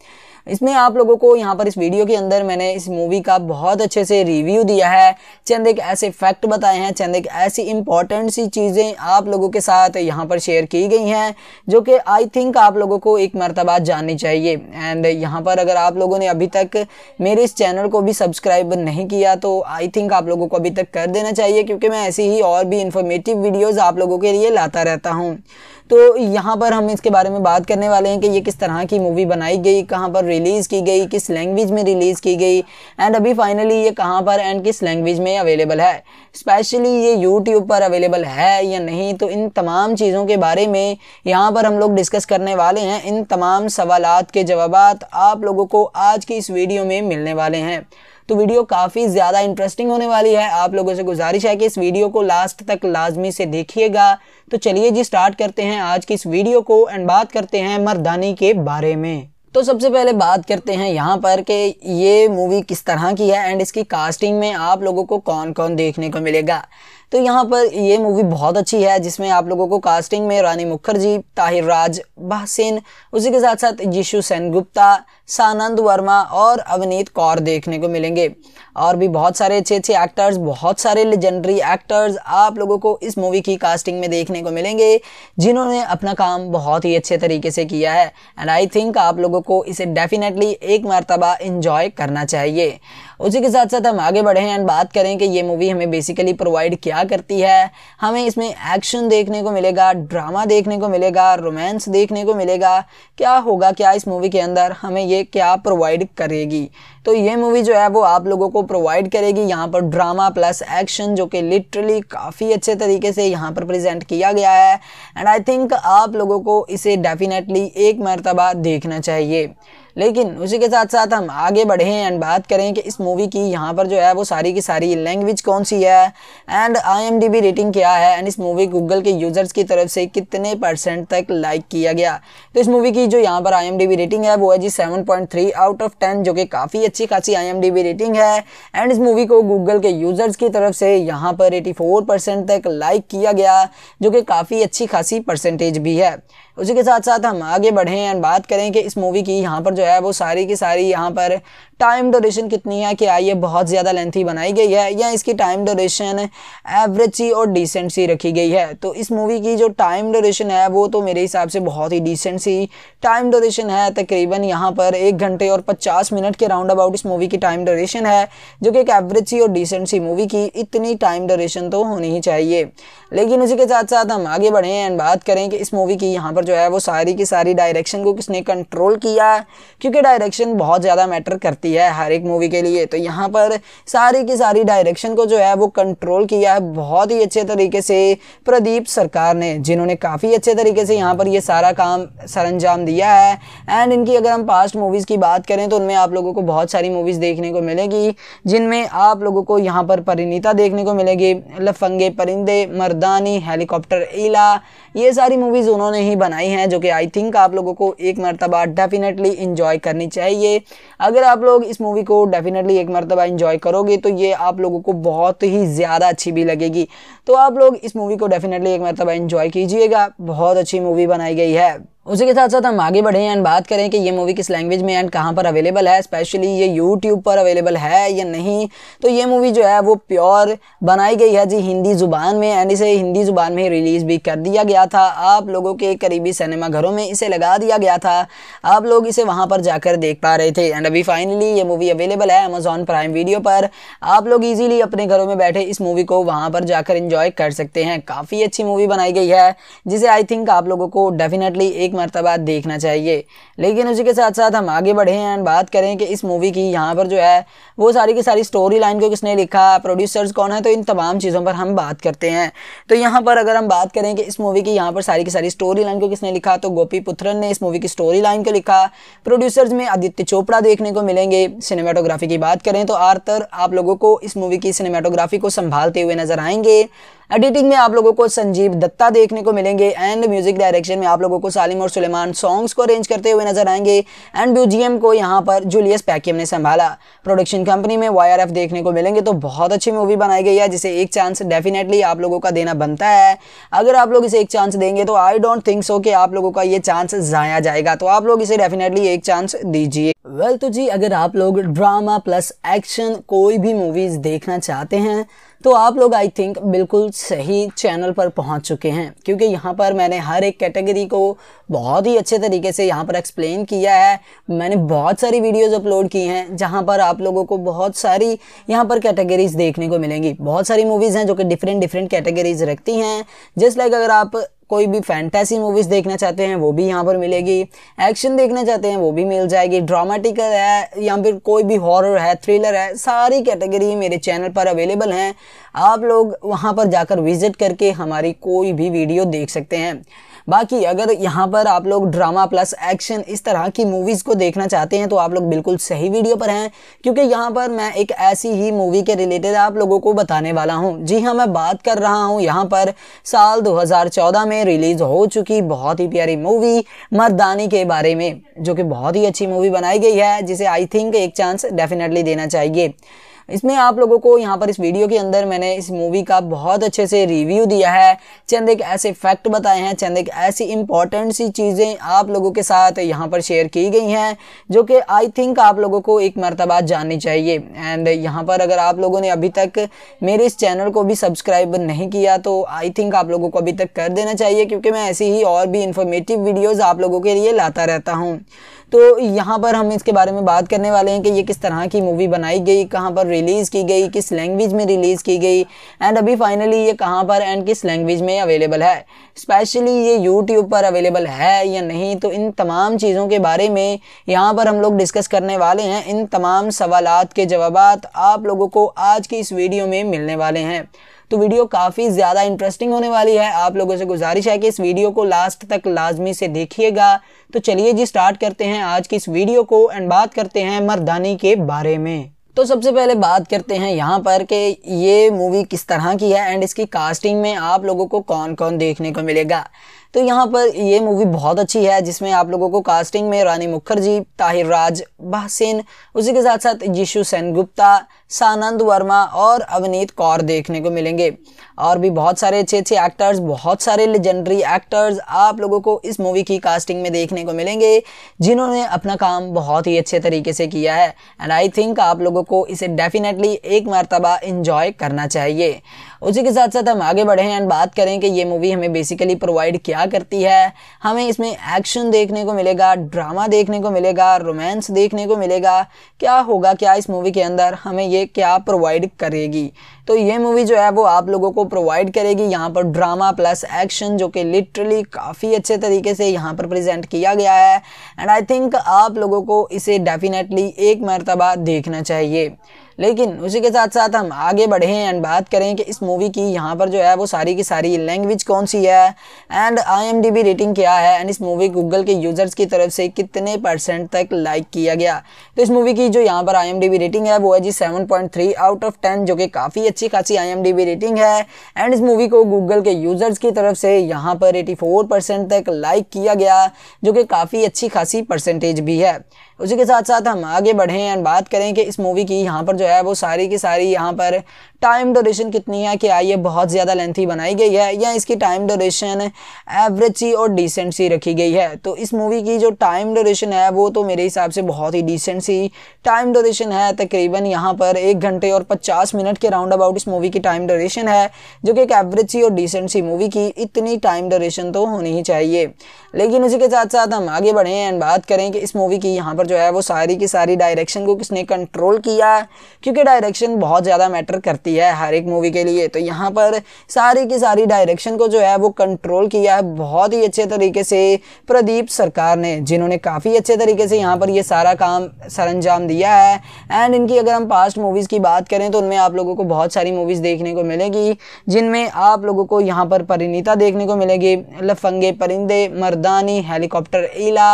इसमें आप लोगों को यहाँ पर इस वीडियो के अंदर मैंने इस मूवी का बहुत अच्छे से रिव्यू दिया है चंद एक ऐसे फैक्ट बताए हैं चंद एक ऐसी इंपॉर्टेंट सी चीज़ें आप लोगों के साथ यहाँ पर शेयर की गई हैं जो कि आई थिंक आप लोगों को एक मरतबा जाननी चाहिए एंड यहाँ पर अगर आप लोगों ने अभी तक मेरे इस चैनल को भी सब्सक्राइब नहीं किया तो आई थिंक आप लोगों को अभी तक कर देना चाहिए क्योंकि मैं ऐसी ही और भी इन्फॉर्मेटिव वीडियोज़ आप लोगों के लिए लाता रहता हूँ तो यहाँ पर हम इसके बारे में बात करने वाले हैं कि ये किस तरह की मूवी बनाई गई कहाँ पर रिलीज़ की गई किस लैंग्वेज में रिलीज़ की गई एंड अभी फाइनली ये कहाँ पर एंड किस लैंग्वेज में अवेलेबल है स्पेशली ये यूट्यूब पर अवेलेबल है या नहीं तो इन तमाम चीज़ों के बारे में यहाँ पर हम लोग डिस्कस करने वाले हैं इन तमाम सवाल के जवाब आप लोगों को आज की इस वीडियो में मिलने वाले हैं तो वीडियो काफ़ी ज़्यादा इंटरेस्टिंग होने वाली है आप लोगों से गुजारिश है कि इस वीडियो को लास्ट तक लाजमी से देखिएगा तो चलिए जी स्टार्ट करते हैं आज की इस वीडियो को एंड बात करते हैं मरदानी के बारे में तो सबसे पहले बात करते हैं यहाँ पर कि ये मूवी किस तरह की है एंड इसकी कास्टिंग में आप लोगों को कौन कौन देखने को मिलेगा तो यहाँ पर ये मूवी बहुत अच्छी है जिसमें आप लोगों को कास्टिंग में रानी मुखर्जी ताहिर राज बहसेन उसी के साथ साथ यीशु गुप्ता सानंद वर्मा और अवनीत कौर देखने को मिलेंगे और भी बहुत सारे अच्छे अच्छे एक्टर्स बहुत सारे लेजेंडरी एक्टर्स आप लोगों को इस मूवी की कास्टिंग में देखने को मिलेंगे जिन्होंने अपना काम बहुत ही अच्छे तरीके से किया है एंड आई थिंक आप लोगों को इसे डेफिनेटली एक मरतबा इंजॉय करना चाहिए उसी के साथ साथ हम आगे बढ़ें एंड बात करें कि ये मूवी हमें बेसिकली प्रोवाइड क्या करती है हमें इसमें एक्शन देखने को मिलेगा ड्रामा देखने को मिलेगा रोमांस देखने को मिलेगा क्या होगा क्या इस मूवी के अंदर हमें ये क्या प्रोवाइड करेगी तो ये मूवी जो है वो आप लोगों को प्रोवाइड करेगी यहाँ पर ड्रामा प्लस एक्शन जो कि लिटरली काफ़ी अच्छे तरीके से यहाँ पर प्रेजेंट किया गया है एंड आई थिंक आप लोगों को इसे डेफिनेटली एक मरतबा देखना चाहिए लेकिन उसी के साथ साथ हम आगे बढ़ें एंड बात करें कि इस मूवी की यहाँ पर जो है वो सारी की सारी लैंग्वेज कौन सी है एंड आई रेटिंग क्या है एंड इस मूवी गूगल के यूज़र्स की तरफ से कितने परसेंट तक लाइक किया गया तो इस मूवी की जो यहाँ पर आई रेटिंग है वो है जी सेवन आउट ऑफ टेन जो कि काफ़ी अच्छी खासी आई रेटिंग है एंड इस मूवी को गूगल के यूज़र्स की तरफ से यहाँ पर एटी तक लाइक किया गया जो कि काफ़ी अच्छी खासी परसेंटेज भी है उसी के साथ साथ हम आगे बढ़ें एंड बात करें कि इस मूवी की यहाँ पर जो है वो सारी की सारी यहाँ पर टाइम ड्यूरेशन कितनी है कि आइए बहुत ज़्यादा लेंथी बनाई गई है या इसकी टाइम ड्यूरेशन एवरेज सी और डिसेंट सी रखी गई है तो इस मूवी की जो टाइम ड्यूरेशन है वो तो मेरे हिसाब से बहुत ही डिसेंट सी टाइम ड्यूरेशन है तकरीबन यहाँ पर एक घंटे और पचास मिनट के राउंड अबाउट इस मूवी की टाइम ड्यूरेशन है जो कि एक एवरेज सी और डिसेंट सी मूवी की इतनी टाइम ड्यूरेशन तो होनी ही चाहिए लेकिन उसी के साथ साथ हम आगे बढ़ें एंड बात करें कि इस मूवी की यहाँ पर जो है वो सारी की सारी डायरेक्शन को किसने कंट्रोल किया है क्योंकि डायरेक्शन बहुत ज़्यादा मैटर करती है हर एक मूवी के लिए तो यहाँ पर सारी की सारी डायरेक्शन को जो है वो कंट्रोल किया है बहुत ही अच्छे तरीके से प्रदीप सरकार ने जिन्होंने काफ़ी अच्छे तरीके से यहाँ पर ये सारा काम सर दिया है एंड इनकी अगर हम पास्ट मूवीज़ की बात करें तो उनमें आप लोगों को बहुत सारी मूवीज़ देखने को मिलेगी जिनमें आप लोगों को यहाँ पर परिणीता देखने को मिलेगी लफंगे परिंदे मर्दानी हेलीकॉप्टर इला ये सारी मूवीज़ उन्होंने ही बनाई हैं जो कि आई थिंक आप लोगों को एक मरतबा डेफ़िनेटली इन्जॉय करनी चाहिए अगर आप लोग इस मूवी को डेफ़िनेटली एक मरतबा इन्जॉय करोगे तो ये आप लोगों को बहुत ही ज़्यादा अच्छी भी लगेगी तो आप लोग इस मूवी को डेफ़िनेटली एक मरतबा इन्जॉय कीजिएगा बहुत अच्छी मूवी बनाई गई है उसी के साथ साथ हम आगे बढ़े एंड बात करें कि ये मूवी किस लैंग्वेज में एंड कहाँ पर अवेलेबल है स्पेशली ये यूट्यूब पर अवेलेबल है या नहीं तो ये मूवी जो है वो प्योर बनाई गई है जी हिंदी ज़ुबान में एंड इसे हिंदी ज़ुबान में रिलीज़ भी कर दिया गया था आप लोगों के करीबी सिनेमा घरों में इसे लगा दिया गया था आप लोग इसे वहाँ पर जाकर देख पा रहे थे एंड अभी फाइनली ये मूवी अवेलेबल है अमेजोन प्राइम वीडियो पर आप लोग ईजीली अपने घरों में बैठे इस मूवी को वहाँ पर जाकर इंजॉय कर सकते हैं काफ़ी अच्छी मूवी बनाई गई है जिसे आई थिंक आप लोगों को डेफिनेटली एक मरतबा देखना चाहिए लेकिन उसी के साथ साथ हम आगे बढ़े एंड बात करें कि इस मूवी की यहाँ पर जो है वो सारी की सारी स्टोरी लाइन को किसने लिखा प्रोड्यूसर्स कौन है तो इन तमाम चीज़ों पर हम बात करते हैं तो यहाँ पर अगर हम बात करें कि इस मूवी की यहाँ पर सारी की सारी स्टोरी लाइन को किसने लिखा तो गोपी पुत्रन ने इस मूवी की स्टोरी लाइन को लिखा प्रोड्यूसर्स में आदित्य चोपड़ा देखने को मिलेंगे सिनेमाटोग्राफी की बात करें तो आर्थर आप लोगों को इस मूवी की सिनेमाटोग्राफी को संभालते हुए नजर आएंगे एडिटिंग में आप लोगों को संजीव दत्ता देखने को मिलेंगे एंड म्यूजिक डायरेक्शन में आप लोगों को सालिम और सुलेमान सॉन्ग्स को अरेंज करते हुए नजर आएंगे एंड म्यूजियम को यहाँ पर जूलियस पैकियम ने संभाला प्रोडक्शन कंपनी में वाई देखने को मिलेंगे तो बहुत अच्छी मूवी बनाई गई है जिसे एक चांस डेफिनेटली आप लोगों का देना बनता है अगर आप लोग इसे एक चांस देंगे तो आई डोंट थिंक सो कि आप लोगों का ये चांस जाया जाएगा तो आप लोग इसे डेफिनेटली एक चांस दीजिए वेल well, तो जी अगर आप लोग ड्रामा प्लस एक्शन कोई भी मूवीज देखना चाहते हैं तो आप लोग आई थिंक बिल्कुल सही चैनल पर पहुंच चुके हैं क्योंकि यहाँ पर मैंने हर एक कैटेगरी को बहुत ही अच्छे तरीके से यहाँ पर एक्सप्लेन किया है मैंने बहुत सारी वीडियोस अपलोड की हैं जहाँ पर आप लोगों को बहुत सारी यहाँ पर कैटेगरीज देखने को मिलेंगी बहुत सारी मूवीज़ हैं जो कि डिफरेंट डिफरेंट कैटेगरीज रखती हैं जिस लाइक अगर आप कोई भी फैंटेसी मूवीज़ देखना चाहते हैं वो भी यहाँ पर मिलेगी एक्शन देखना चाहते हैं वो भी मिल जाएगी ड्रामेटिकल है या फिर कोई भी हॉरर है थ्रिलर है सारी कैटेगरी मेरे चैनल पर अवेलेबल हैं आप लोग वहाँ पर जाकर विज़िट करके हमारी कोई भी वीडियो देख सकते हैं बाकी अगर यहाँ पर आप लोग ड्रामा प्लस एक्शन इस तरह की मूवीज़ को देखना चाहते हैं तो आप लोग बिल्कुल सही वीडियो पर हैं क्योंकि यहाँ पर मैं एक ऐसी ही मूवी के रिलेटेड आप लोगों को बताने वाला हूँ जी हाँ मैं बात कर रहा हूँ यहाँ पर साल 2014 में रिलीज़ हो चुकी बहुत ही प्यारी मूवी मर्दानी के बारे में जो कि बहुत ही अच्छी मूवी बनाई गई है जिसे आई थिंक एक चांस डेफिनेटली देना चाहिए इसमें आप लोगों को यहाँ पर इस वीडियो के अंदर मैंने इस मूवी का बहुत अच्छे से रिव्यू दिया है चंद एक ऐसे फैक्ट बताए हैं चंद एक ऐसी इंपॉर्टेंट सी चीज़ें आप लोगों के साथ यहाँ पर शेयर की गई हैं जो कि आई थिंक आप लोगों को एक मरतबा जाननी चाहिए एंड यहाँ पर अगर आप लोगों ने अभी तक मेरे इस चैनल को भी सब्सक्राइब नहीं किया तो आई थिंक आप लोगों को अभी तक कर देना चाहिए क्योंकि मैं ऐसी ही और भी इन्फॉर्मेटिव वीडियोज़ आप लोगों के लिए लाता रहता हूँ तो यहाँ पर हम इसके बारे में बात करने वाले हैं कि ये किस तरह की मूवी बनाई गई कहाँ पर रिलीज़ की गई किस लैंग्वेज में रिलीज़ की गई एंड अभी फाइनली ये कहाँ पर एंड किस लैंग्वेज में अवेलेबल है स्पेशली ये यूट्यूब पर अवेलेबल है या नहीं तो इन तमाम चीज़ों के बारे में यहाँ पर हम लोग डिस्कस करने वाले हैं इन तमाम सवालत के जवाब आप लोगों को आज की इस वीडियो में मिलने वाले हैं तो वीडियो काफ़ी ज़्यादा इंटरेस्टिंग होने वाली है आप लोगों से गुजारिश है कि इस वीडियो को लास्ट तक लाजमी से देखिएगा तो चलिए जी स्टार्ट करते हैं आज की इस वीडियो को एंड बात करते हैं मरदानी के बारे में तो सबसे पहले बात करते हैं यहाँ पर कि ये मूवी किस तरह की है एंड इसकी कास्टिंग में आप लोगों को कौन कौन देखने को मिलेगा तो यहाँ पर ये मूवी बहुत अच्छी है जिसमें आप लोगों को कास्टिंग में रानी मुखर्जी ताहिर राज बहसिन उसी के साथ साथ यीशु सेनगुप्ता सानंद वर्मा और अवनीत कौर देखने को मिलेंगे और भी बहुत सारे अच्छे अच्छे एक्टर्स बहुत सारे लेजेंडरी एक्टर्स आप लोगों को इस मूवी की कास्टिंग में देखने को मिलेंगे जिन्होंने अपना काम बहुत ही अच्छे तरीके से किया है एंड आई थिंक आप लोगों को इसे डेफिनेटली एक मरतबा इन्जॉय करना चाहिए उसी के साथ साथ हम आगे बढ़ें एंड बात करें कि ये मूवी हमें बेसिकली प्रोवाइड क्या करती है हमें इसमें एक्शन देखने को मिलेगा ड्रामा देखने को मिलेगा रोमांस देखने को मिलेगा क्या होगा क्या इस मूवी के अंदर हमें ये ये क्या प्रोवाइड करेगी तो ये मूवी जो है वो आप लोगों को प्रोवाइड करेगी यहाँ पर ड्रामा प्लस एक्शन जो कि लिटरली काफ़ी अच्छे तरीके से यहाँ पर प्रेजेंट किया गया है एंड आई थिंक आप लोगों को इसे डेफिनेटली एक मरतबा देखना चाहिए लेकिन उसी के साथ साथ हम आगे बढ़ें एंड बात करें कि इस मूवी की यहाँ पर जो है वो सारी की सारी लैंग्वेज कौन सी है एंड आई रेटिंग क्या है एंड इस मूवी गूगल के यूज़र्स की तरफ से कितने परसेंट तक लाइक किया गया तो इस मूवी की जो यहाँ पर आई रेटिंग है वो है जी सेवन आउट ऑफ टेन जो कि काफ़ी अच्छी खासी आई रेटिंग है एंड इस मूवी को गूगल के यूज़र्स की तरफ से यहाँ पर एटी तक लाइक किया गया जो कि काफ़ी अच्छी खासी परसेंटेज भी है उसी के साथ साथ हम आगे बढ़ें एंड बात करें कि इस मूवी की यहाँ पर जो जो है वो सारी की सारी यहाँ पर टाइम ड्यूरेशन कितनी है क्या ये बहुत ज़्यादा लेंथी बनाई गई है या इसकी टाइम ड्यूरेशन एवरेज सी और डिसेंट सी रखी गई है तो इस मूवी की जो टाइम ड्यूरेशन है वो तो मेरे हिसाब से बहुत ही डिसेंट सी टाइम ड्यूरेशन है तकरीबन यहाँ पर एक घंटे और पचास मिनट के राउंड अबाउट इस मूवी की टाइम ड्यूरेशन है जो कि एक एवरेज सी और डिसेंट सी मूवी की इतनी टाइम ड्यूरेशन तो होनी ही चाहिए लेकिन उसी के साथ साथ हम आगे बढ़ें एंड बात करें कि इस मूवी की यहाँ पर जो है वो सारी की सारी डायरेक्शन को किसने कंट्रोल किया क्योंकि डायरेक्शन बहुत ज़्यादा मैटर करती सकती है हर एक मूवी के लिए तो यहाँ पर सारी की सारी डायरेक्शन को जो है वो कंट्रोल किया है बहुत ही अच्छे तरीके से प्रदीप सरकार ने जिन्होंने काफ़ी अच्छे तरीके से यहाँ पर ये सारा काम सर दिया है एंड इनकी अगर हम पास्ट मूवीज़ की बात करें तो उनमें आप लोगों को बहुत सारी मूवीज़ देखने को मिलेगी जिनमें आप लोगों को यहाँ पर परिणीता देखने को मिलेगी लफंगे परिंदे मर्दानी हेलीकॉप्टर ईला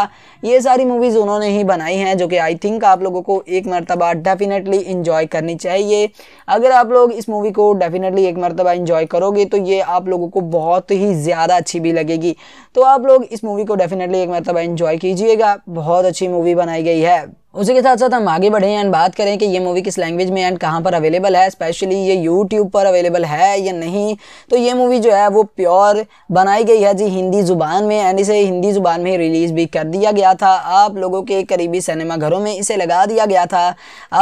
ये सारी मूवीज़ उन्होंने ही बनाई हैं जो कि आई थिंक आप लोगों को एक मरतबा डेफिनेटली इन्जॉय करनी चाहिए अगर आप लोग लोग इस मूवी को डेफिनेटली एक मरतबा इंजॉय करोगे तो ये आप लोगों को बहुत ही ज़्यादा अच्छी भी लगेगी तो आप लोग इस मूवी को डेफिनेटली एक मरतबा इंजॉय कीजिएगा बहुत अच्छी मूवी बनाई गई है उसी के साथ साथ हम आगे बढ़े एंड बात करें कि ये मूवी किस लैंग्वेज में एंड कहाँ पर अवेलेबल है स्पेशली ये यूट्यूब पर अवेलेबल है या नहीं तो ये मूवी जो है वो प्योर बनाई गई है जी हिंदी ज़ुबान में एंड इसे हिंदी ज़ुबान में रिलीज़ भी कर दिया गया था आप लोगों के करीबी सिनेमा घरों में इसे लगा दिया गया था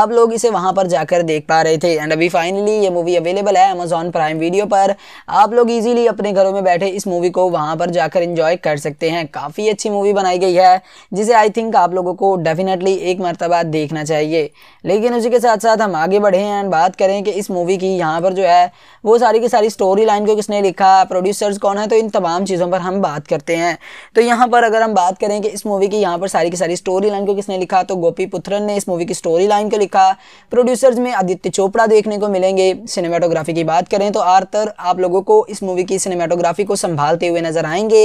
आप लोग इसे वहाँ पर जाकर देख पा रहे थे एंड अभी फाइनली ये मूवी अवेलेबल है अमेज़ोन प्राइम वीडियो पर आप लोग ईजिली अपने घरों में बैठे इस मूवी को वहाँ पर जाकर इंजॉय कर सकते हैं काफ़ी अच्छी मूवी बनाई गई है जिसे आई थिंक आप लोगों को डेफिनेटली एक मरतबा देखना चाहिए लेकिन उसी के साथ साथ हम आगे बढ़े एंड बात करें कि इस मूवी की यहाँ पर जो है वो सारी की सारी स्टोरी लाइन को किसने लिखा प्रोड्यूसर्स कौन है तो इन तमाम चीज़ों पर हम बात करते हैं तो यहाँ पर अगर हम बात करें कि इस मूवी की यहाँ पर सारी की सारी स्टोरी लाइन को किसने लिखा तो गोपी पुत्रन ने इस मूवी की स्टोरी लाइन को लिखा प्रोड्यूसर्स में आदित्य चोपड़ा देखने को मिलेंगे सिनेमाटोग्राफी की बात करें तो आर्थर आप लोगों को इस मूवी की सिनेमाटोग्राफी को संभालते हुए नजर आएंगे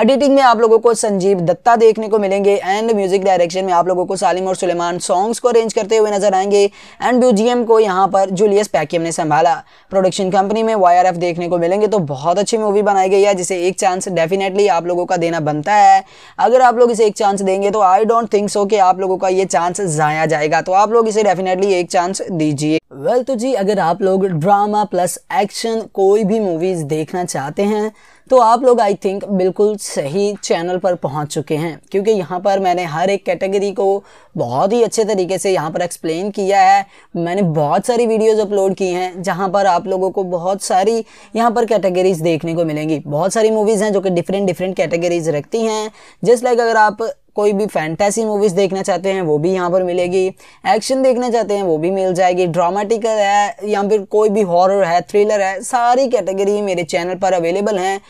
एडिटिंग में आप लोगों को संजीव दत्ता देखने को मिलेंगे एंड म्यूजिक डायरेक्शन में आप लोगों को सालिम और सुलेमान सॉन्ग्स को अरेंज करते हुए नजर आएंगे एंड ब्यूजीएम को यहाँ पर जूलियस पैकियम ने संभाला प्रोडक्शन कंपनी में वाई देखने को मिलेंगे तो बहुत अच्छी मूवी बनाई गई है जिसे एक चांस डेफिनेटली आप लोगों का देना बनता है अगर आप लोग इसे एक चांस देंगे तो आई डोंट थिंक सो कि आप लोगों का ये चांस जाया जाएगा तो आप लोग इसे डेफिनेटली एक चांस दीजिए वेल तो जी अगर आप लोग ड्रामा प्लस एक्शन कोई भी मूवीज देखना चाहते हैं तो आप लोग आई थिंक बिल्कुल सही चैनल पर पहुंच चुके हैं क्योंकि यहाँ पर मैंने हर एक कैटेगरी को बहुत ही अच्छे तरीके से यहाँ पर एक्सप्लेन किया है मैंने बहुत सारी वीडियोस अपलोड की हैं जहाँ पर आप लोगों को बहुत सारी यहाँ पर कैटेगरीज देखने को मिलेंगी बहुत सारी मूवीज़ हैं जो कि डिफरेंट डिफरेंट कैटेगरीज रखती हैं जिस लाइक अगर आप कोई भी फैंटेसी मूवीज़ देखना चाहते हैं वो भी यहाँ पर मिलेगी एक्शन देखना चाहते हैं वो भी मिल जाएगी ड्रामेटिकल है या फिर कोई भी हॉरर है थ्रिलर है सारी कैटेगरी मेरे चैनल पर अवेलेबल हैं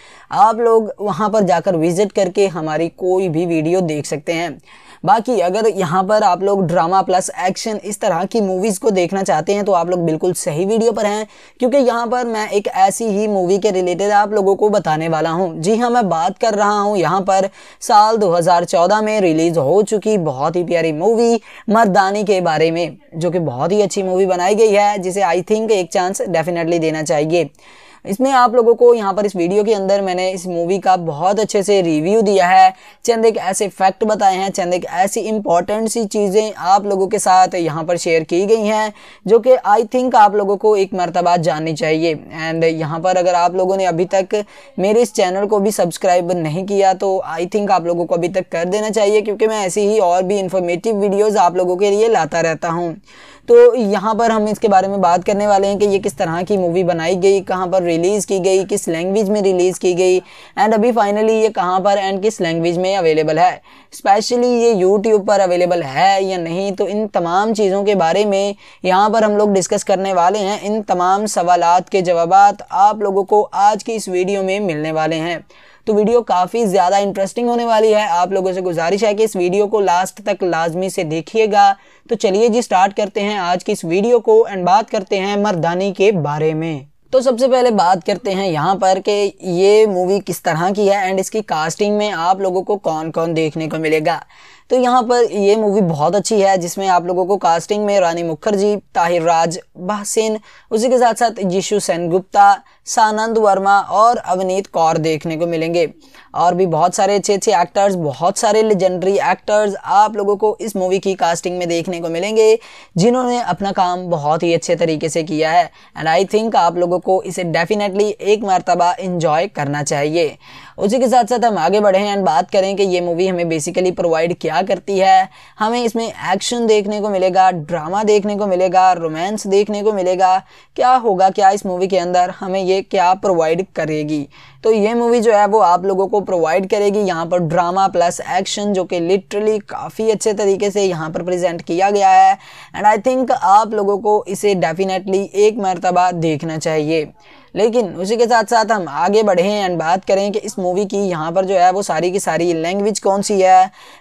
आप लोग वहाँ पर जाकर विज़िट करके हमारी कोई भी वीडियो देख सकते हैं बाकी अगर यहाँ पर आप लोग ड्रामा प्लस एक्शन इस तरह की मूवीज़ को देखना चाहते हैं तो आप लोग बिल्कुल सही वीडियो पर हैं क्योंकि यहाँ पर मैं एक ऐसी ही मूवी के रिलेटेड आप लोगों को बताने वाला हूँ जी हाँ मैं बात कर रहा हूँ यहाँ पर साल दो में रिलीज़ हो चुकी बहुत ही प्यारी मूवी मरदानी के बारे में जो कि बहुत ही अच्छी मूवी बनाई गई है जिसे आई थिंक एक चांस डेफिनेटली देना चाहिए इसमें आप लोगों को यहाँ पर इस वीडियो के अंदर मैंने इस मूवी का बहुत अच्छे से रिव्यू दिया है चंद एक ऐसे फैक्ट बताए हैं चंद एक ऐसी इंपॉर्टेंट सी चीज़ें आप लोगों के साथ यहाँ पर शेयर की गई हैं जो कि आई थिंक आप लोगों को एक मरतबा जाननी चाहिए एंड यहाँ पर अगर आप लोगों ने अभी तक मेरे इस चैनल को भी सब्सक्राइब नहीं किया तो आई थिंक आप लोगों को अभी तक कर देना चाहिए क्योंकि मैं ऐसी ही और भी इंफॉर्मेटिव वीडियोज़ आप लोगों के लिए लाता रहता हूँ तो यहाँ पर हम इसके बारे में बात करने वाले हैं कि ये किस तरह की मूवी बनाई गई कहाँ पर रिलीज़ की गई किस लैंग्वेज में रिलीज़ की गई एंड अभी फाइनली ये कहाँ पर एंड किस लैंग्वेज में अवेलेबल है स्पेशली ये यूट्यूब पर अवेलेबल है या नहीं तो इन तमाम चीज़ों के बारे में यहाँ पर हम लोग डिस्कस करने वाले हैं इन तमाम सवाल के जवाब आप लोगों को आज की इस वीडियो में मिलने वाले हैं तो वीडियो काफ़ी ज़्यादा इंटरेस्टिंग होने वाली है आप लोगों से गुजारिश है कि इस वीडियो को लास्ट तक लाजमी से देखिएगा तो चलिए जी स्टार्ट करते हैं आज की इस वीडियो को एंड बात करते हैं मरदानी के बारे में तो सबसे पहले बात करते हैं यहाँ पर कि ये मूवी किस तरह की है एंड इसकी कास्टिंग में आप लोगों को कौन कौन देखने को मिलेगा तो यहाँ पर ये मूवी बहुत अच्छी है जिसमें आप लोगों को कास्टिंग में रानी मुखर्जी ताहिर राज बहसेन उसी के साथ साथ यीशु गुप्ता सानंद वर्मा और अवनीत कौर देखने को मिलेंगे और भी बहुत सारे अच्छे अच्छे एक्टर्स बहुत सारे लेजेंडरी एक्टर्स आप लोगों को इस मूवी की कास्टिंग में देखने को मिलेंगे जिन्होंने अपना काम बहुत ही अच्छे तरीके से किया है एंड आई थिंक आप लोगों को इसे डेफिनेटली एक मरतबा इन्जॉय करना चाहिए उसी के साथ साथ हम आगे बढ़ें एंड बात करें कि ये मूवी हमें बेसिकली प्रोवाइड क्या करती है हमें इसमें एक्शन देखने को मिलेगा ड्रामा देखने को मिलेगा रोमांस देखने को मिलेगा क्या होगा क्या इस मूवी के अंदर हमें ये क्या प्रोवाइड करेगी तो ये मूवी जो है वो आप लोगों को प्रोवाइड करेगी यहाँ पर ड्रामा प्लस एक्शन जो कि लिटरली काफ़ी अच्छे तरीके से यहाँ पर प्रेजेंट किया गया है एंड आई थिंक आप लोगों को इसे डेफिनेटली एक मरतबा देखना चाहिए लेकिन उसी के साथ साथ हम आगे बढ़ें एंड बात करें कि इस मूवी की यहाँ पर जो है वो सारी की सारी लैंग्वेज कौन सी है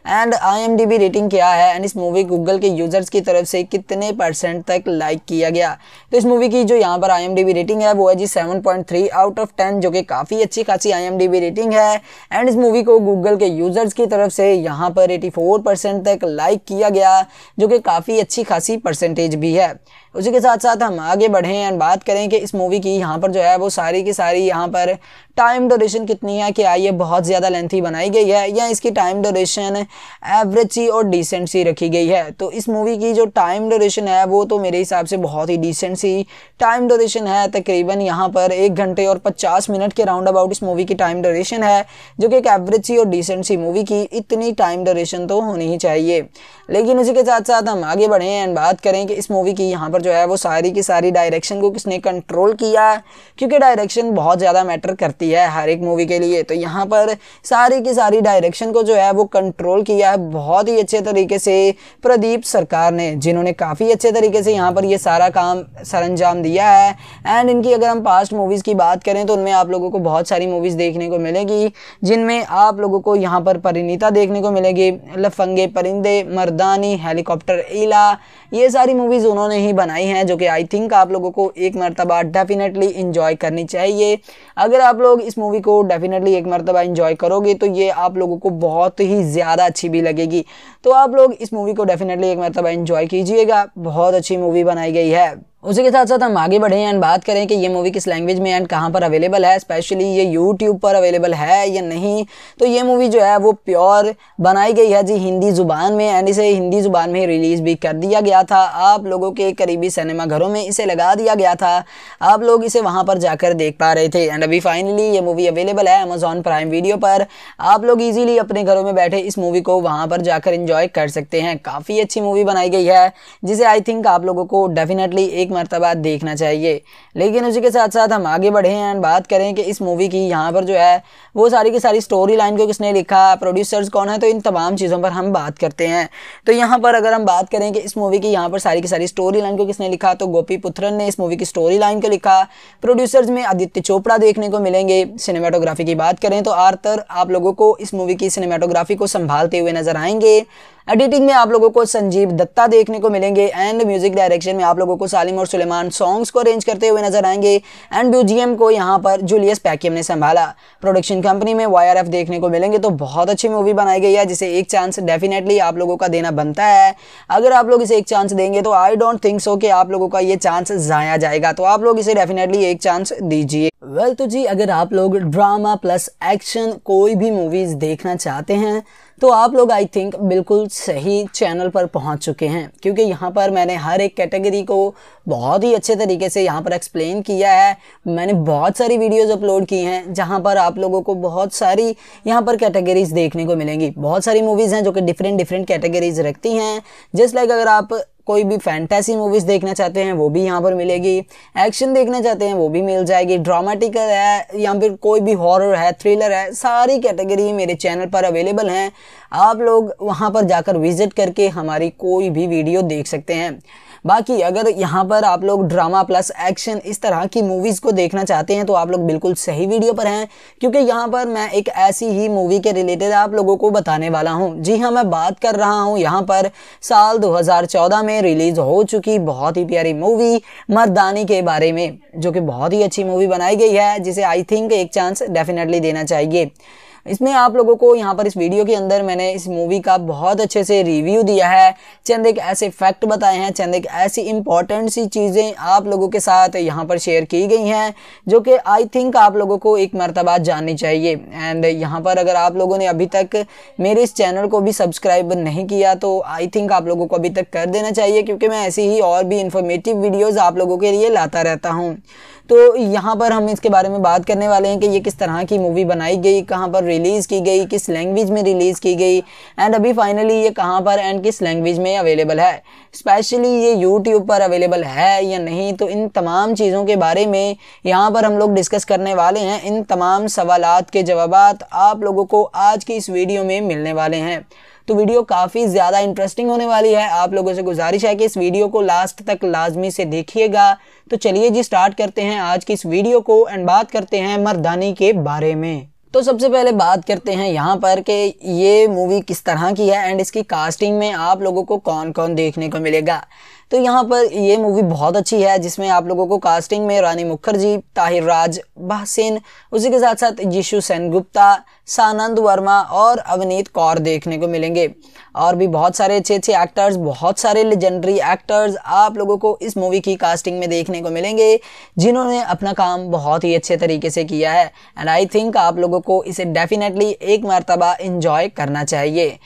एंड आईएमडीबी रेटिंग क्या है एंड इस मूवी गूगल के यूज़र्स की तरफ से कितने परसेंट तक लाइक किया गया तो इस मूवी की जो यहाँ पर आईएमडीबी रेटिंग है वो है जी seven point three out of ten जो कि काफ़ी अच्छी खासी आई रेटिंग है एंड इस मूवी को गूगल के यूज़र्स की तरफ से यहाँ पर 84 परसेंट तक लाइक किया गया जो कि काफ़ी अच्छी खासी परसेंटेज भी है उसी के साथ साथ हम आगे बढ़ें एंड बात करें कि इस मूवी की यहाँ पर जो है वो सारी की सारी यहाँ पर टाइम ड्यूरेशन कितनी है कि आइए बहुत ज़्यादा लेंथी बनाई गई है या इसकी टाइम ड्यूरेशन एवरेज सी और डिसेंट सी रखी गई है तो इस मूवी की जो टाइम डोरेशन है वो तो मेरे हिसाब से बहुत ही डिसेंट सी टाइम डोरेशन है तकरीबन यहाँ पर एक घंटे और पचास मिनट के राउंड अबाउट इस मूवी की टाइम ड्यूरेशन है जो कि एक एवरेज सी और डिसेंट सी मूवी की इतनी टाइम ड्यूरेशन तो होनी ही चाहिए लेकिन उसी के साथ साथ हम आगे बढ़ें एंड बात करें कि इस मूवी की यहाँ पर और जो है वो सारी की सारी डायरेक्शन को किसने कंट्रोल किया है क्योंकि डायरेक्शन बहुत ज़्यादा मैटर करती है हर एक मूवी के लिए तो यहाँ पर सारी की सारी डायरेक्शन को जो है वो कंट्रोल किया है बहुत ही अच्छे तरीके से प्रदीप सरकार ने जिन्होंने काफ़ी अच्छे तरीके से यहाँ पर ये सारा काम सर दिया है एंड इनकी अगर हम पास्ट मूवीज़ की बात करें तो उनमें आप लोगों को बहुत सारी मूवीज़ देखने को मिलेगी जिनमें आप लोगों को यहाँ पर परिणीता देखने को मिलेगी लफंगे परिंदे मर्दानी हेलीकॉप्टर इला ये सारी मूवीज़ उन्होंने ही बना बनाई हैं जो कि आई थिंक आप लोगों को एक मरतबा डेफिनेटली इन्जॉय करनी चाहिए अगर आप लोग इस मूवी को डेफिनेटली एक मरतबा इन्जॉय करोगे तो ये आप लोगों को बहुत ही ज़्यादा अच्छी भी लगेगी तो आप लोग इस मूवी को डेफिनेटली एक मरतबा इन्जॉय कीजिएगा बहुत अच्छी मूवी बनाई गई है उसी के साथ साथ हम आगे बढ़े एंड बात करें कि ये मूवी किस लैंग्वेज में एंड कहाँ पर अवेलेबल है स्पेशली ये यूट्यूब पर अवेलेबल है या नहीं तो ये मूवी जो है वो प्योर बनाई गई है जी हिंदी ज़ुबान में एंड इसे हिंदी ज़ुबान में ही रिलीज़ भी कर दिया गया था आप लोगों के करीबी सिनेमा घरों में इसे लगा दिया गया था आप लोग इसे वहाँ पर जाकर देख पा रहे थे एंड अभी फाइनली ये मूवी अवेलेबल है अमेजोन प्राइम वीडियो पर आप लोग ईजिली अपने घरों में बैठे इस मूवी को वहाँ पर जाकर इंजॉय कर सकते हैं काफ़ी अच्छी मूवी बनाई गई है जिसे आई थिंक आप लोगों को डेफिनेटली एक मरतबा देखना चाहिए लेकिन उसी के साथ साथ हम आगे बढ़े हैं बात करें कि इस मूवी की यहाँ पर जो है वो सारी की सारी स्टोरी लाइन को किसने लिखा प्रोड्यूसर्स कौन है तो इन तमाम चीज़ों पर हम बात करते हैं तो यहाँ पर अगर हम बात करें कि इस मूवी की यहाँ पर सारी की सारी स्टोरी लाइन को किसने लिखा तो गोपी पुत्रन ने इस मूवी की स्टोरी लाइन को लिखा प्रोड्यूसर्स में आदित्य चोपड़ा देखने को मिलेंगे सिनेमाटोग्राफी की बात करें तो आर्थर आप लोगों को इस मूवी की सिनेमाटोग्राफी को संभालते हुए नजर आएंगे एडिटिंग में आप लोगों को संजीव दत्ता देखने को मिलेंगे एंड म्यूजिक डायरेक्शन में आप लोगों को सालिम और सुलेमान सॉन्ग्स को अरेंज करते हुए नजर आएंगे एंड ब्यूजीएम को यहाँ पर जूलियस पैकियम ने संभाला प्रोडक्शन कंपनी में वाई देखने को मिलेंगे तो बहुत अच्छी मूवी बनाई गई है जिसे एक चांस डेफिनेटली आप लोगों का देना बनता है अगर आप लोग इसे एक चांस देंगे तो आई डोंट थिंक सो कि आप लोगों का ये चांस जाया जाएगा तो आप लोग इसे डेफिनेटली एक चांस दीजिए वेल well, तो जी अगर आप लोग ड्रामा प्लस एक्शन कोई भी मूवीज देखना चाहते हैं तो आप लोग आई थिंक बिल्कुल सही चैनल पर पहुंच चुके हैं क्योंकि यहाँ पर मैंने हर एक कैटेगरी को बहुत ही अच्छे तरीके से यहाँ पर एक्सप्लेन किया है मैंने बहुत सारी वीडियोस अपलोड की हैं जहाँ पर आप लोगों को बहुत सारी यहाँ पर कैटेगरीज देखने को मिलेंगी बहुत सारी मूवीज़ हैं जो कि डिफरेंट डिफरेंट कैटेगरीज रखती हैं जस्ट लाइक अगर आप कोई भी फैंटेसी मूवीज़ देखना चाहते हैं वो भी यहाँ पर मिलेगी एक्शन देखना चाहते हैं वो भी मिल जाएगी ड्रामेटिकल है या फिर कोई भी हॉरर है थ्रिलर है सारी कैटेगरी मेरे चैनल पर अवेलेबल हैं आप लोग वहाँ पर जाकर विज़िट करके हमारी कोई भी वीडियो देख सकते हैं बाकी अगर यहाँ पर आप लोग ड्रामा प्लस एक्शन इस तरह की मूवीज़ को देखना चाहते हैं तो आप लोग बिल्कुल सही वीडियो पर हैं क्योंकि यहाँ पर मैं एक ऐसी ही मूवी के रिलेटेड आप लोगों को बताने वाला हूँ जी हाँ मैं बात कर रहा हूँ यहाँ पर साल दो में रिलीज़ हो चुकी बहुत ही प्यारी मूवी मरदानी के बारे में जो कि बहुत ही अच्छी मूवी बनाई गई है जिसे आई थिंक एक चांस डेफिनेटली देना चाहिए इसमें आप लोगों को यहाँ पर इस वीडियो के अंदर मैंने इस मूवी का बहुत अच्छे से रिव्यू दिया है चंद एक ऐसे फैक्ट बताए हैं चंद एक ऐसी इंपॉर्टेंट सी चीज़ें आप लोगों के साथ यहाँ पर शेयर की गई हैं जो कि आई थिंक आप लोगों को एक मरतबा जाननी चाहिए एंड यहाँ पर अगर आप लोगों ने अभी तक मेरे इस चैनल को भी सब्सक्राइब नहीं किया तो आई थिंक आप लोगों को अभी तक कर देना चाहिए क्योंकि मैं ऐसी ही और भी इन्फॉर्मेटिव वीडियोज़ आप लोगों के लिए लाता रहता हूँ तो यहाँ पर हम इसके बारे में बात करने वाले हैं कि ये किस तरह की मूवी बनाई गई कहाँ पर रिलीज़ की गई किस लैंग्वेज में रिलीज़ की गई एंड अभी फाइनली ये कहाँ पर एंड किस लैंग्वेज में अवेलेबल है स्पेशली ये यूट्यूब पर अवेलेबल है या नहीं तो इन तमाम चीज़ों के बारे में यहाँ पर हम लोग डिस्कस करने वाले हैं इन तमाम सवाल के जवाब आप लोगों को आज की इस वीडियो में मिलने वाले हैं तो वीडियो काफ़ी ज़्यादा इंटरेस्टिंग होने वाली है आप लोगों से गुजारिश है कि इस वीडियो को लास्ट तक लाजमी से देखिएगा तो चलिए जी स्टार्ट करते हैं आज की इस वीडियो को एंड बात करते हैं मर्दानी के बारे में तो सबसे पहले बात करते हैं यहाँ पर कि ये मूवी किस तरह की है एंड इसकी कास्टिंग में आप लोगों को कौन कौन देखने को मिलेगा तो यहाँ पर ये मूवी बहुत अच्छी है जिसमें आप लोगों को कास्टिंग में रानी मुखर्जी ताहिर राज बहसिन उसी के साथ साथ यीशु गुप्ता सानंद वर्मा और अवनीत कौर देखने को मिलेंगे और भी बहुत सारे अच्छे अच्छे एक्टर्स बहुत सारे लेजेंडरी एक्टर्स आप लोगों को इस मूवी की कास्टिंग में देखने को मिलेंगे जिन्होंने अपना काम बहुत ही अच्छे तरीके से किया है एंड आई थिंक आप लोगों को इसे डेफिनेटली एक मरतबा इन्जॉय करना चाहिए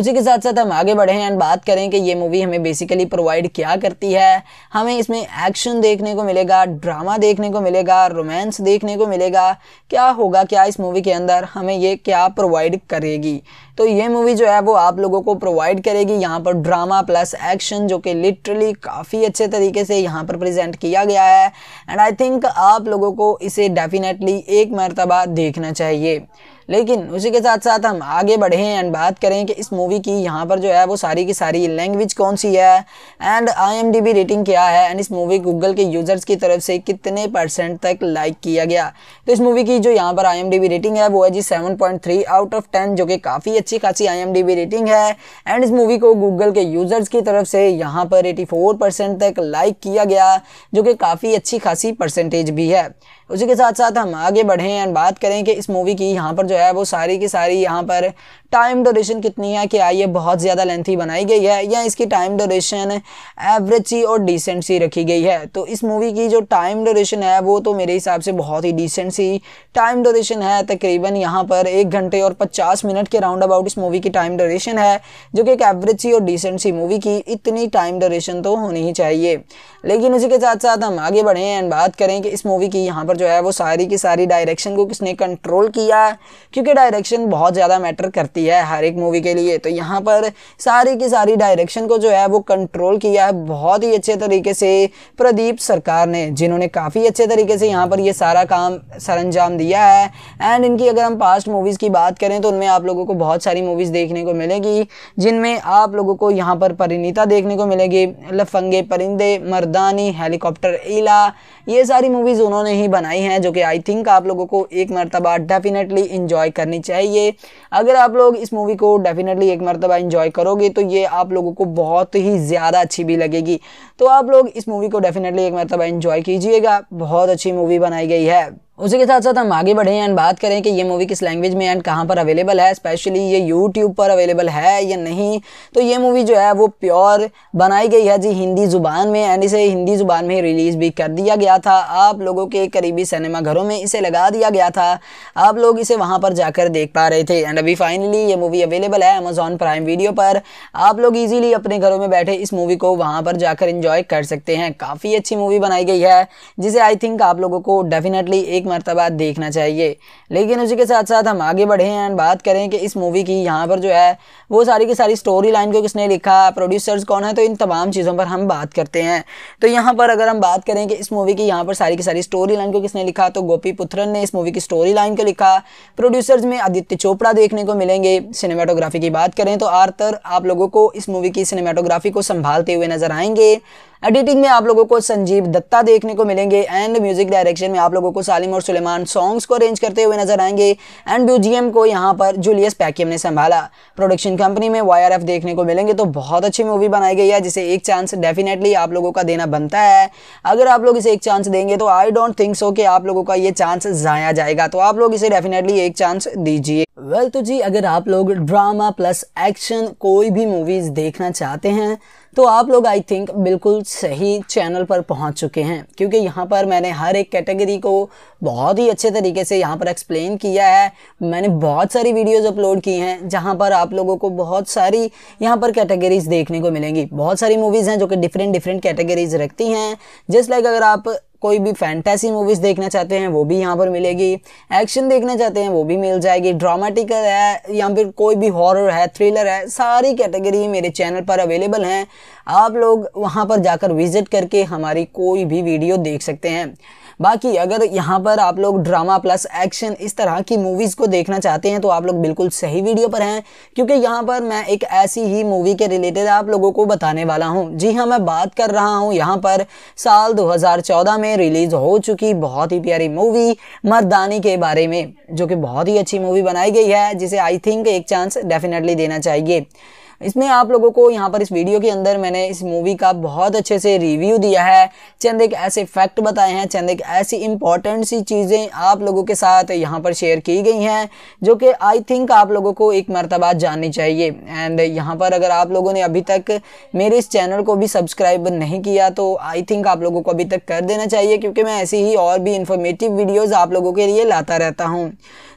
उसी के साथ साथ हम आगे बढ़ें एंड बात करें कि ये मूवी हमें बेसिकली प्रोवाइड क्या करती है हमें इसमें एक्शन देखने को मिलेगा ड्रामा देखने को मिलेगा रोमांस देखने को मिलेगा क्या होगा क्या इस मूवी के अंदर हमें ये क्या प्रोवाइड करेगी तो ये मूवी जो है वो आप लोगों को प्रोवाइड करेगी यहाँ पर ड्रामा प्लस एक्शन जो कि लिटरली काफ़ी अच्छे तरीके से यहाँ पर प्रेजेंट किया गया है एंड आई थिंक आप लोगों को इसे डेफिनेटली एक मरतबा देखना चाहिए लेकिन उसी के साथ साथ हम आगे बढ़ें एंड बात करें कि इस मूवी की यहाँ पर जो है वो सारी की सारी लैंग्वेज कौन सी है एंड आई रेटिंग क्या है एंड इस मूवी गूगल के यूज़र्स की तरफ से कितने परसेंट तक लाइक किया गया तो इस मूवी की जो यहाँ पर आई रेटिंग है वो है जी सेवन आउट ऑफ टेन जो कि काफ़ी अच्छी खासी आई रेटिंग है एंड इस मूवी को गूगल के यूज़र्स की तरफ से यहाँ पर एटी तक लाइक किया गया जो कि काफ़ी अच्छी खासी परसेंटेज भी है उसी के साथ साथ हम आगे बढ़ें एंड बात करें कि इस मूवी की यहाँ पर जो जो है वो सारी की सारी यहाँ पर टाइम ड्यूरेशन कितनी है क्या ये बहुत ज़्यादा लेंथी बनाई गई है या इसकी टाइम ड्यूरेशन एवरेज सी और डिसेंट सी रखी गई है तो इस मूवी की जो टाइम ड्यूरेशन है वो तो मेरे हिसाब से बहुत ही डिसेंट सी टाइम ड्यूरेशन है तकरीबन यहाँ पर एक घंटे और पचास मिनट के राउंड अबाउट इस मूवी की टाइम ड्यूरेशन है जो कि एक एवरेज सी और डिसेंट सी मूवी की इतनी टाइम ड्यूरेशन तो होनी ही चाहिए लेकिन उसी के साथ साथ हम आगे बढ़ें एंड बात करें कि इस मूवी की यहाँ पर जो है वो सारी की सारी डायरेक्शन को किसने कंट्रोल किया है क्योंकि डायरेक्शन बहुत ज़्यादा मैटर करती है हर एक मूवी के लिए तो यहाँ पर सारी की सारी डायरेक्शन को जो है वो कंट्रोल किया है बहुत ही अच्छे तरीके से प्रदीप सरकार ने जिन्होंने काफ़ी अच्छे तरीके से यहाँ पर ये सारा काम सर दिया है एंड इनकी अगर हम पास्ट मूवीज़ की बात करें तो उनमें आप लोगों को बहुत सारी मूवीज़ देखने को मिलेगी जिनमें आप लोगों को यहाँ पर परिणीता देखने को मिलेगी लफंगे परिंदे मर्दानी हेलीकॉप्टर ईला ये सारी मूवीज़ उन्होंने ही बनाई हैं जो कि आई थिंक आप लोगों को एक मरतबा डेफिनेटली इन्जॉय इन्जॉय करनी चाहिए अगर आप लोग इस मूवी को डेफिनेटली एक मरतबा इन्जॉय करोगे तो ये आप लोगों को बहुत ही ज़्यादा अच्छी भी लगेगी तो आप लोग इस मूवी को डेफिनेटली एक मरतबा इन्जॉय कीजिएगा बहुत अच्छी मूवी बनाई गई है उसी के साथ साथ हम आगे बढ़ें एंड बात करें कि ये मूवी किस लैंग्वेज में एंड कहाँ पर अवेलेबल है स्पेशली ये यूट्यूब पर अवेलेबल है या नहीं तो ये मूवी जो है वो प्योर बनाई गई है जी हिंदी ज़ुबान में एंड इसे हिंदी ज़ुबान में रिलीज़ भी कर दिया गया था आप लोगों के करीबी सिनेमा घरों में इसे लगा दिया गया था आप लोग इसे वहाँ पर जाकर देख पा रहे थे एंड अभी फाइनली ये मूवी अवेलेबल है अमेजोन प्राइम वीडियो पर आप लोग ईजिली अपने घरों में बैठे इस मूवी को वहाँ पर जाकर इंजॉय कर सकते हैं काफ़ी अच्छी मूवी बनाई गई है जिसे आई थिंक आप लोगों को डेफिनेटली एक एक मरतबा देखना चाहिए लेकिन उसी के साथ साथ हम आगे बढ़े हैं एंड बात करें कि इस मूवी की यहाँ पर जो है वो सारी की सारी स्टोरी लाइन को किसने लिखा प्रोड्यूसर्स कौन है तो इन तमाम चीज़ों पर हम बात करते हैं तो यहाँ पर अगर हम बात करें कि इस मूवी की यहाँ पर सारी की सारी स्टोरी लाइन को किसने लिखा तो गोपी पुत्रन ने इस मूवी की स्टोरी लाइन को लिखा प्रोड्यूसर्स में आदित्य चोपड़ा देखने को मिलेंगे सिनेमाटोग्राफी की बात करें तो आर्थर आप लोगों को इस मूवी की सिनेमाटोग्राफी को संभालते हुए नजर आएंगे एडिटिंग में आप लोगों को संजीव दत्ता देखने को मिलेंगे एंड म्यूजिक डायरेक्शन में आप लोगों को सालिम और सुलेमान सॉन्ग्स को अरेंज करते हुए नजर आएंगे एंड ब्यूजीएम को यहाँ पर जूलियस पैकियम ने संभाला प्रोडक्शन कंपनी में वाई देखने को मिलेंगे तो बहुत अच्छी मूवी बनाई गई है जिसे एक चांस डेफिनेटली आप लोगों का देना बनता है अगर आप लोग इसे एक चांस देंगे तो आई डोंट थिंक सो कि आप लोगों का ये चांस जाया जाएगा तो आप लोग इसे डेफिनेटली एक चांस दीजिए वेल well, तो जी अगर आप लोग ड्रामा प्लस एक्शन कोई भी मूवीज देखना चाहते हैं तो आप लोग आई थिंक बिल्कुल सही चैनल पर पहुंच चुके हैं क्योंकि यहाँ पर मैंने हर एक कैटेगरी को बहुत ही अच्छे तरीके से यहाँ पर एक्सप्लेन किया है मैंने बहुत सारी वीडियोस अपलोड की हैं जहाँ पर आप लोगों को बहुत सारी यहाँ पर कैटेगरीज देखने को मिलेंगी बहुत सारी मूवीज़ हैं जो कि डिफरेंट डिफरेंट कैटेगरीज रखती हैं जस्ट लाइक अगर आप कोई भी फैंटेसी मूवीज़ देखना चाहते हैं वो भी यहाँ पर मिलेगी एक्शन देखना चाहते हैं वो भी मिल जाएगी ड्रामेटिकल है या फिर कोई भी हॉरर है थ्रिलर है सारी कैटेगरी मेरे चैनल पर अवेलेबल हैं आप लोग वहाँ पर जाकर विज़िट करके हमारी कोई भी वीडियो देख सकते हैं बाकी अगर यहाँ पर आप लोग ड्रामा प्लस एक्शन इस तरह की मूवीज़ को देखना चाहते हैं तो आप लोग बिल्कुल सही वीडियो पर हैं क्योंकि यहाँ पर मैं एक ऐसी ही मूवी के रिलेटेड आप लोगों को बताने वाला हूँ जी हाँ मैं बात कर रहा हूँ यहाँ पर साल दो में रिलीज़ हो चुकी बहुत ही प्यारी मूवी मरदानी के बारे में जो कि बहुत ही अच्छी मूवी बनाई गई है जिसे आई थिंक एक चांस डेफिनेटली देना चाहिए इसमें आप लोगों को यहाँ पर इस वीडियो के अंदर मैंने इस मूवी का बहुत अच्छे से रिव्यू दिया है चंद एक ऐसे फैक्ट बताए हैं चंद एक ऐसी इंपॉर्टेंट सी चीज़ें आप लोगों के साथ यहाँ पर शेयर की गई हैं जो कि आई थिंक आप लोगों को एक मरतबा जाननी चाहिए एंड यहाँ पर अगर आप लोगों ने अभी तक मेरे इस चैनल को भी सब्सक्राइब नहीं किया तो आई थिंक आप लोगों को अभी तक कर देना चाहिए क्योंकि मैं ऐसी ही और भी इन्फॉर्मेटिव वीडियोज़ आप लोगों के लिए लाता रहता हूँ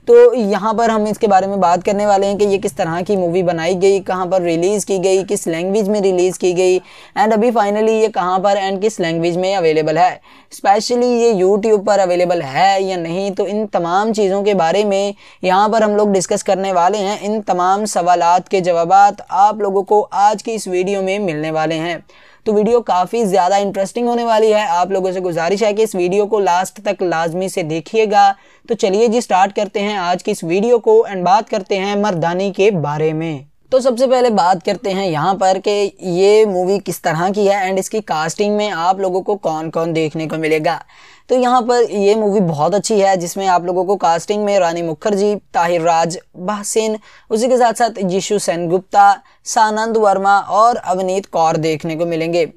तो यहाँ पर हम इसके बारे में बात करने वाले हैं कि ये किस तरह की मूवी बनाई गई कहाँ पर रिलीज़ की गई किस लैंग्वेज में रिलीज़ की गई एंड अभी फाइनली ये कहाँ पर एंड किस लैंग्वेज में अवेलेबल है स्पेशली ये यूट्यूब पर अवेलेबल है या नहीं तो इन तमाम चीज़ों के बारे में यहाँ पर हम लोग डिस्कस करने वाले हैं इन तमाम सवाल के जवाब आप लोगों को आज की इस वीडियो में मिलने वाले हैं तो वीडियो काफ़ी ज़्यादा इंटरेस्टिंग होने वाली है आप लोगों से गुजारिश है कि इस वीडियो को लास्ट तक लाजमी से देखिएगा तो चलिए जी स्टार्ट करते हैं आज की इस वीडियो को एंड बात करते हैं मरदानी के बारे में तो सबसे पहले बात करते हैं यहाँ पर कि ये मूवी किस तरह की है एंड इसकी कास्टिंग में आप लोगों को कौन कौन देखने को मिलेगा तो यहाँ पर ये मूवी बहुत अच्छी है जिसमें आप लोगों को कास्टिंग में रानी मुखर्जी ताहिर राज बहसेन उसी के साथ साथ यीशु सेन गुप्ता सानंद वर्मा और अवनीत कौर देखने को मिलेंगे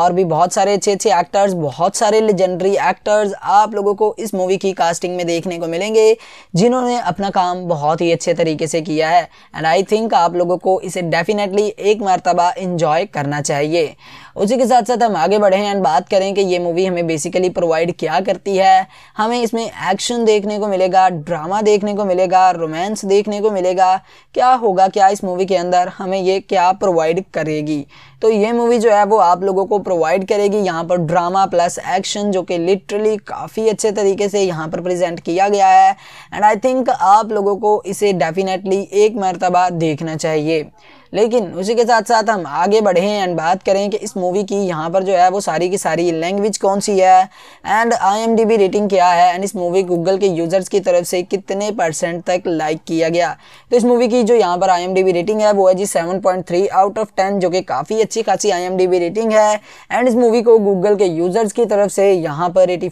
और भी बहुत सारे अच्छे अच्छे एक्टर्स बहुत सारे लेजेंडरी एक्टर्स आप लोगों को इस मूवी की कास्टिंग में देखने को मिलेंगे जिन्होंने अपना काम बहुत ही अच्छे तरीके से किया है एंड आई थिंक आप लोगों को इसे डेफिनेटली एक मरतबा इन्जॉय करना चाहिए उसी के साथ साथ हम आगे बढ़ें एंड बात करें कि ये मूवी हमें बेसिकली प्रोवाइड क्या करती है हमें इसमें एक्शन देखने को मिलेगा ड्रामा देखने को मिलेगा रोमांस देखने को मिलेगा क्या होगा क्या इस मूवी के अंदर हमें ये क्या प्रोवाइड करेगी तो ये मूवी जो है वो आप लोगों को प्रोवाइड करेगी यहाँ पर ड्रामा प्लस एक्शन जो कि लिटरली काफ़ी अच्छे तरीके से यहाँ पर प्रेजेंट किया गया है एंड आई थिंक आप लोगों को इसे डेफिनेटली एक मरतबा देखना चाहिए लेकिन उसी के साथ साथ हम आगे बढ़ें एंड बात करें कि इस मूवी की यहाँ पर जो है वो सारी की सारी लैंग्वेज कौन सी है एंड आई रेटिंग क्या है एंड इस मूवी गूगल के यूज़र्स की तरफ से कितने परसेंट तक लाइक किया गया तो इस मूवी की जो यहाँ पर आई रेटिंग है वो है जी सेवन आउट ऑफ टेन जो कि काफ़ी अच्छी खासी आई रेटिंग है एंड इस मूवी को गूगल के यूज़र्स की तरफ से यहाँ पर एटी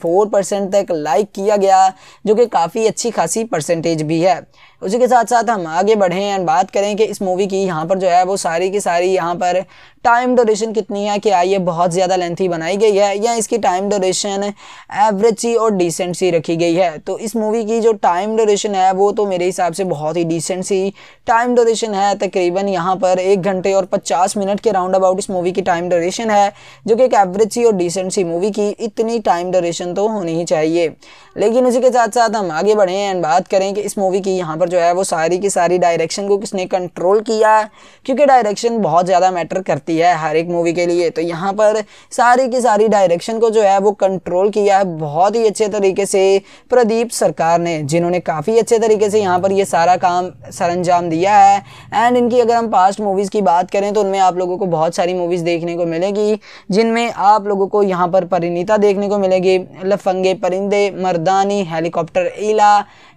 तक लाइक किया गया जो कि काफ़ी अच्छी खासी परसेंटेज भी है उसी के साथ साथ हम आगे बढ़ें एंड बात करें कि इस मूवी की यहाँ पर जो है वो सारी की सारी यहाँ पर टाइम डोरेशन कितनी है क्या ये बहुत ज़्यादा लेंथी बनाई गई है या इसकी टाइम डोरेशन एवरेज सी और डिसेंट सी रखी गई है तो इस मूवी की जो टाइम डोरेशन है वो तो मेरे हिसाब से बहुत ही डिसेंट सी टाइम डोरेशन है तकरीबन यहाँ पर एक घंटे और पचास मिनट के राउंड अबाउट इस मूवी की टाइम डोरेशन है जो कि एक एवरेज सी और डिसेंट सी मूवी की इतनी टाइम डोरेशन तो होनी ही चाहिए लेकिन उसी के साथ साथ हम आगे बढ़ें एंड बात करें कि इस मूवी की यहाँ पर जो है वो सारी की सारी डायरेक्शन को किसने कंट्रोल किया क्योंकि डायरेक्शन बहुत ज़्यादा मैटर करती जाती है हर एक मूवी के लिए तो यहाँ पर सारी की सारी डायरेक्शन को जो है वो कंट्रोल किया है बहुत ही अच्छे तरीके से प्रदीप सरकार ने जिन्होंने काफ़ी अच्छे तरीके से यहाँ पर ये सारा काम सरंजाम दिया है एंड इनकी अगर हम पास्ट मूवीज़ की बात करें तो उनमें आप लोगों को बहुत सारी मूवीज़ देखने को मिलेगी जिनमें आप लोगों को यहाँ पर परिणीता देखने को मिलेगी लफंगे परिंदे मर्दानी हेलीकॉप्टर ईला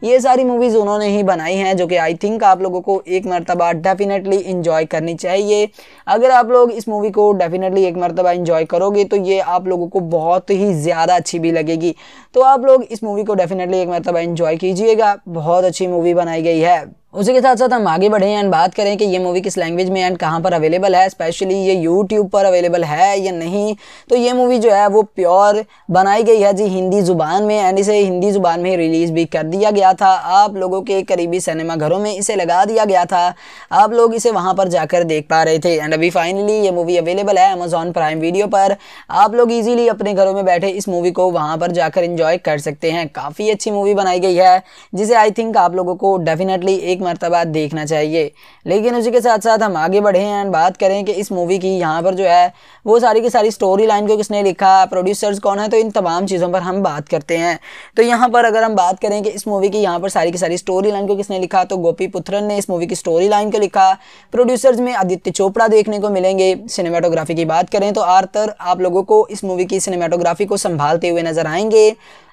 ये सारी मूवीज़ उन्होंने ही बनाई हैं जो कि आई थिंक आप लोगों को एक मरतबा डेफिनेटली इन्जॉय करनी चाहिए अगर आप लोग लोग इस मूवी को डेफिनेटली एक मरतबा इंजॉय करोगे तो ये आप लोगों को बहुत ही ज़्यादा अच्छी भी लगेगी तो आप लोग इस मूवी को डेफिनेटली एक मरतबा इंजॉय कीजिएगा बहुत अच्छी मूवी बनाई गई है उसी के साथ साथ हम आगे बढ़े एंड बात करें कि ये मूवी किस लैंग्वेज में एंड कहाँ पर अवेलेबल है स्पेशली ये यूट्यूब पर अवेलेबल है या नहीं तो ये मूवी जो है वो प्योर बनाई गई है जी हिंदी ज़ुबान में एंड इसे हिंदी ज़ुबान में रिलीज़ भी कर दिया गया था आप लोगों के करीबी सिनेमा घरों में इसे लगा दिया गया था आप लोग इसे वहाँ पर जाकर देख पा रहे थे एंड अभी फाइनली ये मूवी अवेलेबल है अमेजोन प्राइम वीडियो पर आप लोग ईजिली अपने घरों में बैठे इस मूवी को वहाँ पर जाकर इन्जॉय कर सकते हैं काफ़ी अच्छी मूवी बनाई गई है जिसे आई थिंक आप लोगों को डेफिनेटली एक मरतबा देखना चाहिए लेकिन उसी के साथ साथ हम आगे बढ़े हैं एंड बात करें कि इस मूवी की यहाँ पर जो है वो सारी की सारी स्टोरी लाइन को किसने लिखा प्रोड्यूसर्स कौन है तो इन तमाम चीज़ों पर हम बात करते हैं तो यहाँ पर अगर हम बात करें कि इस मूवी की यहाँ पर सारी की सारी स्टोरी लाइन को किसने लिखा तो गोपी पुत्रन ने इस मूवी की स्टोरी लाइन को लिखा प्रोड्यूसर्स में आदित्य चोपड़ा देखने को मिलेंगे सिनेमाटोग्राफी की बात करें तो आर्थर आप लोगों को इस मूवी की सिनेमाटोग्राफी को संभालते हुए नजर आएंगे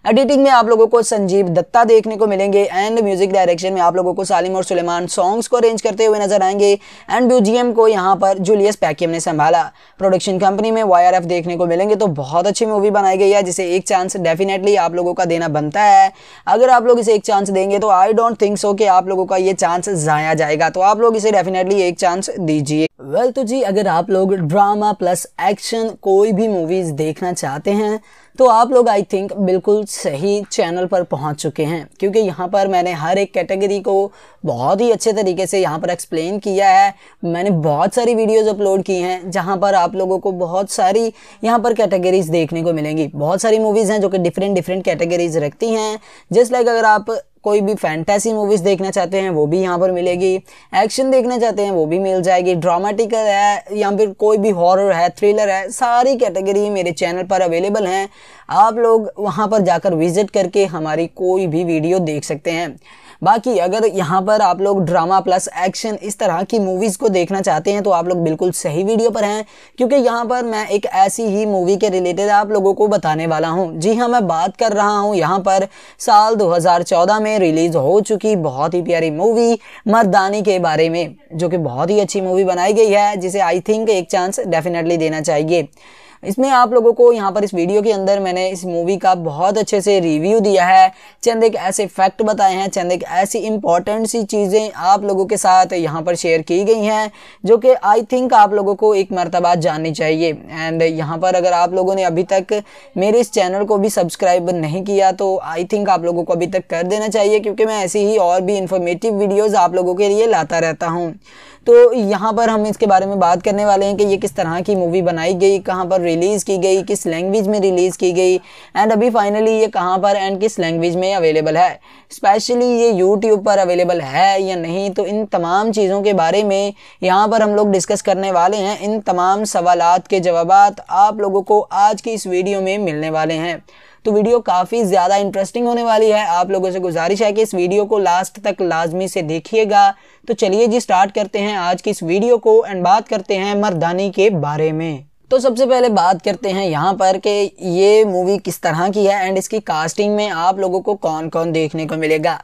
एडिटिंग में आप लोगों को संजीव दत्ता देखने को मिलेंगे एंड म्यूजिक डायरेक्शन में आप लोगों को सालिम और सुलेमान सॉन्ग्स को अरेंज करते हुए नजर आएंगे एंड म्यूजियम को यहाँ पर जूलियस पैकियम ने संभाला प्रोडक्शन कंपनी में वाई देखने को मिलेंगे तो बहुत अच्छी मूवी बनाई गई है जिसे एक चांस डेफिनेटली आप लोगों का देना बनता है अगर आप लोग इसे एक चांस देंगे तो आई डोंट थिंक सो कि आप लोगों का ये चांस जाया जाएगा तो आप लोग इसे डेफिनेटली एक चांस दीजिए वेल well, तो जी अगर आप लोग ड्रामा प्लस एक्शन कोई भी मूवीज देखना चाहते हैं तो आप लोग आई थिंक बिल्कुल सही चैनल पर पहुंच चुके हैं क्योंकि यहाँ पर मैंने हर एक कैटेगरी को बहुत ही अच्छे तरीके से यहाँ पर एक्सप्लेन किया है मैंने बहुत सारी वीडियोज़ अपलोड की हैं जहाँ पर आप लोगों को बहुत सारी यहाँ पर कैटेगरीज़ देखने को मिलेंगी बहुत सारी मूवीज़ हैं जो कि डिफरेंट डिफरेंट कैटेगरीज़ रखती हैं जस्ट लाइक अगर आप कोई भी फैंटेसी मूवीज़ देखना चाहते हैं वो भी यहाँ पर मिलेगी एक्शन देखना चाहते हैं वो भी मिल जाएगी ड्रामेटिकल है या फिर कोई भी हॉरर है थ्रिलर है सारी कैटेगरी मेरे चैनल पर अवेलेबल हैं आप लोग वहाँ पर जाकर विज़िट करके हमारी कोई भी वीडियो देख सकते हैं बाकी अगर यहाँ पर आप लोग ड्रामा प्लस एक्शन इस तरह की मूवीज़ को देखना चाहते हैं तो आप लोग बिल्कुल सही वीडियो पर हैं क्योंकि यहाँ पर मैं एक ऐसी ही मूवी के रिलेटेड आप लोगों को बताने वाला हूँ जी हाँ मैं बात कर रहा हूँ यहाँ पर साल 2014 में रिलीज़ हो चुकी बहुत ही प्यारी मूवी मर्दानी के बारे में जो कि बहुत ही अच्छी मूवी बनाई गई है जिसे आई थिंक एक चांस डेफिनेटली देना चाहिए इसमें आप लोगों को यहाँ पर इस वीडियो के अंदर मैंने इस मूवी का बहुत अच्छे से रिव्यू दिया है चंद एक ऐसे फैक्ट बताए हैं चंद एक ऐसी इंपॉर्टेंट सी चीज़ें आप लोगों के साथ यहाँ पर शेयर की गई हैं जो कि आई थिंक आप लोगों को एक मरतबा जाननी चाहिए एंड यहाँ पर अगर आप लोगों ने अभी तक मेरे इस चैनल को भी सब्सक्राइब नहीं किया तो आई थिंक आप लोगों को अभी तक कर देना चाहिए क्योंकि मैं ऐसी ही और भी इन्फॉर्मेटिव वीडियोज़ आप लोगों के लिए लाता रहता हूँ तो यहाँ पर हम इसके बारे में बात करने वाले हैं कि ये किस तरह की मूवी बनाई गई कहाँ पर रिलीज़ की गई किस लैंग्वेज में रिलीज़ की गई एंड अभी फाइनली ये कहाँ पर एंड किस लैंग्वेज में अवेलेबल है स्पेशली ये यूट्यूब पर अवेलेबल है या नहीं तो इन तमाम चीज़ों के बारे में यहाँ पर हम लोग डिस्कस करने वाले हैं इन तमाम सवाल के जवाब आप लोगों को आज की इस वीडियो में मिलने वाले हैं तो वीडियो काफ़ी ज़्यादा इंटरेस्टिंग होने वाली है आप लोगों से गुजारिश है कि इस वीडियो को लास्ट तक लाजमी से देखिएगा तो चलिए जी स्टार्ट करते हैं आज की इस वीडियो को एंड बात करते हैं मरदानी के बारे में तो सबसे पहले बात करते हैं यहाँ पर कि ये मूवी किस तरह की है एंड इसकी कास्टिंग में आप लोगों को कौन कौन देखने को मिलेगा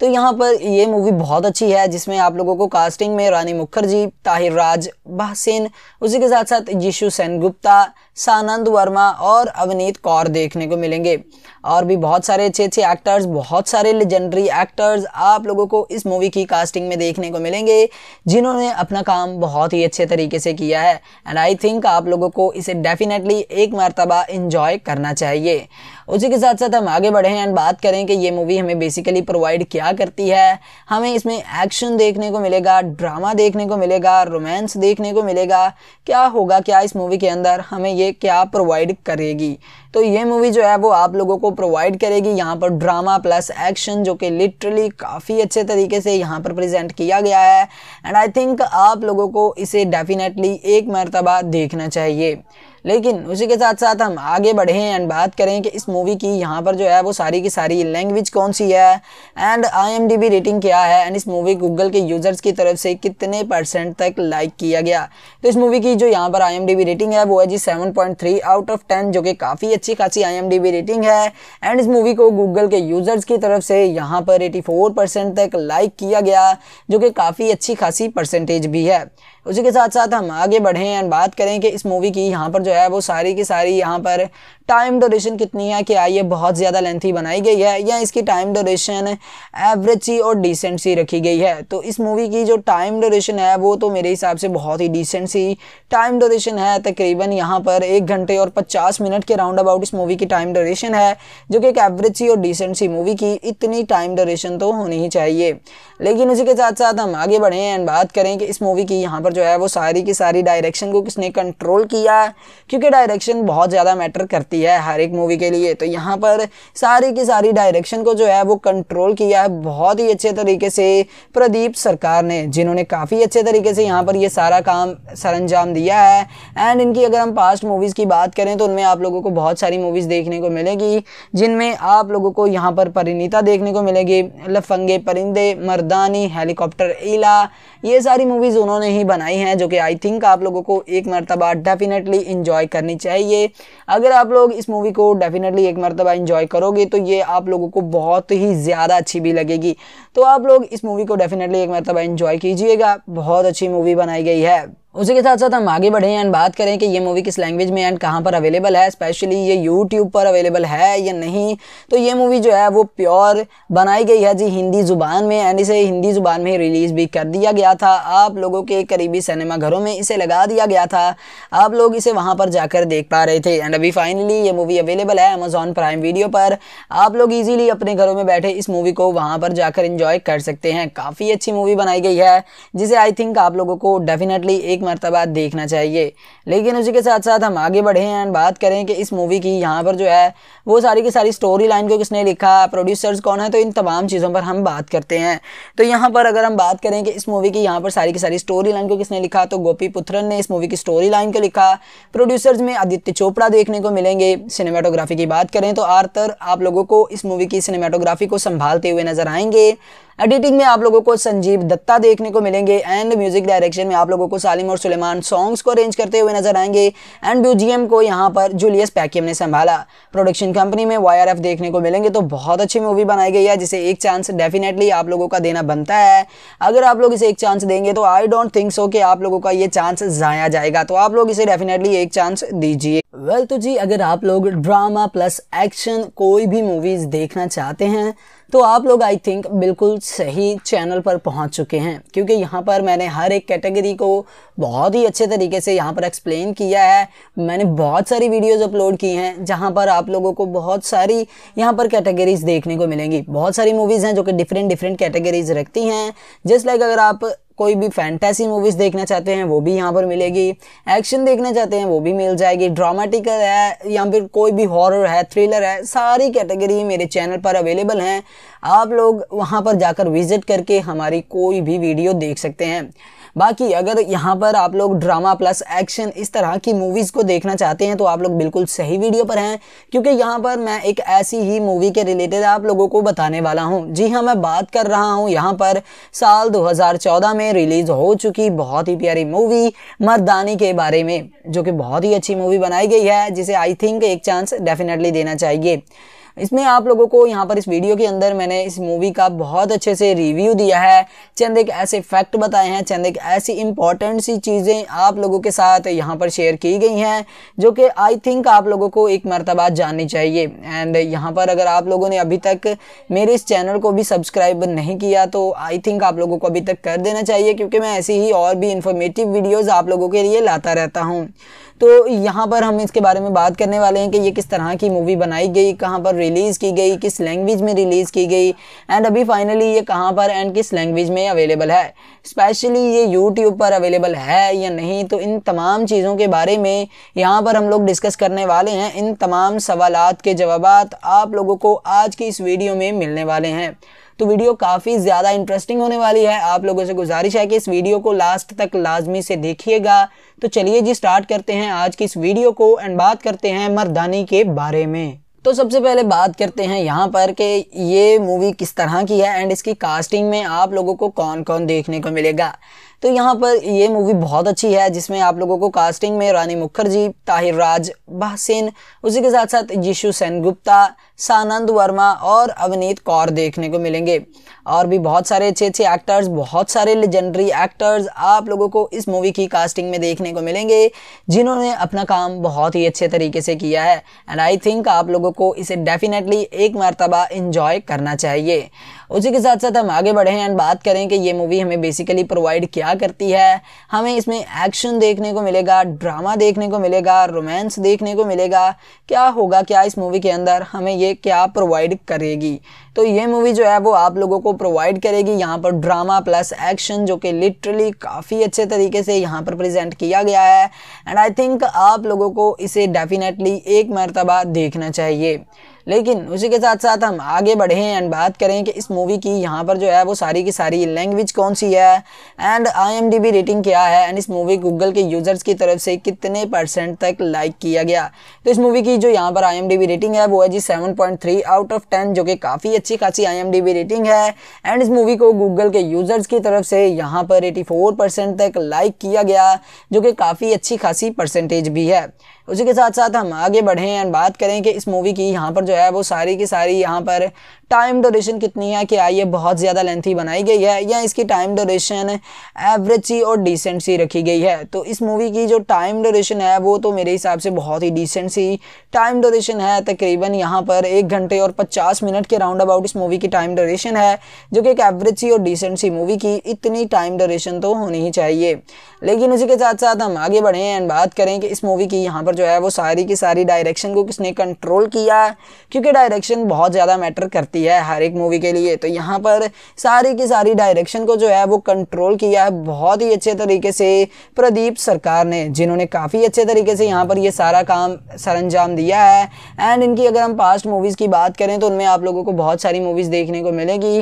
तो यहाँ पर ये मूवी बहुत अच्छी है जिसमें आप लोगों को कास्टिंग में रानी मुखर्जी ताहिर राज बहसेन उसी के साथ साथ यीशु गुप्ता सानंद वर्मा और अवनीत कौर देखने को मिलेंगे और भी बहुत सारे अच्छे अच्छे एक्टर्स बहुत सारे लेजेंडरी एक्टर्स आप लोगों को इस मूवी की कास्टिंग में देखने को मिलेंगे जिन्होंने अपना काम बहुत ही अच्छे तरीके से किया है एंड आई थिंक आप लोगों को इसे डेफिनेटली एक मरतबा इन्जॉय करना चाहिए उसी के साथ साथ हम आगे बढ़ें एंड बात करें कि ये मूवी हमें बेसिकली प्रोवाइड क्या करती है हमें इसमें एक्शन देखने को मिलेगा ड्रामा देखने को मिलेगा रोमांस देखने को मिलेगा क्या होगा क्या इस मूवी के अंदर हमें ये क्या प्रोवाइड करेगी तो ये मूवी जो है वो आप लोगों को प्रोवाइड करेगी यहाँ पर ड्रामा प्लस एक्शन जो कि लिटरली काफ़ी अच्छे तरीके से यहाँ पर प्रेजेंट किया गया है एंड आई थिंक आप लोगों को इसे डेफिनेटली एक मरतबा देखना चाहिए लेकिन उसी के साथ साथ हम आगे बढ़ें एंड बात करें कि इस मूवी की यहाँ पर जो है वो सारी की सारी लैंग्वेज कौन सी है एंड आई रेटिंग क्या है एंड इस मूवी गूगल के यूज़र्स की तरफ से कितने परसेंट तक लाइक किया गया तो इस मूवी की जो यहाँ पर आई रेटिंग है वो है जी सेवन आउट ऑफ टेन जो कि काफ़ी अच्छी खासी आई रेटिंग है एंड इस मूवी को गूगल के यूज़र्स की तरफ से यहाँ पर एटी तक लाइक किया गया जो कि काफ़ी अच्छी खासी परसेंटेज भी है उसी के साथ साथ हम आगे बढ़ें एंड बात करें कि इस मूवी की यहाँ पर जो है वो सारी की सारी यहाँ पर टाइम डोरेशन कितनी है कि आइए बहुत ज़्यादा लेंथी बनाई गई है या इसकी टाइम डोरेशन एवरेज सी और डिसेंट सी रखी गई है तो इस मूवी की जो टाइम डोरेशन है वो तो मेरे हिसाब से बहुत ही डिसेंट सी टाइम ड्यूरेशन है तकरीबन यहाँ पर एक घंटे और पचास मिनट के राउंड अबाउट इस मूवी की टाइम ड्यूरेशन है जो कि एक एवरेज सी और डिसेंट सी मूवी की इतनी टाइम डोरेशन तो होनी ही चाहिए लेकिन उसी के साथ साथ हम आगे बढ़ें एंड बात करें कि इस मूवी की यहाँ पर जो है वो सारी की सारी डायरेक्शन को किसने कंट्रोल किया है क्योंकि डायरेक्शन बहुत ज़्यादा मैटर करती है हर एक मूवी के लिए तो यहाँ पर सारी की सारी डायरेक्शन को जो है वो कंट्रोल किया है बहुत ही अच्छे तरीके से प्रदीप सरकार ने जिन्होंने काफ़ी अच्छे तरीके से यहाँ पर ये सारा काम सरंजाम दिया है एंड इनकी अगर हम पास्ट मूवीज़ की बात करें तो उनमें आप लोगों को बहुत सारी मूवीज़ देखने को मिलेगी जिनमें आप लोगों को यहाँ पर परिणीता देखने को मिलेगी लफंगे परिंदे मर्दानी हेलीकॉप्टर इला ये सारी मूवीज़ उन्होंने ही बनाई हैं जो कि आई थिंक आप लोगों को एक मरतबा डेफ़िनेटली इन्जॉय करनी चाहिए अगर आप लोग इस मूवी को डेफ़िनेटली एक मरतबा इन्जॉय करोगे तो ये आप लोगों को बहुत ही ज़्यादा अच्छी भी लगेगी तो आप लोग इस मूवी को डेफ़िनेटली एक मरतबा इन्जॉय कीजिएगा बहुत अच्छी मूवी बनाई गई है उसी के साथ साथ हम आगे बढ़े एंड बात करें कि ये मूवी किस लैंग्वेज में एंड कहाँ पर अवेलेबल है स्पेशली ये यूट्यूब पर अवेलेबल है या नहीं तो ये मूवी जो है वो प्योर बनाई गई है जी हिंदी ज़ुबान में एंड इसे हिंदी ज़ुबान में रिलीज़ भी कर दिया गया था आप लोगों के करीबी सिनेमा घरों में इसे लगा दिया गया था आप लोग इसे वहाँ पर जाकर देख पा रहे थे एंड अभी फाइनली ये मूवी अवेलेबल है अमेज़ोन प्राइम वीडियो पर आप लोग ईजिली अपने घरों में बैठे इस मूवी को वहाँ पर जाकर इंजॉय कर सकते हैं काफ़ी अच्छी मूवी बनाई गई है जिसे आई थिंक आप लोगों को डेफिनेटली एक मरतबा देखना चाहिए लेकिन उसी के साथ साथ हम आगे बढ़े हैं बात करें कि इस मूवी की यहाँ पर जो है वो सारी की सारी स्टोरी लाइन को किसने लिखा प्रोड्यूसर्स कौन है तो इन तमाम चीज़ों पर हम बात करते हैं तो यहाँ पर अगर हम बात करें कि इस मूवी की यहाँ पर सारी की सारी स्टोरी लाइन को किसने लिखा तो गोपी पुत्रन ने इस मूवी की स्टोरी लाइन को लिखा प्रोड्यूसर्स में आदित्य चोपड़ा देखने को मिलेंगे सिनेमाटोग्राफी की बात करें तो आर्थर आप लोगों को इस मूवी की सिनेमाटोग्राफी को संभालते हुए नजर आएंगे एडिटिंग में आप लोगों को संजीव दत्ता देखने को मिलेंगे एंड म्यूजिक डायरेक्शन में आप लोगों को सालिम और सुलेमान सॉन्ग्स को अरेंज करते हुए नजर आएंगे एंड म्यूजियम को यहाँ पर जूलियस पैकेम ने संभाला प्रोडक्शन कंपनी में वाई देखने को मिलेंगे तो बहुत अच्छी मूवी बनाई गई है जिसे एक चांस डेफिनेटली आप लोगों का देना बनता है अगर आप लोग इसे एक चांस देंगे तो आई डोंट थिंक सो कि आप लोगों का ये चांस जाया जाएगा तो आप लोग इसे डेफिनेटली एक चांस दीजिए वेल well, तो जी अगर आप लोग ड्रामा प्लस एक्शन कोई भी मूवीज देखना चाहते हैं तो आप लोग आई थिंक बिल्कुल सही चैनल पर पहुंच चुके हैं क्योंकि यहाँ पर मैंने हर एक कैटेगरी को बहुत ही अच्छे तरीके से यहाँ पर एक्सप्लेन किया है मैंने बहुत सारी वीडियोस अपलोड की हैं जहाँ पर आप लोगों को बहुत सारी यहाँ पर कैटेगरीज देखने को मिलेंगी बहुत सारी मूवीज़ हैं जो कि डिफरेंट डिफरेंट कैटेगरीज रखती हैं जस्ट लाइक अगर आप कोई भी फैंटेसी मूवीज देखना चाहते हैं वो भी यहाँ पर मिलेगी एक्शन देखना चाहते हैं वो भी मिल जाएगी ड्रामेटिकल है या फिर कोई भी हॉरर है थ्रिलर है सारी कैटेगरी मेरे चैनल पर अवेलेबल हैं आप लोग वहाँ पर जाकर विजिट करके हमारी कोई भी वीडियो देख सकते हैं बाकी अगर यहाँ पर आप लोग ड्रामा प्लस एक्शन इस तरह की मूवीज़ को देखना चाहते हैं तो आप लोग बिल्कुल सही वीडियो पर हैं क्योंकि यहाँ पर मैं एक ऐसी ही मूवी के रिलेटेड आप लोगों को बताने वाला हूँ जी हाँ मैं बात कर रहा हूँ यहाँ पर साल 2014 में रिलीज़ हो चुकी बहुत ही प्यारी मूवी मर्दानी के बारे में जो कि बहुत ही अच्छी मूवी बनाई गई है जिसे आई थिंक एक चांस डेफिनेटली देना चाहिए इसमें आप लोगों को यहाँ पर इस वीडियो के अंदर मैंने इस मूवी का बहुत अच्छे से रिव्यू दिया है चंद एक ऐसे फैक्ट बताए हैं चंद एक ऐसी इंपॉर्टेंट सी चीज़ें आप लोगों के साथ यहाँ पर शेयर की गई हैं जो कि आई थिंक आप लोगों को एक मरतबा जाननी चाहिए एंड यहाँ पर अगर आप लोगों ने अभी तक मेरे इस चैनल को भी सब्सक्राइब नहीं किया तो आई थिंक आप लोगों को अभी तक कर देना चाहिए क्योंकि मैं ऐसी ही और भी इन्फॉर्मेटिव वीडियोज़ आप लोगों के लिए लाता रहता हूँ तो यहाँ पर हम इसके बारे में बात करने वाले हैं कि ये किस तरह की मूवी बनाई गई कहाँ पर रिलीज़ की गई किस लैंग्वेज में रिलीज़ की गई एंड अभी फाइनली ये कहाँ पर एंड किस लैंग्वेज में अवेलेबल है स्पेशली ये यूट्यूब पर अवेलेबल है या नहीं तो इन तमाम चीज़ों के बारे में यहाँ पर हम लोग डिस्कस करने वाले हैं इन तमाम सवालत के जवाब आप लोगों को आज की इस वीडियो में मिलने वाले हैं तो वीडियो काफ़ी ज़्यादा इंटरेस्टिंग होने वाली है आप लोगों से गुजारिश है कि इस वीडियो को लास्ट तक लाजमी से देखिएगा तो चलिए जी स्टार्ट करते हैं आज की इस वीडियो को एंड बात करते हैं मरदानी के बारे में तो सबसे पहले बात करते हैं यहाँ पर कि ये मूवी किस तरह की है एंड इसकी कास्टिंग में आप लोगों को कौन कौन देखने को मिलेगा तो यहाँ पर ये मूवी बहुत अच्छी है जिसमें आप लोगों को कास्टिंग में रानी मुखर्जी ताहिर राज बहसिन उसी के साथ साथ यीशु सेन गुप्ता सानंद वर्मा और अवनीत कौर देखने को मिलेंगे और भी बहुत सारे अच्छे अच्छे एक्टर्स बहुत सारे लेजेंडरी एक्टर्स आप लोगों को इस मूवी की कास्टिंग में देखने को मिलेंगे जिन्होंने अपना काम बहुत ही अच्छे तरीके से किया है एंड आई थिंक आप लोगों को इसे डेफिनेटली एक मरतबा इन्जॉय करना चाहिए उसी के साथ साथ हम आगे बढ़ें एंड बात करें कि ये मूवी हमें बेसिकली प्रोवाइड क्या करती है हमें इसमें एक्शन देखने को मिलेगा ड्रामा देखने को मिलेगा रोमांस देखने को मिलेगा क्या होगा क्या इस मूवी के अंदर हमें ये ये क्या प्रोवाइड करेगी तो ये मूवी जो है वो आप लोगों को प्रोवाइड करेगी यहाँ पर ड्रामा प्लस एक्शन जो कि लिटरली काफ़ी अच्छे तरीके से यहाँ पर प्रेजेंट किया गया है एंड आई थिंक आप लोगों को इसे डेफिनेटली एक मरतबा देखना चाहिए लेकिन उसी के साथ साथ हम आगे बढ़ें एंड बात करें कि इस मूवी की यहाँ पर जो है वो सारी की सारी लैंग्वेज कौन सी है एंड आई रेटिंग क्या है एंड इस मूवी गूगल के यूज़र्स की तरफ से कितने परसेंट तक लाइक किया गया तो इस मूवी की जो यहाँ पर आई रेटिंग है वो है जी सेवन आउट ऑफ टेन जो कि काफ़ी अच्छी खासी आई रेटिंग है एंड इस मूवी को गूगल के यूज़र्स की तरफ से यहाँ पर एटी तक लाइक किया गया जो कि काफ़ी अच्छी खासी परसेंटेज भी है उसी के साथ साथ हम आगे बढ़ें एंड बात करें कि इस मूवी की यहाँ पर जो जो है वो सारी की सारी यहाँ पर टाइम ड्यूरेशन कितनी है क्या ये बहुत ज़्यादा लेंथी बनाई गई है या इसकी टाइम ड्यूरेशन एवरेज सी और डिसेंट सी रखी गई है तो इस मूवी की जो टाइम ड्यूरेशन है वो तो मेरे हिसाब से बहुत ही डिसेंट सी टाइम ड्यूरेशन है तकरीबन यहाँ पर एक घंटे और पचास मिनट के राउंड अबाउट इस मूवी की टाइम ड्यूरेशन है जो कि एक एवरेज सी और डिसेंट सी मूवी की इतनी टाइम ड्यूरेशन तो होनी ही चाहिए लेकिन उसी के साथ साथ हम आगे बढ़ें एंड बात करें कि इस मूवी की यहाँ पर जो है वो सारी की सारी डायरेक्शन को किसने कंट्रोल किया क्योंकि डायरेक्शन बहुत ज़्यादा मैटर करती सकती है हर एक मूवी के लिए तो यहाँ पर सारी की सारी डायरेक्शन को जो है वो कंट्रोल किया है बहुत ही अच्छे तरीके से प्रदीप सरकार ने जिन्होंने काफ़ी अच्छे तरीके से यहाँ पर ये सारा काम सर दिया है एंड इनकी अगर हम पास्ट मूवीज़ की बात करें तो उनमें आप लोगों को बहुत सारी मूवीज़ देखने को मिलेगी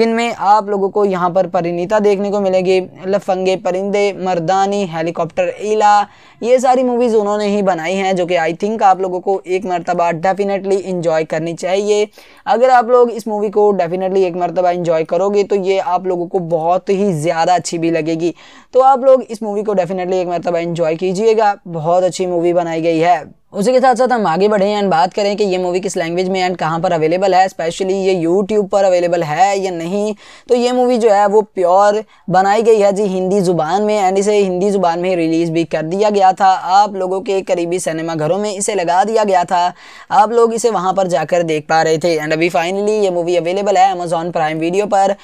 जिनमें आप लोगों को यहाँ पर परिणीता देखने को मिलेगी लफंगे परिंदे मर्दानी हेलीकॉप्टर ईला ये सारी मूवीज़ उन्होंने ही बनाई हैं जो कि आई थिंक आप लोगों को एक मरतबा डेफिनेटली इन्जॉय करनी चाहिए अगर आप लोग लोग इस मूवी को डेफिनेटली एक मरतबा इंजॉय करोगे तो ये आप लोगों को बहुत ही ज़्यादा अच्छी भी लगेगी तो आप लोग इस मूवी को डेफिनेटली एक मरतबा इंजॉय कीजिएगा बहुत अच्छी मूवी बनाई गई है उसी के साथ साथ हम आगे बढ़े एंड बात करें कि ये मूवी किस लैंग्वेज में एंड कहाँ पर अवेलेबल है स्पेशली ये यूट्यूब पर अवेलेबल है या नहीं तो ये मूवी जो है वो प्योर बनाई गई है जी हिंदी ज़ुबान में एंड इसे हिंदी ज़ुबान में रिलीज़ भी कर दिया गया था आप लोगों के करीबी सिनेमा घरों में इसे लगा दिया गया था आप लोग इसे वहाँ पर जाकर देख पा रहे थे एंड अभी फाइनली ये मूवी अवेलेबल है अमेज़ोन प्राइम वीडियो पर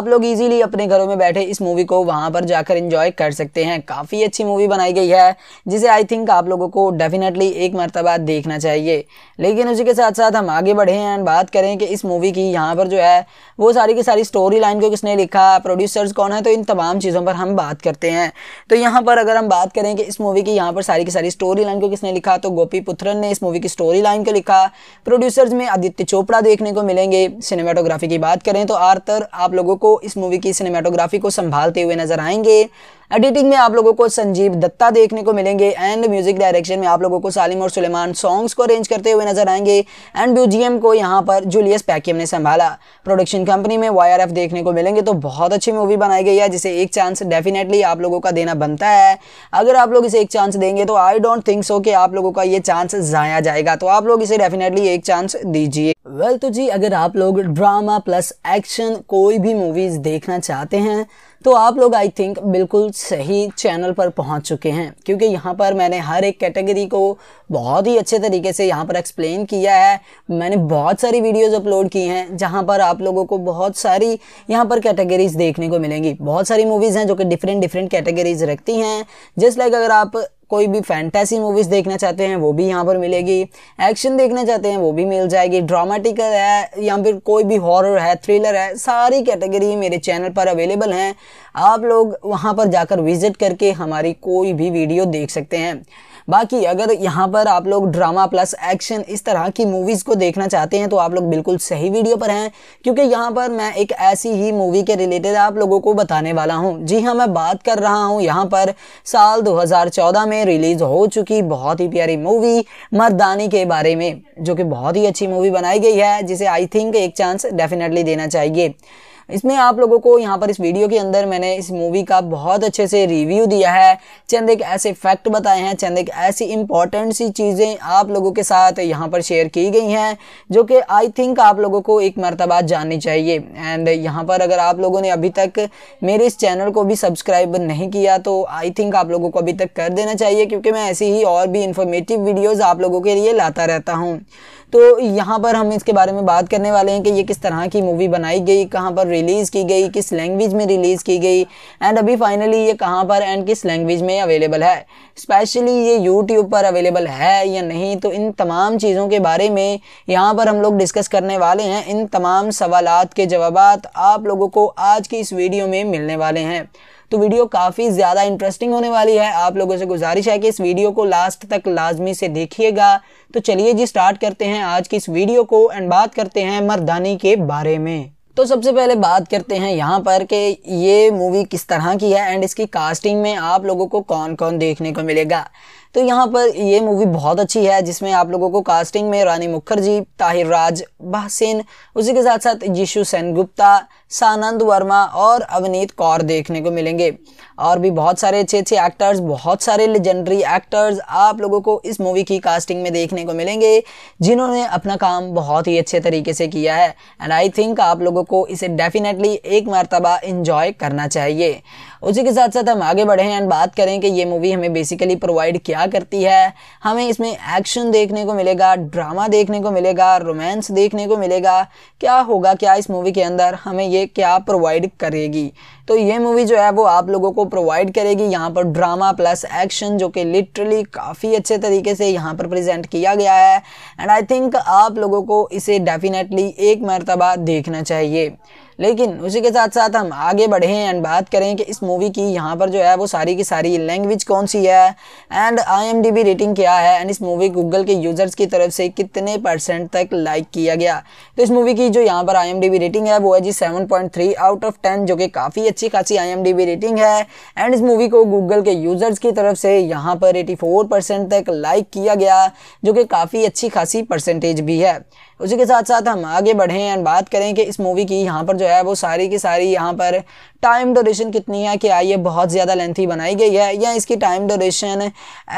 आप लोग ईजिली अपने घरों में बैठे इस मूवी को वहाँ पर जाकर इंजॉय कर सकते हैं काफ़ी अच्छी मूवी बनाई गई है जिसे आई थिंक आप लोगों को डेफिनेटली एक मरतबा देखना चाहिए लेकिन उसी के साथ साथ हम आगे बढ़े एंड बात करें कि इस मूवी की यहाँ पर जो है वो सारी की सारी स्टोरी लाइन को किसने लिखा प्रोड्यूसर्स कौन है तो इन तमाम चीज़ों पर हम बात करते हैं तो यहाँ पर अगर हम बात करें कि इस मूवी की यहाँ पर सारी की सारी स्टोरी लाइन को किसने लिखा तो गोपी पुत्रन ने इस मूवी की स्टोरी लाइन को लिखा प्रोड्यूसर्स में आदित्य चोपड़ा देखने को मिलेंगे सिनेमाटोग्राफी की बात करें तो आर्थर आप लोगों को इस मूवी की सिनेमाटोग्राफी को संभालते हुए नजर आएंगे एडिटिंग में आप लोगों को संजीव दत्ता देखने को मिलेंगे एंड म्यूजिक डायरेक्शन में आप लोगों को सालिम और सुलेमान सॉन्ग्स को अरेंज करते हुए नजर आएंगे एंड ब्यूजीएम को यहाँ पर जूलियस पैकियम ने संभाला प्रोडक्शन कंपनी में वाई देखने को मिलेंगे तो बहुत अच्छी मूवी बनाई गई है जिसे एक चांस डेफिनेटली आप लोगों का देना बनता है अगर आप लोग इसे एक चांस देंगे तो आई डोंट थिंक सो कि आप लोगों का ये चांस जाया जाएगा तो आप लोग इसे डेफिनेटली एक चांस दीजिए वेल तो जी अगर आप लोग ड्रामा प्लस एक्शन कोई भी मूवीज देखना चाहते हैं तो आप लोग आई थिंक बिल्कुल सही चैनल पर पहुंच चुके हैं क्योंकि यहाँ पर मैंने हर एक कैटेगरी को बहुत ही अच्छे तरीके से यहाँ पर एक्सप्लेन किया है मैंने बहुत सारी वीडियोस अपलोड की हैं जहाँ पर आप लोगों को बहुत सारी यहाँ पर कैटेगरीज देखने को मिलेंगी बहुत सारी मूवीज़ हैं जो कि डिफरेंट डिफरेंट कैटेगरीज रखती हैं जस्ट लाइक अगर आप कोई भी फैंटेसी मूवीज़ देखना चाहते हैं वो भी यहाँ पर मिलेगी एक्शन देखना चाहते हैं वो भी मिल जाएगी ड्रामेटिकल है या फिर कोई भी हॉरर है थ्रिलर है सारी कैटेगरी मेरे चैनल पर अवेलेबल हैं आप लोग वहाँ पर जाकर विज़िट करके हमारी कोई भी वीडियो देख सकते हैं बाकी अगर यहाँ पर आप लोग ड्रामा प्लस एक्शन इस तरह की मूवीज़ को देखना चाहते हैं तो आप लोग बिल्कुल सही वीडियो पर हैं क्योंकि यहाँ पर मैं एक ऐसी ही मूवी के रिलेटेड आप लोगों को बताने वाला हूँ जी हाँ मैं बात कर रहा हूँ यहाँ पर साल दो में रिलीज़ हो चुकी बहुत ही प्यारी मूवी मरदानी के बारे में जो कि बहुत ही अच्छी मूवी बनाई गई है जिसे आई थिंक एक चांस डेफिनेटली देना चाहिए इसमें आप लोगों को यहाँ पर इस वीडियो के अंदर मैंने इस मूवी का बहुत अच्छे से रिव्यू दिया है चंद एक ऐसे फैक्ट बताए हैं चंद एक ऐसी इंपॉर्टेंट सी चीज़ें आप लोगों के साथ यहाँ पर शेयर की गई हैं जो कि आई थिंक आप लोगों को एक मरतबा जाननी चाहिए एंड यहाँ पर अगर आप लोगों ने अभी तक मेरे इस चैनल को भी सब्सक्राइब नहीं किया तो आई थिंक आप लोगों को अभी तक कर देना चाहिए क्योंकि मैं ऐसी ही और भी इंफॉर्मेटिव वीडियोज़ आप लोगों के लिए लाता रहता हूँ तो यहाँ पर हम इसके बारे में बात करने वाले हैं कि ये किस तरह की मूवी बनाई गई कहाँ पर रिलीज़ की गई किस लैंग्वेज में रिलीज़ की गई एंड अभी फाइनली ये कहाँ पर एंड किस लैंग्वेज में अवेलेबल है स्पेशली ये यूट्यूब पर अवेलेबल है या नहीं तो इन तमाम चीज़ों के बारे में यहाँ पर हम लोग डिस्कस करने वाले हैं इन तमाम सवाल के जवाब आप लोगों को आज की इस वीडियो में मिलने वाले हैं तो वीडियो काफ़ी ज़्यादा इंटरेस्टिंग होने वाली है आप लोगों से गुजारिश है कि इस वीडियो को लास्ट तक लाजमी से देखिएगा तो चलिए जी स्टार्ट करते हैं आज की इस वीडियो को एंड बात करते हैं मर्दानी के बारे में तो सबसे पहले बात करते हैं यहाँ पर कि ये मूवी किस तरह की है एंड इसकी कास्टिंग में आप लोगों को कौन कौन देखने को मिलेगा तो यहाँ पर ये मूवी बहुत अच्छी है जिसमें आप लोगों को कास्टिंग में रानी मुखर्जी ताहिर राज बहसेन उसी के साथ साथ यीशु गुप्ता सानंद वर्मा और अवनीत कौर देखने को मिलेंगे और भी बहुत सारे अच्छे अच्छे एक्टर्स बहुत सारे लेजेंडरी एक्टर्स आप लोगों को इस मूवी की कास्टिंग में देखने को मिलेंगे जिन्होंने अपना काम बहुत ही अच्छे तरीके से किया है एंड आई थिंक आप लोगों को इसे डेफिनेटली एक मरतबा इन्जॉय करना चाहिए उसी के साथ साथ हम आगे बढ़ें एंड बात करें कि ये मूवी हमें बेसिकली प्रोवाइड क्या करती है हमें इसमें एक्शन देखने को मिलेगा ड्रामा देखने को मिलेगा रोमांस देखने को मिलेगा क्या होगा क्या इस मूवी के अंदर हमें ये क्या प्रोवाइड करेगी तो ये मूवी जो है वो आप लोगों को प्रोवाइड करेगी यहाँ पर ड्रामा प्लस एक्शन जो कि लिटरली काफ़ी अच्छे तरीके से यहाँ पर प्रेजेंट किया गया है एंड आई थिंक आप लोगों को इसे डेफिनेटली एक मरतबा देखना चाहिए लेकिन उसी के साथ साथ हम आगे बढ़ें एंड बात करें कि इस मूवी की यहाँ पर जो है वो सारी की सारी लैंग्वेज कौन सी है एंड आईएमडीबी रेटिंग क्या है एंड इस मूवी गूगल के यूज़र्स की तरफ से कितने परसेंट तक लाइक किया गया तो इस मूवी की जो यहाँ पर आईएमडीबी रेटिंग है वो है जी 7.3 आउट ऑफ 10 जो कि काफ़ी अच्छी खासी आई रेटिंग है एंड इस मूवी को गूगल के यूज़र्स की तरफ से यहाँ पर 84 परसेंट तक लाइक किया गया जो कि काफ़ी अच्छी खासी परसेंटेज भी है उसी के साथ साथ हम आगे बढ़ें एंड बात करें कि इस मूवी की यहाँ पर जो है वो सारी की सारी यहाँ पर टाइम ड्यूरेशन कितनी है कि आइए बहुत ज़्यादा लेंथी बनाई गई है या इसकी टाइम ड्यूरेशन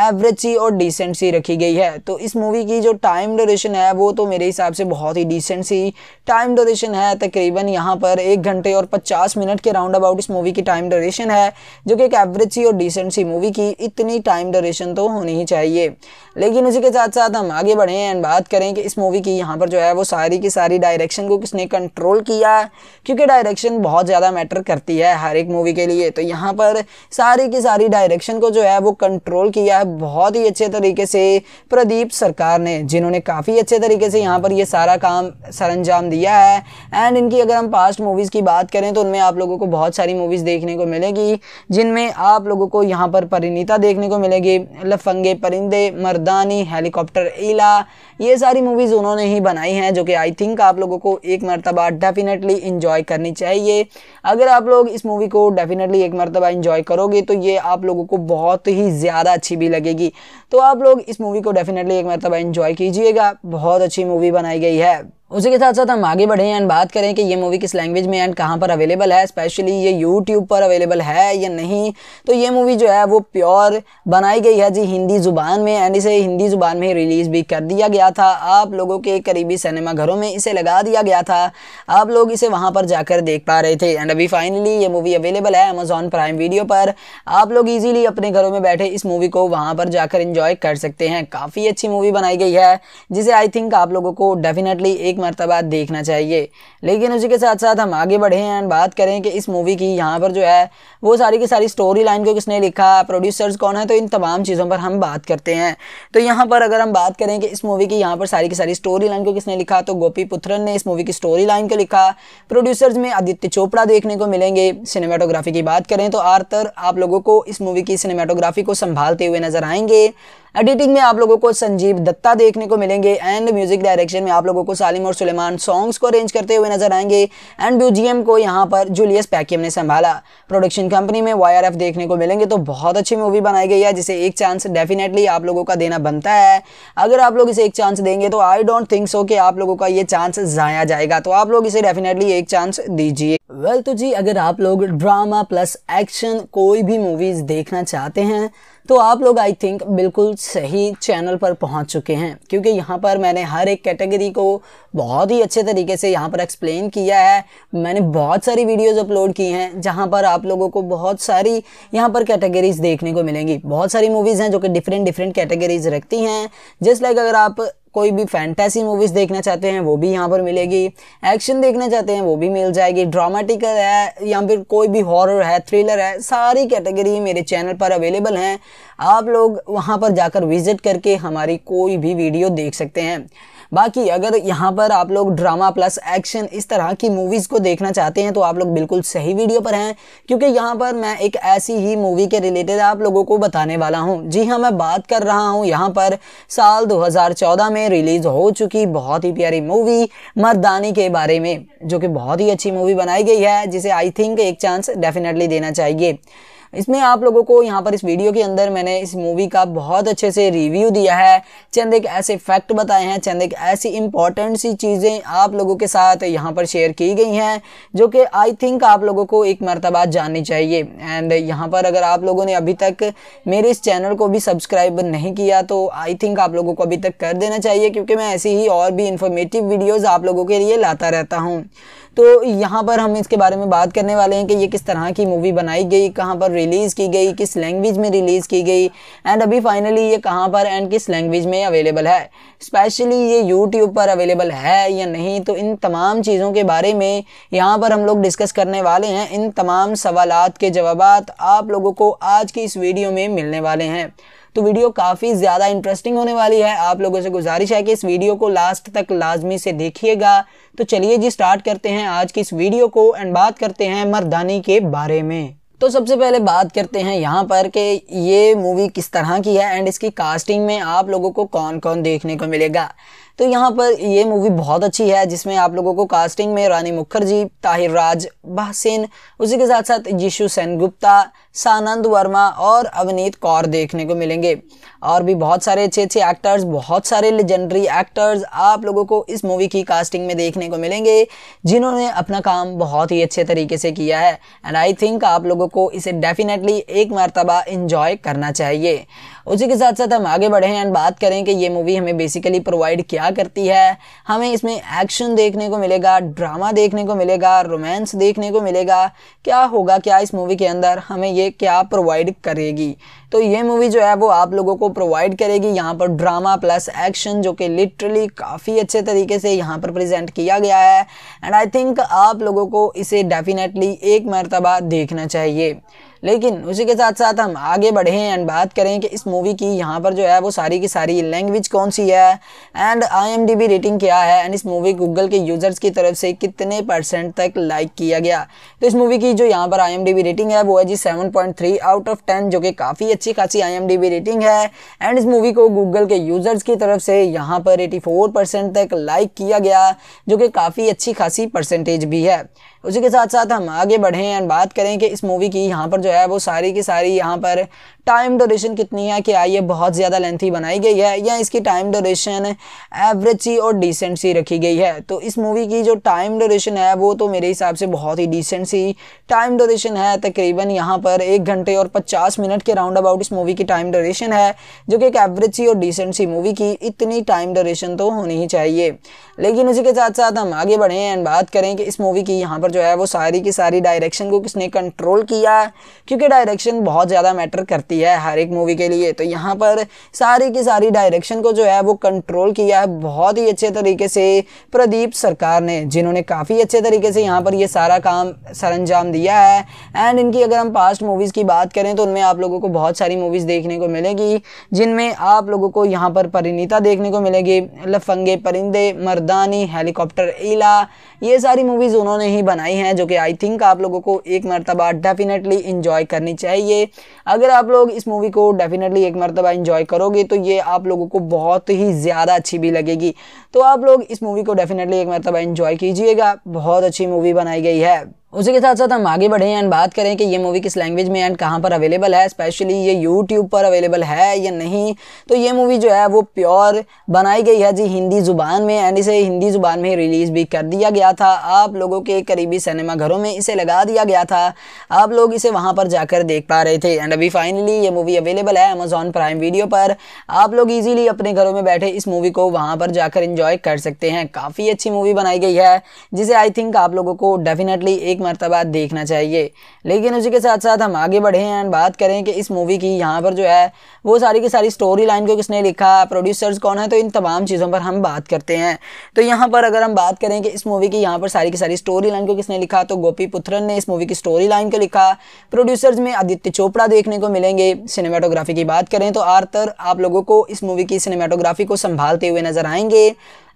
एवरेज सी और डिसेंट सी रखी गई है तो इस मूवी की जो टाइम ड्यूरेशन है वो तो मेरे हिसाब से बहुत ही डिसेंट सी टाइम ड्यूरेशन है तकरीबन यहाँ पर एक घंटे और पचास मिनट के राउंड अबाउट इस मूवी की टाइम ड्यूरेशन है जो कि एक एवरेज सी और डिसेंट सी मूवी की इतनी टाइम ड्यूरेशन तो होनी ही चाहिए लेकिन उसी के साथ साथ हम आगे बढ़ें एंड बात करें कि इस मूवी की यहाँ पर और जो है वो सारी की सारी डायरेक्शन को किसने कंट्रोल किया है क्योंकि डायरेक्शन बहुत ज़्यादा मैटर करती है हर एक मूवी के लिए तो यहाँ पर सारी की सारी डायरेक्शन को जो है वो कंट्रोल किया है बहुत ही अच्छे तरीके से प्रदीप सरकार ने जिन्होंने काफ़ी अच्छे तरीके से यहाँ पर ये सारा काम सर दिया है एंड इनकी अगर हम पास्ट मूवीज़ की बात करें तो उनमें आप लोगों को बहुत सारी मूवीज़ देखने को मिलेगी जिनमें आप लोगों को यहाँ पर परिणीता देखने को मिलेगी लफंगे परिंदे मर्दानी हेलीकॉप्टर ईला ये सारी मूवीज़ उन्होंने ही बना बनाई हैं जो कि आई थिंक आप लोगों को एक मरतबा डेफिनेटली इन्जॉय करनी चाहिए अगर आप लोग इस मूवी को डेफिनेटली एक मरतबा इन्जॉय करोगे तो ये आप लोगों को बहुत ही ज़्यादा अच्छी भी लगेगी तो आप लोग इस मूवी को डेफिनेटली एक मरतबा इन्जॉय कीजिएगा बहुत अच्छी मूवी बनाई गई है उसी के साथ साथ हम आगे बढ़ें एंड बात करें कि ये मूवी किस लैंग्वेज में एंड कहाँ पर अवेलेबल है स्पेशली ये यूट्यूब पर अवेलेबल है या नहीं तो ये मूवी जो है वो प्योर बनाई गई है जी हिंदी ज़ुबान में एंड इसे हिंदी ज़ुबान में रिलीज़ भी कर दिया गया था आप लोगों के करीबी सिनेमा घरों में इसे लगा दिया गया था आप लोग इसे वहाँ पर जाकर देख पा रहे थे एंड अभी फाइनली ये मूवी अवेलेबल है अमेजोन प्राइम वीडियो पर आप लोग ईजिली अपने घरों में बैठे इस मूवी को वहाँ पर जाकर इंजॉय कर सकते हैं काफ़ी अच्छी मूवी बनाई गई है जिसे आई थिंक आप लोगों को डेफिनेटली एक एक मरतबा देखना चाहिए लेकिन उसी के साथ साथ हम आगे बढ़े हैं बात करें कि इस मूवी की यहाँ पर जो है वो सारी की सारी स्टोरी लाइन को किसने लिखा प्रोड्यूसर्स कौन है तो इन तमाम चीज़ों पर हम बात करते हैं तो यहाँ पर अगर हम बात करें कि इस मूवी की यहाँ पर सारी की सारी स्टोरी लाइन को किसने लिखा तो गोपी पुत्रन ने इस मूवी की स्टोरी लाइन को लिखा प्रोड्यूसर्स में आदित्य चोपड़ा देखने को मिलेंगे सिनेमाटोग्राफी की बात करें तो आर्थर आप लोगों को इस मूवी की सिनेमाटोग्राफी को संभालते हुए नजर आएंगे एडिटिंग में आप लोगों को संजीव दत्ता देखने को मिलेंगे एंड म्यूजिक डायरेक्शन में आप लोगों को सालिम और सुलेमान सॉन्ग्स को अरेंज करते हुए नजर आएंगे एंड म्यूजियम को यहाँ पर जूलियस पैकियम ने संभाला प्रोडक्शन कंपनी में वाई देखने को मिलेंगे तो बहुत अच्छी मूवी बनाई गई है जिसे एक चांस डेफिनेटली आप लोगों का देना बनता है अगर आप लोग इसे एक चांस देंगे तो आई डोंट थिंक सो कि आप लोगों का ये चांस जाया जाएगा तो आप लोग इसे डेफिनेटली एक चांस दीजिए वेल well, तो जी अगर आप लोग ड्रामा प्लस एक्शन कोई भी मूवीज देखना चाहते हैं तो आप लोग आई थिंक बिल्कुल सही चैनल पर पहुंच चुके हैं क्योंकि यहाँ पर मैंने हर एक कैटेगरी को बहुत ही अच्छे तरीके से यहाँ पर एक्सप्लेन किया है मैंने बहुत सारी वीडियोज़ अपलोड की हैं जहाँ पर आप लोगों को बहुत सारी यहाँ पर कैटेगरीज़ देखने को मिलेंगी बहुत सारी मूवीज़ हैं जो कि डिफरेंट डिफरेंट कैटेगरीज़ रखती हैं जस्ट लाइक अगर आप कोई भी फैंटेसी मूवीज़ देखना चाहते हैं वो भी यहाँ पर मिलेगी एक्शन देखना चाहते हैं वो भी मिल जाएगी ड्रामेटिकल है या फिर कोई भी हॉरर है थ्रिलर है सारी कैटेगरी मेरे चैनल पर अवेलेबल हैं आप लोग वहाँ पर जाकर विज़िट करके हमारी कोई भी वीडियो देख सकते हैं बाकी अगर यहाँ पर आप लोग ड्रामा प्लस एक्शन इस तरह की मूवीज़ को देखना चाहते हैं तो आप लोग बिल्कुल सही वीडियो पर हैं क्योंकि यहाँ पर मैं एक ऐसी ही मूवी के रिलेटेड आप लोगों को बताने वाला हूँ जी हाँ मैं बात कर रहा हूँ यहाँ पर साल दो में रिलीज़ हो चुकी बहुत ही प्यारी मूवी मरदानी के बारे में जो कि बहुत ही अच्छी मूवी बनाई गई है जिसे आई थिंक एक चांस डेफिनेटली देना चाहिए इसमें आप लोगों को यहाँ पर इस वीडियो के अंदर मैंने इस मूवी का बहुत अच्छे से रिव्यू दिया है चंद एक ऐसे फैक्ट बताए हैं चंद एक ऐसी इंपॉर्टेंट सी चीज़ें आप लोगों के साथ यहाँ पर शेयर की गई हैं जो कि आई थिंक आप लोगों को एक मरतबा जाननी चाहिए एंड यहाँ पर अगर आप लोगों ने अभी तक मेरे इस चैनल को भी सब्सक्राइब नहीं किया तो आई थिंक आप लोगों को अभी तक कर देना चाहिए क्योंकि मैं ऐसी ही और भी इंफॉर्मेटिव वीडियोज़ आप लोगों के लिए लाता रहता हूँ तो यहाँ पर हम इसके बारे में बात करने वाले हैं कि ये किस तरह की मूवी बनाई गई कहाँ पर रिलीज़ की गई किस लैंग्वेज में रिलीज़ की गई एंड अभी फाइनली ये कहाँ पर एंड किस लैंग्वेज में अवेलेबल है स्पेशली ये यूट्यूब पर अवेलेबल है या नहीं तो इन तमाम चीज़ों के बारे में यहाँ पर हम लोग डिस्कस करने वाले हैं इन तमाम सवाल के जवाब आप लोगों को आज की इस वीडियो में मिलने वाले हैं तो वीडियो काफ़ी ज़्यादा इंटरेस्टिंग होने वाली है आप लोगों से गुजारिश है कि इस वीडियो को लास्ट तक लाजमी से देखिएगा तो चलिए जी स्टार्ट करते हैं आज की इस वीडियो को एंड बात करते हैं मर्दानी के बारे में तो सबसे पहले बात करते हैं यहाँ पर कि ये मूवी किस तरह की है एंड इसकी कास्टिंग में आप लोगों को कौन कौन देखने को मिलेगा तो यहाँ पर ये मूवी बहुत अच्छी है जिसमें आप लोगों को कास्टिंग में रानी मुखर्जी ताहिर राज बहसेन उसी के साथ साथ यीशु गुप्ता सानंद वर्मा और अवनीत कौर देखने को मिलेंगे और भी बहुत सारे अच्छे अच्छे एक्टर्स बहुत सारे लेजेंडरी एक्टर्स आप लोगों को इस मूवी की कास्टिंग में देखने को मिलेंगे जिन्होंने अपना काम बहुत ही अच्छे तरीके से किया है एंड आई थिंक आप लोगों को इसे डेफिनेटली एक मरतबा इन्जॉय करना चाहिए उसी के साथ साथ हम आगे बढ़ें एंड बात करें कि ये मूवी हमें बेसिकली प्रोवाइड क्या करती है हमें इसमें एक्शन देखने को मिलेगा ड्रामा देखने को मिलेगा रोमांस देखने को मिलेगा क्या होगा क्या इस मूवी के अंदर हमें ये क्या प्रोवाइड करेगी तो ये मूवी जो है वो आप लोगों को प्रोवाइड करेगी यहाँ पर ड्रामा प्लस एक्शन जो कि लिटरली काफ़ी अच्छे तरीके से यहाँ पर प्रेजेंट किया गया है एंड आई थिंक आप लोगों को इसे डेफिनेटली एक मरतबा देखना चाहिए लेकिन उसी के साथ साथ हम आगे बढ़ें एंड बात करें कि इस मूवी की यहाँ पर जो है वो सारी की सारी लैंग्वेज कौन सी है एंड आई रेटिंग क्या है एंड इस मूवी गूगल के यूज़र्स की तरफ से कितने परसेंट तक लाइक किया गया तो इस मूवी की जो यहाँ पर आई रेटिंग है वो है जी सेवन आउट ऑफ टेन जो कि काफ़ी अच्छी खासी आई रेटिंग है एंड इस मूवी को गूगल के यूज़र्स की तरफ से यहाँ पर एटी तक लाइक किया गया जो कि काफ़ी अच्छी खासी परसेंटेज भी है उसी के साथ साथ हम आगे बढ़ें एंड बात करें कि इस मूवी की यहाँ पर जो है वो सारी की सारी यहाँ पर टाइम ड्यूरेशन कितनी है कि आइए बहुत ज़्यादा लेंथी बनाई गई है या इसकी टाइम ड्यूरेशन एवरेज सी और डिसेंट सी रखी गई है तो इस मूवी की जो टाइम ड्यूरेशन है वो तो मेरे हिसाब से बहुत ही डिसेंट सी टाइम ड्यूरेशन है तकरीबन यहाँ पर एक घंटे और पचास मिनट के राउंड अबाउट इस मूवी की टाइम ड्यूरेशन है जो कि एक एवरेज सी और डिसेंट सी मूवी की इतनी टाइम ड्यूरेशन तो होनी ही चाहिए लेकिन उसी के साथ साथ हम आगे बढ़ें एंड बात करें कि इस मूवी की यहाँ पर पर जो है वो सारी की सारी डायरेक्शन को किसने कंट्रोल किया क्योंकि डायरेक्शन बहुत ज़्यादा मैटर करती है हर एक मूवी के लिए तो यहाँ पर सारी की सारी डायरेक्शन को जो है वो कंट्रोल किया है बहुत ही अच्छे तरीके से प्रदीप सरकार ने जिन्होंने काफ़ी अच्छे तरीके से यहाँ पर ये सारा काम सर दिया है एंड इनकी अगर हम पास्ट मूवीज़ की बात करें तो उनमें आप लोगों को बहुत सारी मूवीज़ देखने को मिलेगी जिनमें आप लोगों को यहाँ पर परिणीता देखने को मिलेगी लफंगे परिंदे मर्दानी हेलीकॉप्टर ईला ये सारी मूवीज़ उन्होंने ही बना बनाई हैं जो कि आई थिंक आप लोगों को एक मरतबा डेफिनेटली इन्जॉय करनी चाहिए अगर आप लोग इस मूवी को डेफिनेटली एक मरतबा इन्जॉय करोगे तो ये आप लोगों को बहुत ही ज़्यादा अच्छी भी लगेगी तो आप लोग इस मूवी को डेफिनेटली एक मरतबा इन्जॉय कीजिएगा बहुत अच्छी मूवी बनाई गई है उसी के साथ साथ हम आगे बढ़ें एंड बात करें कि ये मूवी किस लैंग्वेज में एंड कहाँ पर अवेलेबल है स्पेशली ये यूट्यूब पर अवेलेबल है या नहीं तो ये मूवी जो है वो प्योर बनाई गई है जी हिंदी ज़ुबान में एंड इसे हिंदी ज़ुबान में रिलीज़ भी कर दिया गया था आप लोगों के करीबी सिनेमा घरों में इसे लगा दिया गया था आप लोग इसे वहाँ पर जाकर देख पा रहे थे एंड अभी फाइनली ये मूवी अवेलेबल है अमेज़ॉन प्राइम वीडियो पर आप लोग ईजिली अपने घरों में बैठे इस मूवी को वहाँ पर जाकर इंजॉय कर सकते हैं काफ़ी अच्छी मूवी बनाई गई है जिसे आई थिंक आप लोगों को डेफिनेटली एक एक मरतबा देखना चाहिए लेकिन उसी के साथ साथ हम आगे बढ़े हैं एंड बात करें कि इस मूवी की यहाँ पर जो है वो सारी की सारी स्टोरी लाइन को किसने लिखा प्रोड्यूसर्स कौन है तो इन तमाम चीज़ों पर हम बात करते हैं तो यहाँ पर अगर हम बात करें कि इस मूवी की यहाँ पर सारी की सारी स्टोरी लाइन को किसने लिखा तो गोपी पुत्रन ने इस मूवी की स्टोरी लाइन को लिखा प्रोड्यूसर्स में आदित्य चोपड़ा देखने को मिलेंगे सिनेमाटोग्राफी की बात करें तो आर्थर आप लोगों को इस मूवी की सिनेमाटोग्राफी को संभालते हुए नजर आएंगे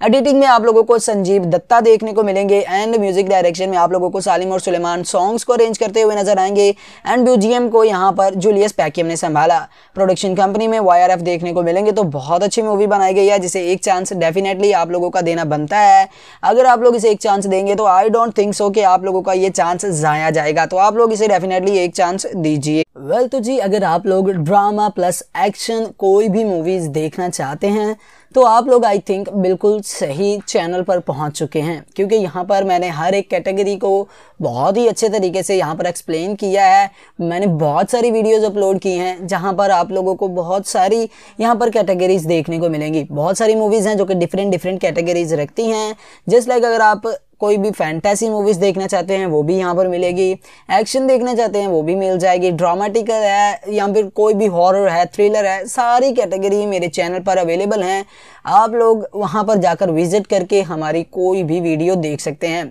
एडिटिंग में आप लोगों को संजीव दत्ता देखने को मिलेंगे एंड म्यूजिक डायरेक्शन में आप लोगों को सालिम और सुलेमान सॉन्ग्स को अरेंज करते हुए नजर आएंगे एंड ब्यूजीएम को यहाँ पर जूलियस पैकियम ने संभाला प्रोडक्शन कंपनी में वाई देखने को मिलेंगे तो बहुत अच्छी मूवी बनाई गई है जिसे एक चांस डेफिनेटली आप लोगों का देना बनता है अगर आप लोग इसे एक चांस देंगे तो आई डोंट थिंक सो कि आप लोगों का ये चांस जाया जाएगा तो आप लोग इसे डेफिनेटली एक चांस दीजिए वेल well, तो जी अगर आप लोग ड्रामा प्लस एक्शन कोई भी मूवीज देखना चाहते हैं तो आप लोग आई थिंक बिल्कुल सही चैनल पर पहुंच चुके हैं क्योंकि यहाँ पर मैंने हर एक कैटेगरी को बहुत ही अच्छे तरीके से यहाँ पर एक्सप्लेन किया है मैंने बहुत सारी वीडियोस अपलोड की हैं जहाँ पर आप लोगों को बहुत सारी यहाँ पर कैटेगरीज देखने को मिलेंगी बहुत सारी मूवीज़ हैं जो कि डिफरेंट डिफरेंट कैटेगरीज रखती हैं जस्ट लाइक अगर आप कोई भी फैंटेसी मूवीज़ देखना चाहते हैं वो भी यहाँ पर मिलेगी एक्शन देखना चाहते हैं वो भी मिल जाएगी ड्रामेटिकल है या फिर कोई भी हॉरर है थ्रिलर है सारी कैटेगरी मेरे चैनल पर अवेलेबल हैं आप लोग वहाँ पर जाकर विज़िट करके हमारी कोई भी वीडियो देख सकते हैं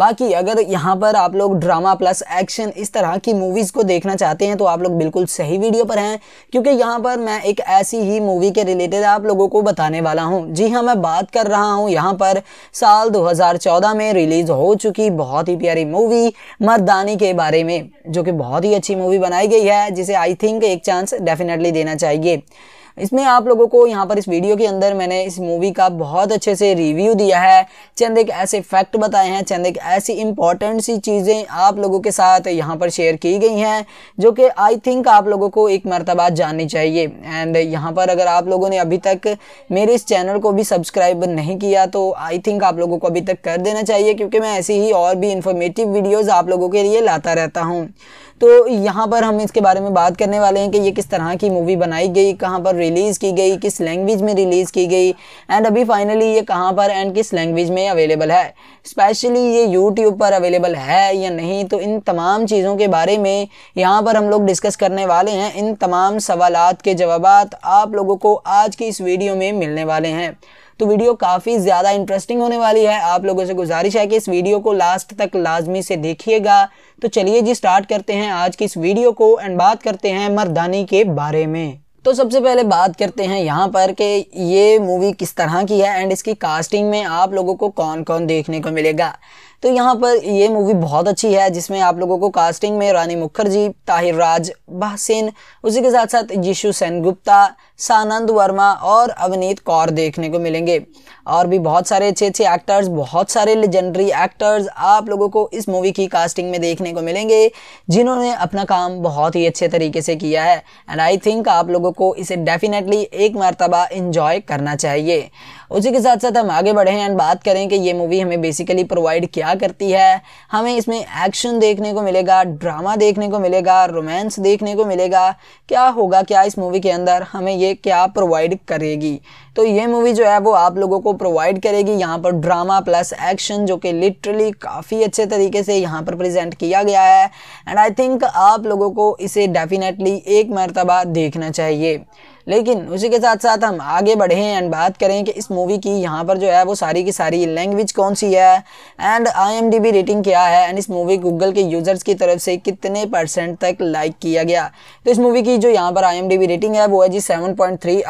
बाकी अगर यहाँ पर आप लोग ड्रामा प्लस एक्शन इस तरह की मूवीज़ को देखना चाहते हैं तो आप लोग बिल्कुल सही वीडियो पर हैं क्योंकि यहाँ पर मैं एक ऐसी ही मूवी के रिलेटेड आप लोगों को बताने वाला हूँ जी हाँ मैं बात कर रहा हूँ यहाँ पर साल 2014 में रिलीज़ हो चुकी बहुत ही प्यारी मूवी मर्दानी के बारे में जो कि बहुत ही अच्छी मूवी बनाई गई है जिसे आई थिंक एक चांस डेफिनेटली देना चाहिए इसमें आप लोगों को यहाँ पर इस वीडियो के अंदर मैंने इस मूवी का बहुत अच्छे से रिव्यू दिया है चंद एक ऐसे फैक्ट बताए हैं चंद एक ऐसी इंपॉर्टेंट सी चीज़ें आप लोगों के साथ यहाँ पर शेयर की गई हैं जो कि आई थिंक आप लोगों को एक मरतबा जाननी चाहिए एंड यहाँ पर अगर आप लोगों ने अभी तक मेरे इस चैनल को भी सब्सक्राइब नहीं किया तो आई थिंक आप लोगों को अभी तक कर देना चाहिए क्योंकि मैं ऐसी ही और भी इन्फॉर्मेटिव वीडियोज़ आप लोगों के लिए लाता रहता हूँ तो यहाँ पर हम इसके बारे में बात करने वाले हैं कि ये किस तरह की मूवी बनाई गई कहाँ पर रिलीज़ की गई किस लैंग्वेज में रिलीज़ की गई एंड अभी फाइनली ये कहाँ पर एंड किस लैंग्वेज में अवेलेबल है स्पेशली ये यूट्यूब पर अवेलेबल है या नहीं तो इन तमाम चीज़ों के बारे में यहाँ पर हम लोग डिस्कस करने वाले हैं इन तमाम सवाल के जवाब आप लोगों को आज की इस वीडियो में मिलने वाले हैं तो वीडियो काफ़ी ज़्यादा इंटरेस्टिंग होने वाली है आप लोगों से गुजारिश है कि इस वीडियो को लास्ट तक लाजमी से देखिएगा तो चलिए जी स्टार्ट करते हैं आज की इस वीडियो को एंड बात करते हैं मरदानी के बारे में तो सबसे पहले बात करते हैं यहाँ पर कि ये मूवी किस तरह की है एंड इसकी कास्टिंग में आप लोगों को कौन कौन देखने को मिलेगा तो यहाँ पर ये मूवी बहुत अच्छी है जिसमें आप लोगों को कास्टिंग में रानी मुखर्जी ताहिर राज बहसेन उसी के साथ साथ यीशु गुप्ता सानंद वर्मा और अवनीत कौर देखने को मिलेंगे और भी बहुत सारे अच्छे अच्छे एक्टर्स बहुत सारे लेजेंडरी एक्टर्स आप लोगों को इस मूवी की कास्टिंग में देखने को मिलेंगे जिन्होंने अपना काम बहुत ही अच्छे तरीके से किया है एंड आई थिंक आप लोगों को इसे डेफिनेटली एक मरतबा इन्जॉय करना चाहिए उसी के साथ साथ हम आगे बढ़ें एंड बात करें कि ये मूवी हमें बेसिकली प्रोवाइड क्या करती है हमें इसमें एक्शन देखने को मिलेगा ड्रामा देखने को मिलेगा रोमांस देखने को मिलेगा क्या होगा क्या इस मूवी के अंदर हमें ये क्या प्रोवाइड करेगी तो ये मूवी जो है वो आप लोगों को प्रोवाइड करेगी यहाँ पर ड्रामा प्लस एक्शन जो कि लिटरली काफ़ी अच्छे तरीके से यहाँ पर प्रेजेंट किया गया है एंड आई थिंक आप लोगों को इसे डेफिनेटली एक मरतबा देखना चाहिए लेकिन उसी के साथ साथ हम आगे बढ़ें एंड बात करें कि इस मूवी की यहाँ पर जो है वो सारी की सारी लैंग्वेज कौन सी है एंड आई रेटिंग क्या है एंड इस मूवी गूगल के यूज़र्स की तरफ से कितने परसेंट तक लाइक किया गया तो इस मूवी की जो यहाँ पर आई रेटिंग है वो है जी सेवन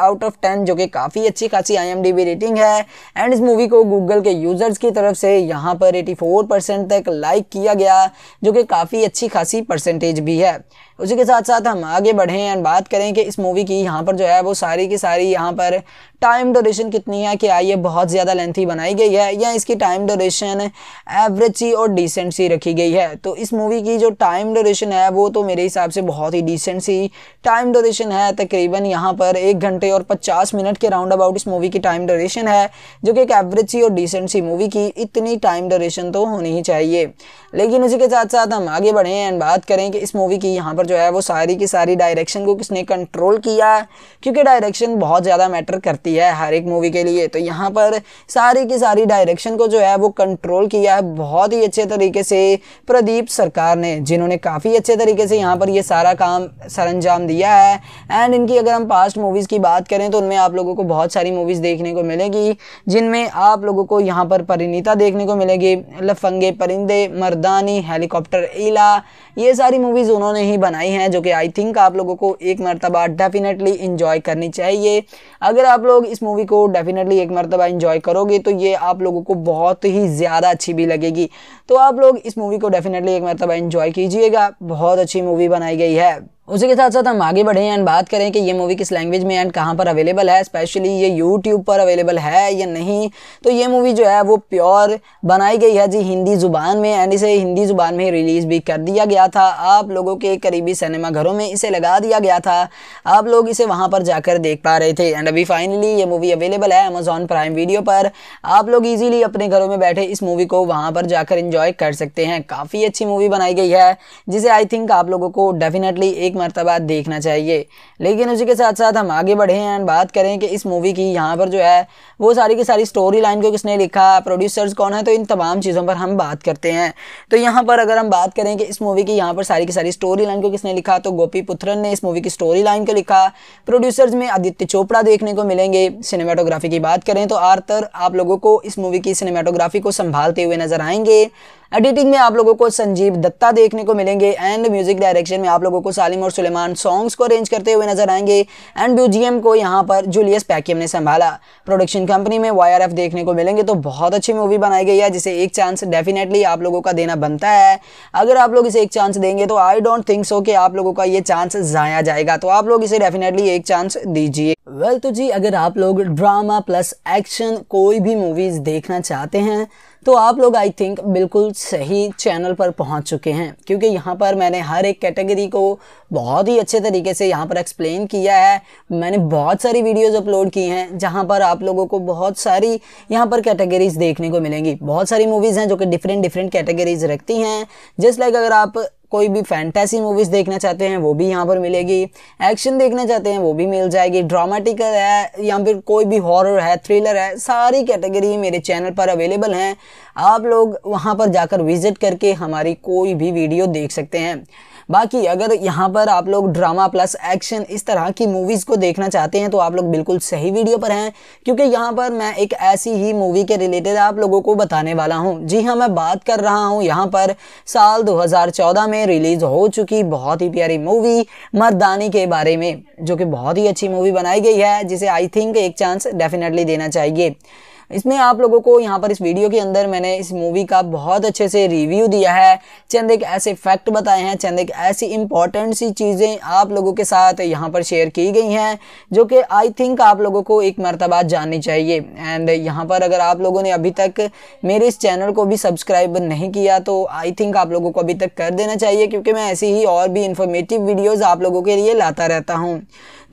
आउट ऑफ टेन जो कि काफ़ी अच्छी खासी आई रेटिंग है एंड इस मूवी को गूगल के यूज़र्स की तरफ से यहाँ पर एटी तक लाइक किया गया जो कि काफ़ी अच्छी खासी परसेंटेज भी है उसी के साथ साथ हम आगे बढ़ें एंड बात करें कि इस मूवी की यहाँ पर जो है वो सारी की सारी यहाँ पर टाइम ड्यूरेशन कितनी है क्या ये बहुत ज़्यादा लेंथी बनाई गई है या इसकी टाइम डोरेशन एवरेज सी और डिसेंट सी रखी गई है तो इस मूवी की जो टाइम डोरेशन है वो तो मेरे हिसाब से बहुत ही डिसेंट सी टाइम ड्यूरेशन है तकरीबन यहाँ पर एक घंटे और पचास मिनट के राउंड अबाउट इस मूवी की टाइम ड्यूरेशन है जो कि एक एवरेज सी और डिसेंट सी मूवी की इतनी टाइम डोरेशन तो होनी ही चाहिए लेकिन उसी के साथ साथ हम आगे बढ़ें एंड बात करें कि इस मूवी की यहाँ पर जो है वो सारी की सारी डायरेक्शन को किसने कंट्रोल किया क्योंकि डायरेक्शन बहुत ज़्यादा मैटर करती होती है हर एक मूवी के लिए तो यहाँ पर सारी की सारी डायरेक्शन को जो है वो कंट्रोल किया है बहुत ही अच्छे तरीके से प्रदीप सरकार ने जिन्होंने काफ़ी अच्छे तरीके से यहाँ पर ये सारा काम सर दिया है एंड इनकी अगर हम पास्ट मूवीज़ की बात करें तो उनमें आप लोगों को बहुत सारी मूवीज़ देखने को मिलेगी जिनमें आप लोगों को यहाँ पर परिणीता देखने को मिलेगी लफंगे परिंदे मर्दानी हेलीकॉप्टर ईला ये सारी मूवीज़ उन्होंने ही बनाई हैं जो कि आई थिंक आप लोगों को एक मरतबा डेफिनेटली इन्जॉय करनी चाहिए अगर आप लोग लोग इस मूवी को डेफिनेटली एक मरतबा इंजॉय करोगे तो ये आप लोगों को बहुत ही ज़्यादा अच्छी भी लगेगी तो आप लोग इस मूवी को डेफिनेटली एक मरतबा इंजॉय कीजिएगा बहुत अच्छी मूवी बनाई गई है उसी के साथ साथ हम आगे बढ़े एंड बात करें कि ये मूवी किस लैंग्वेज में एंड कहाँ पर अवेलेबल है स्पेशली ये यूट्यूब पर अवेलेबल है या नहीं तो ये मूवी जो है वो प्योर बनाई गई है जी हिंदी ज़ुबान में एंड इसे हिंदी ज़ुबान में रिलीज़ भी कर दिया गया था आप लोगों के करीबी सिनेमा घरों में इसे लगा दिया गया था आप लोग इसे वहाँ पर जाकर देख पा रहे थे एंड अभी फाइनली ये मूवी अवेलेबल है अमेजोन प्राइम वीडियो पर आप लोग ईजिली अपने घरों में बैठे इस मूवी को वहाँ पर जाकर इंजॉय कर सकते हैं काफ़ी अच्छी मूवी बनाई गई है जिसे आई थिंक आप लोगों को डेफिनेटली एक मरतबा देखना चाहिए लेकिन उसी के साथ साथ हम आगे बढ़े हैं एंड बात करें कि इस मूवी की यहाँ पर जो है वो सारी की सारी स्टोरी लाइन को किसने लिखा प्रोड्यूसर्स कौन है तो इन तमाम चीज़ों पर हम बात करते हैं तो यहाँ पर अगर हम बात करें कि इस मूवी की यहाँ पर सारी की सारी स्टोरी लाइन को किसने लिखा तो गोपी पुत्रन ने इस मूवी की स्टोरी लाइन को लिखा प्रोड्यूसर्स में आदित्य चोपड़ा देखने को मिलेंगे सिनेमाटोग्राफी की बात करें तो आर्थर आप लोगों को इस मूवी की सिनेमाटोग्राफी को संभालते हुए नजर आएंगे एडिटिंग में आप लोगों को संजीव दत्ता देखने को मिलेंगे एंड म्यूजिक डायरेक्शन में आप लोगों को सालिम और सुलेमान सॉन्ग्स को अरेंज करते हुए नजर आएंगे एंड म्यूजियम को यहाँ पर जूलियस पैकियम ने संभाला प्रोडक्शन कंपनी में वाई देखने को मिलेंगे तो बहुत अच्छी मूवी बनाई गई है जिसे एक चांस डेफिनेटली आप लोगों का देना बनता है अगर आप लोग इसे एक चांस देंगे तो आई डोंट थिंक सो कि आप लोगों का ये चांस जाया जाएगा तो आप लोग इसे डेफिनेटली एक चांस दीजिए वेल well, तो जी अगर आप लोग ड्रामा प्लस एक्शन कोई भी मूवीज देखना चाहते हैं तो आप लोग आई थिंक बिल्कुल सही चैनल पर पहुंच चुके हैं क्योंकि यहाँ पर मैंने हर एक कैटेगरी को बहुत ही अच्छे तरीके से यहाँ पर एक्सप्लेन किया है मैंने बहुत सारी वीडियोस अपलोड की हैं जहाँ पर आप लोगों को बहुत सारी यहाँ पर कैटेगरीज देखने को मिलेंगी बहुत सारी मूवीज़ हैं जो कि डिफरेंट डिफरेंट कैटेगरीज रखती हैं जस्ट लाइक अगर आप कोई भी फैंटेसी मूवीज़ देखना चाहते हैं वो भी यहाँ पर मिलेगी एक्शन देखना चाहते हैं वो भी मिल जाएगी ड्रामेटिकल है या फिर कोई भी हॉरर है थ्रिलर है सारी कैटेगरी मेरे चैनल पर अवेलेबल हैं आप लोग वहाँ पर जाकर विज़िट करके हमारी कोई भी वीडियो देख सकते हैं बाकी अगर यहाँ पर आप लोग ड्रामा प्लस एक्शन इस तरह की मूवीज़ को देखना चाहते हैं तो आप लोग बिल्कुल सही वीडियो पर हैं क्योंकि यहाँ पर मैं एक ऐसी ही मूवी के रिलेटेड आप लोगों को बताने वाला हूँ जी हाँ मैं बात कर रहा हूँ यहाँ पर साल 2014 में रिलीज़ हो चुकी बहुत ही प्यारी मूवी मर्दानी के बारे में जो कि बहुत ही अच्छी मूवी बनाई गई है जिसे आई थिंक एक चांस डेफिनेटली देना चाहिए इसमें आप लोगों को यहाँ पर इस वीडियो के अंदर मैंने इस मूवी का बहुत अच्छे से रिव्यू दिया है चंद एक ऐसे फैक्ट बताए हैं चंद एक ऐसी इंपॉर्टेंट सी चीज़ें आप लोगों के साथ यहाँ पर शेयर की गई हैं जो कि आई थिंक आप लोगों को एक मरतबा जाननी चाहिए एंड यहाँ पर अगर आप लोगों ने अभी तक मेरे इस चैनल को भी सब्सक्राइब नहीं किया तो आई थिंक आप लोगों को अभी तक कर देना चाहिए क्योंकि मैं ऐसी ही और भी इन्फॉर्मेटिव वीडियोज़ आप लोगों के लिए लाता रहता हूँ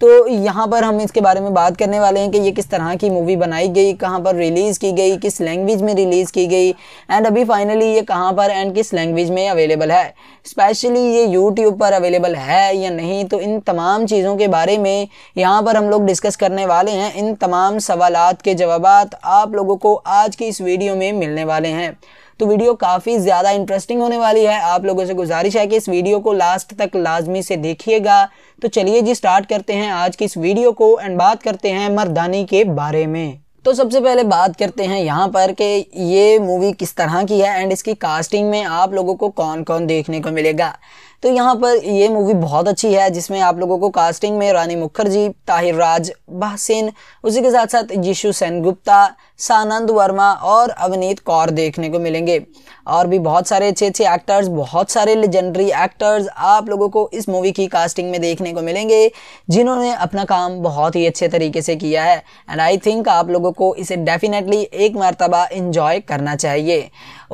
तो यहाँ पर हम इसके बारे में बात करने वाले हैं कि ये किस तरह की मूवी बनाई गई कहाँ पर रिलीज़ की गई किस लैंग्वेज में रिलीज़ की गई एंड अभी फाइनली ये कहाँ पर एंड किस लैंग्वेज में अवेलेबल है स्पेशली ये यूट्यूब पर अवेलेबल है या नहीं तो इन तमाम चीज़ों के बारे में यहाँ पर हम लोग डिस्कस करने वाले हैं इन तमाम सवाल के जवाब आप लोगों को आज की इस वीडियो में मिलने वाले हैं तो वीडियो काफ़ी ज़्यादा इंटरेस्टिंग होने वाली है आप लोगों से गुजारिश है कि इस वीडियो को लास्ट तक लाजमी से देखिएगा तो चलिए जी स्टार्ट करते हैं आज की इस वीडियो को एंड बात करते हैं मरदानी के बारे में तो सबसे पहले बात करते हैं यहाँ पर कि ये मूवी किस तरह की है एंड इसकी कास्टिंग में आप लोगों को कौन कौन देखने को मिलेगा तो यहाँ पर ये मूवी बहुत अच्छी है जिसमें आप लोगों को कास्टिंग में रानी मुखर्जी ताहिर राज बहसेन उसी के साथ साथ यीशु गुप्ता सानंद वर्मा और अवनीत कौर देखने को मिलेंगे और भी बहुत सारे अच्छे अच्छे एक्टर्स बहुत सारे लेजेंडरी एक्टर्स आप लोगों को इस मूवी की कास्टिंग में देखने को मिलेंगे जिन्होंने अपना काम बहुत ही अच्छे तरीके से किया है एंड आई थिंक आप लोगों को इसे डेफिनेटली एक मरतबा इन्जॉय करना चाहिए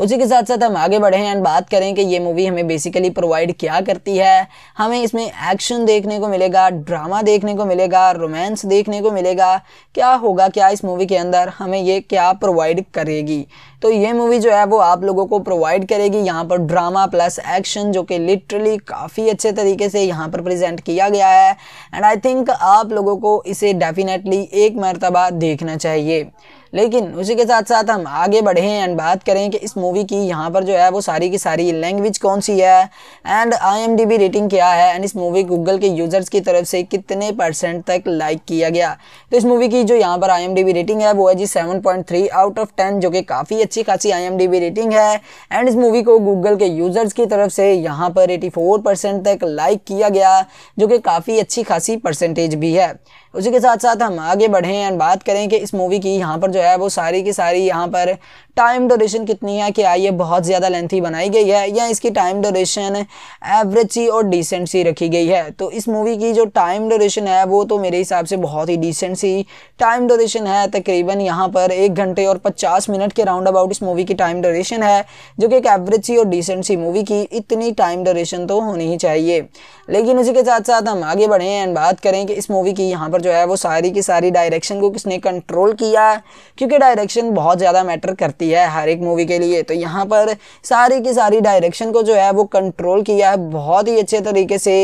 उसी के साथ साथ हम आगे बढ़ें एंड बात करें कि ये मूवी हमें बेसिकली प्रोवाइड क्या करती है हमें इसमें एक्शन देखने को मिलेगा ड्रामा देखने को मिलेगा रोमांस देखने को मिलेगा क्या होगा क्या इस मूवी के अंदर हमें ये क्या प्रोवाइड करेगी तो ये मूवी जो है वो आप लोगों को प्रोवाइड करेगी यहाँ पर ड्रामा प्लस एक्शन जो कि लिटरली काफ़ी अच्छे तरीके से यहाँ पर प्रेजेंट किया गया है एंड आई थिंक आप लोगों को इसे डेफिनेटली एक मरतबा देखना चाहिए लेकिन उसी के साथ साथ हम आगे बढ़ें एंड बात करें कि इस मूवी की यहाँ पर जो है वो सारी की सारी लैंग्वेज कौन सी है एंड आई रेटिंग क्या है एंड इस मूवी गूगल के यूज़र्स की तरफ से कितने परसेंट तक लाइक किया गया तो इस मूवी की जो यहाँ पर आई रेटिंग है वो है जी सेवन आउट ऑफ टेन जो कि काफ़ी अच्छी खासी आई रेटिंग है एंड इस मूवी को गूगल के यूज़र्स की तरफ से यहाँ पर एटी तक लाइक किया गया जो कि काफ़ी अच्छी खासी परसेंटेज भी है उसी के साथ साथ हम आगे बढ़ें एंड बात करें कि इस मूवी की यहाँ पर जो है वो सारी की सारी यहाँ पर टाइम डोरेशन कितनी है कि आइए बहुत ज़्यादा लेंथी बनाई गई है या इसकी टाइम डोरेशन एवरेज सी और डिसेंट सी रखी गई है तो इस मूवी की जो टाइम डोरेशन है वो तो मेरे हिसाब से बहुत ही डिसेंट सी टाइम डोरेशन है तकरीबन यहाँ पर एक घंटे और पचास मिनट के राउंड अबाउट इस मूवी की टाइम डोरेशन है जो कि एक एवरेज सी और डिसेंट सी मूवी की इतनी टाइम डोरेशन तो होनी ही चाहिए लेकिन उसी के साथ साथ हम आगे बढ़ें एंड बात करें कि इस मूवी की यहाँ पर जो है वो सारी की सारी डायरेक्शन को किसने कंट्रोल किया है क्योंकि डायरेक्शन बहुत ज़्यादा मैटर करती है हर एक मूवी के लिए तो यहाँ पर सारी की सारी डायरेक्शन को जो है वो कंट्रोल किया है बहुत ही अच्छे तरीके से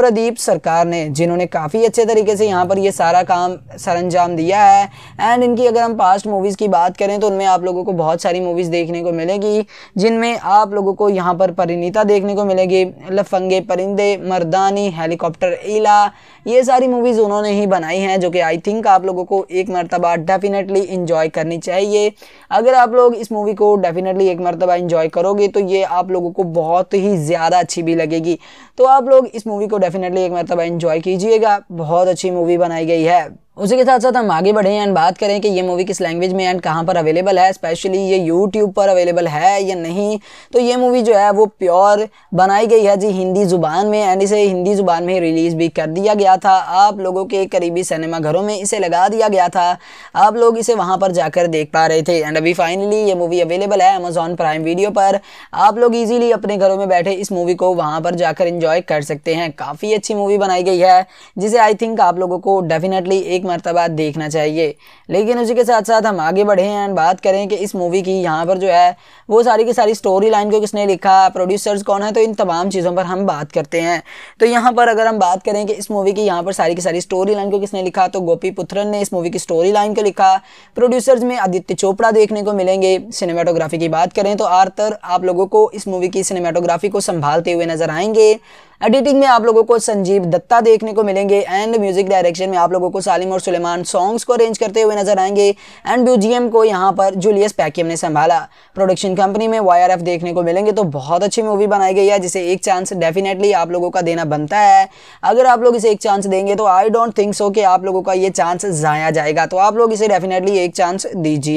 प्रदीप सरकार ने जिन्होंने काफ़ी अच्छे तरीके से यहाँ पर ये सारा काम सर दिया है एंड इनकी अगर हम पास्ट मूवीज़ की बात करें तो उनमें आप लोगों को बहुत सारी मूवीज़ देखने को मिलेगी जिनमें आप लोगों को यहाँ पर परिणीता देखने को मिलेगी लफंगे परिंदे मर्दानी हेलीकॉप्टर इला ये सारी मूवीज़ उन्होंने ही बनाई हैं जो कि आई थिंक आप लोगों को एक मरतबा डेफ़िनेटली इन्जॉय करनी चाहिए अगर आप लोग इस मूवी को डेफ़िनेटली एक मरतबा इन्जॉय करोगे तो ये आप लोगों को बहुत ही ज़्यादा अच्छी भी लगेगी तो आप लोग इस मूवी को डेफ़िनेटली एक मरतबा इन्जॉय कीजिएगा बहुत अच्छी मूवी बनाई गई है उसी के साथ साथ हम आगे बढ़े एंड बात करें कि ये मूवी किस लैंग्वेज में एंड कहाँ पर अवेलेबल है स्पेशली ये यूट्यूब पर अवेलेबल है या नहीं तो ये मूवी जो है वो प्योर बनाई गई है जी हिंदी ज़ुबान में एंड इसे हिंदी ज़ुबान में रिलीज़ भी कर दिया गया था आप लोगों के करीबी सिनेमा घरों में इसे लगा दिया गया था आप लोग इसे वहाँ पर जाकर देख पा रहे थे एंड अभी फाइनली ये मूवी अवेलेबल है अमेजॉन प्राइम वीडियो पर आप लोग ईजिली अपने घरों में बैठे इस मूवी को वहाँ पर जाकर इंजॉय कर सकते हैं काफ़ी अच्छी मूवी बनाई गई है जिसे आई थिंक आप लोगों को डेफिनेटली एक मरतबा देखना चाहिए लेकिन उसी के साथ साथ हम आगे बढ़े एंड बात करें कि इस मूवी की यहाँ पर जो है वो सारी की सारी स्टोरी लाइन को किसने लिखा प्रोड्यूसर्स कौन है तो इन तमाम चीज़ों पर हम बात करते हैं तो यहाँ पर अगर हम बात करें कि इस मूवी की यहाँ पर सारी की सारी स्टोरी लाइन को किसने लिखा तो गोपी पुत्रन ने इस मूवी की स्टोरी लाइन को लिखा प्रोड्यूसर्स में आदित्य चोपड़ा देखने को मिलेंगे सिनेमाटोग्राफी की बात करें तो आर्थर आप लोगों को इस मूवी की सिनेमाटोग्राफी को संभालते हुए नजर आएंगे एडिटिंग में आप लोगों को संजीव दत्ता देखने को मिलेंगे एंड म्यूजिक डायरेक्शन में आप लोगों को सालिम और सुलेमान सॉन्ग्स को अरेंज करते हुए नजर आएंगे एंड ब्यूजीएम को यहाँ पर जूलियस पैकियम ने संभाला प्रोडक्शन कंपनी में वाई देखने को मिलेंगे तो बहुत अच्छी मूवी बनाई गई है जिसे एक चांस डेफिनेटली आप लोगों का देना बनता है अगर आप लोग इसे एक चांस देंगे तो आई डोंट थिंक सो कि आप लोगों का ये चांस जाया जाएगा तो आप लोग इसे डेफिनेटली एक चांस दीजिए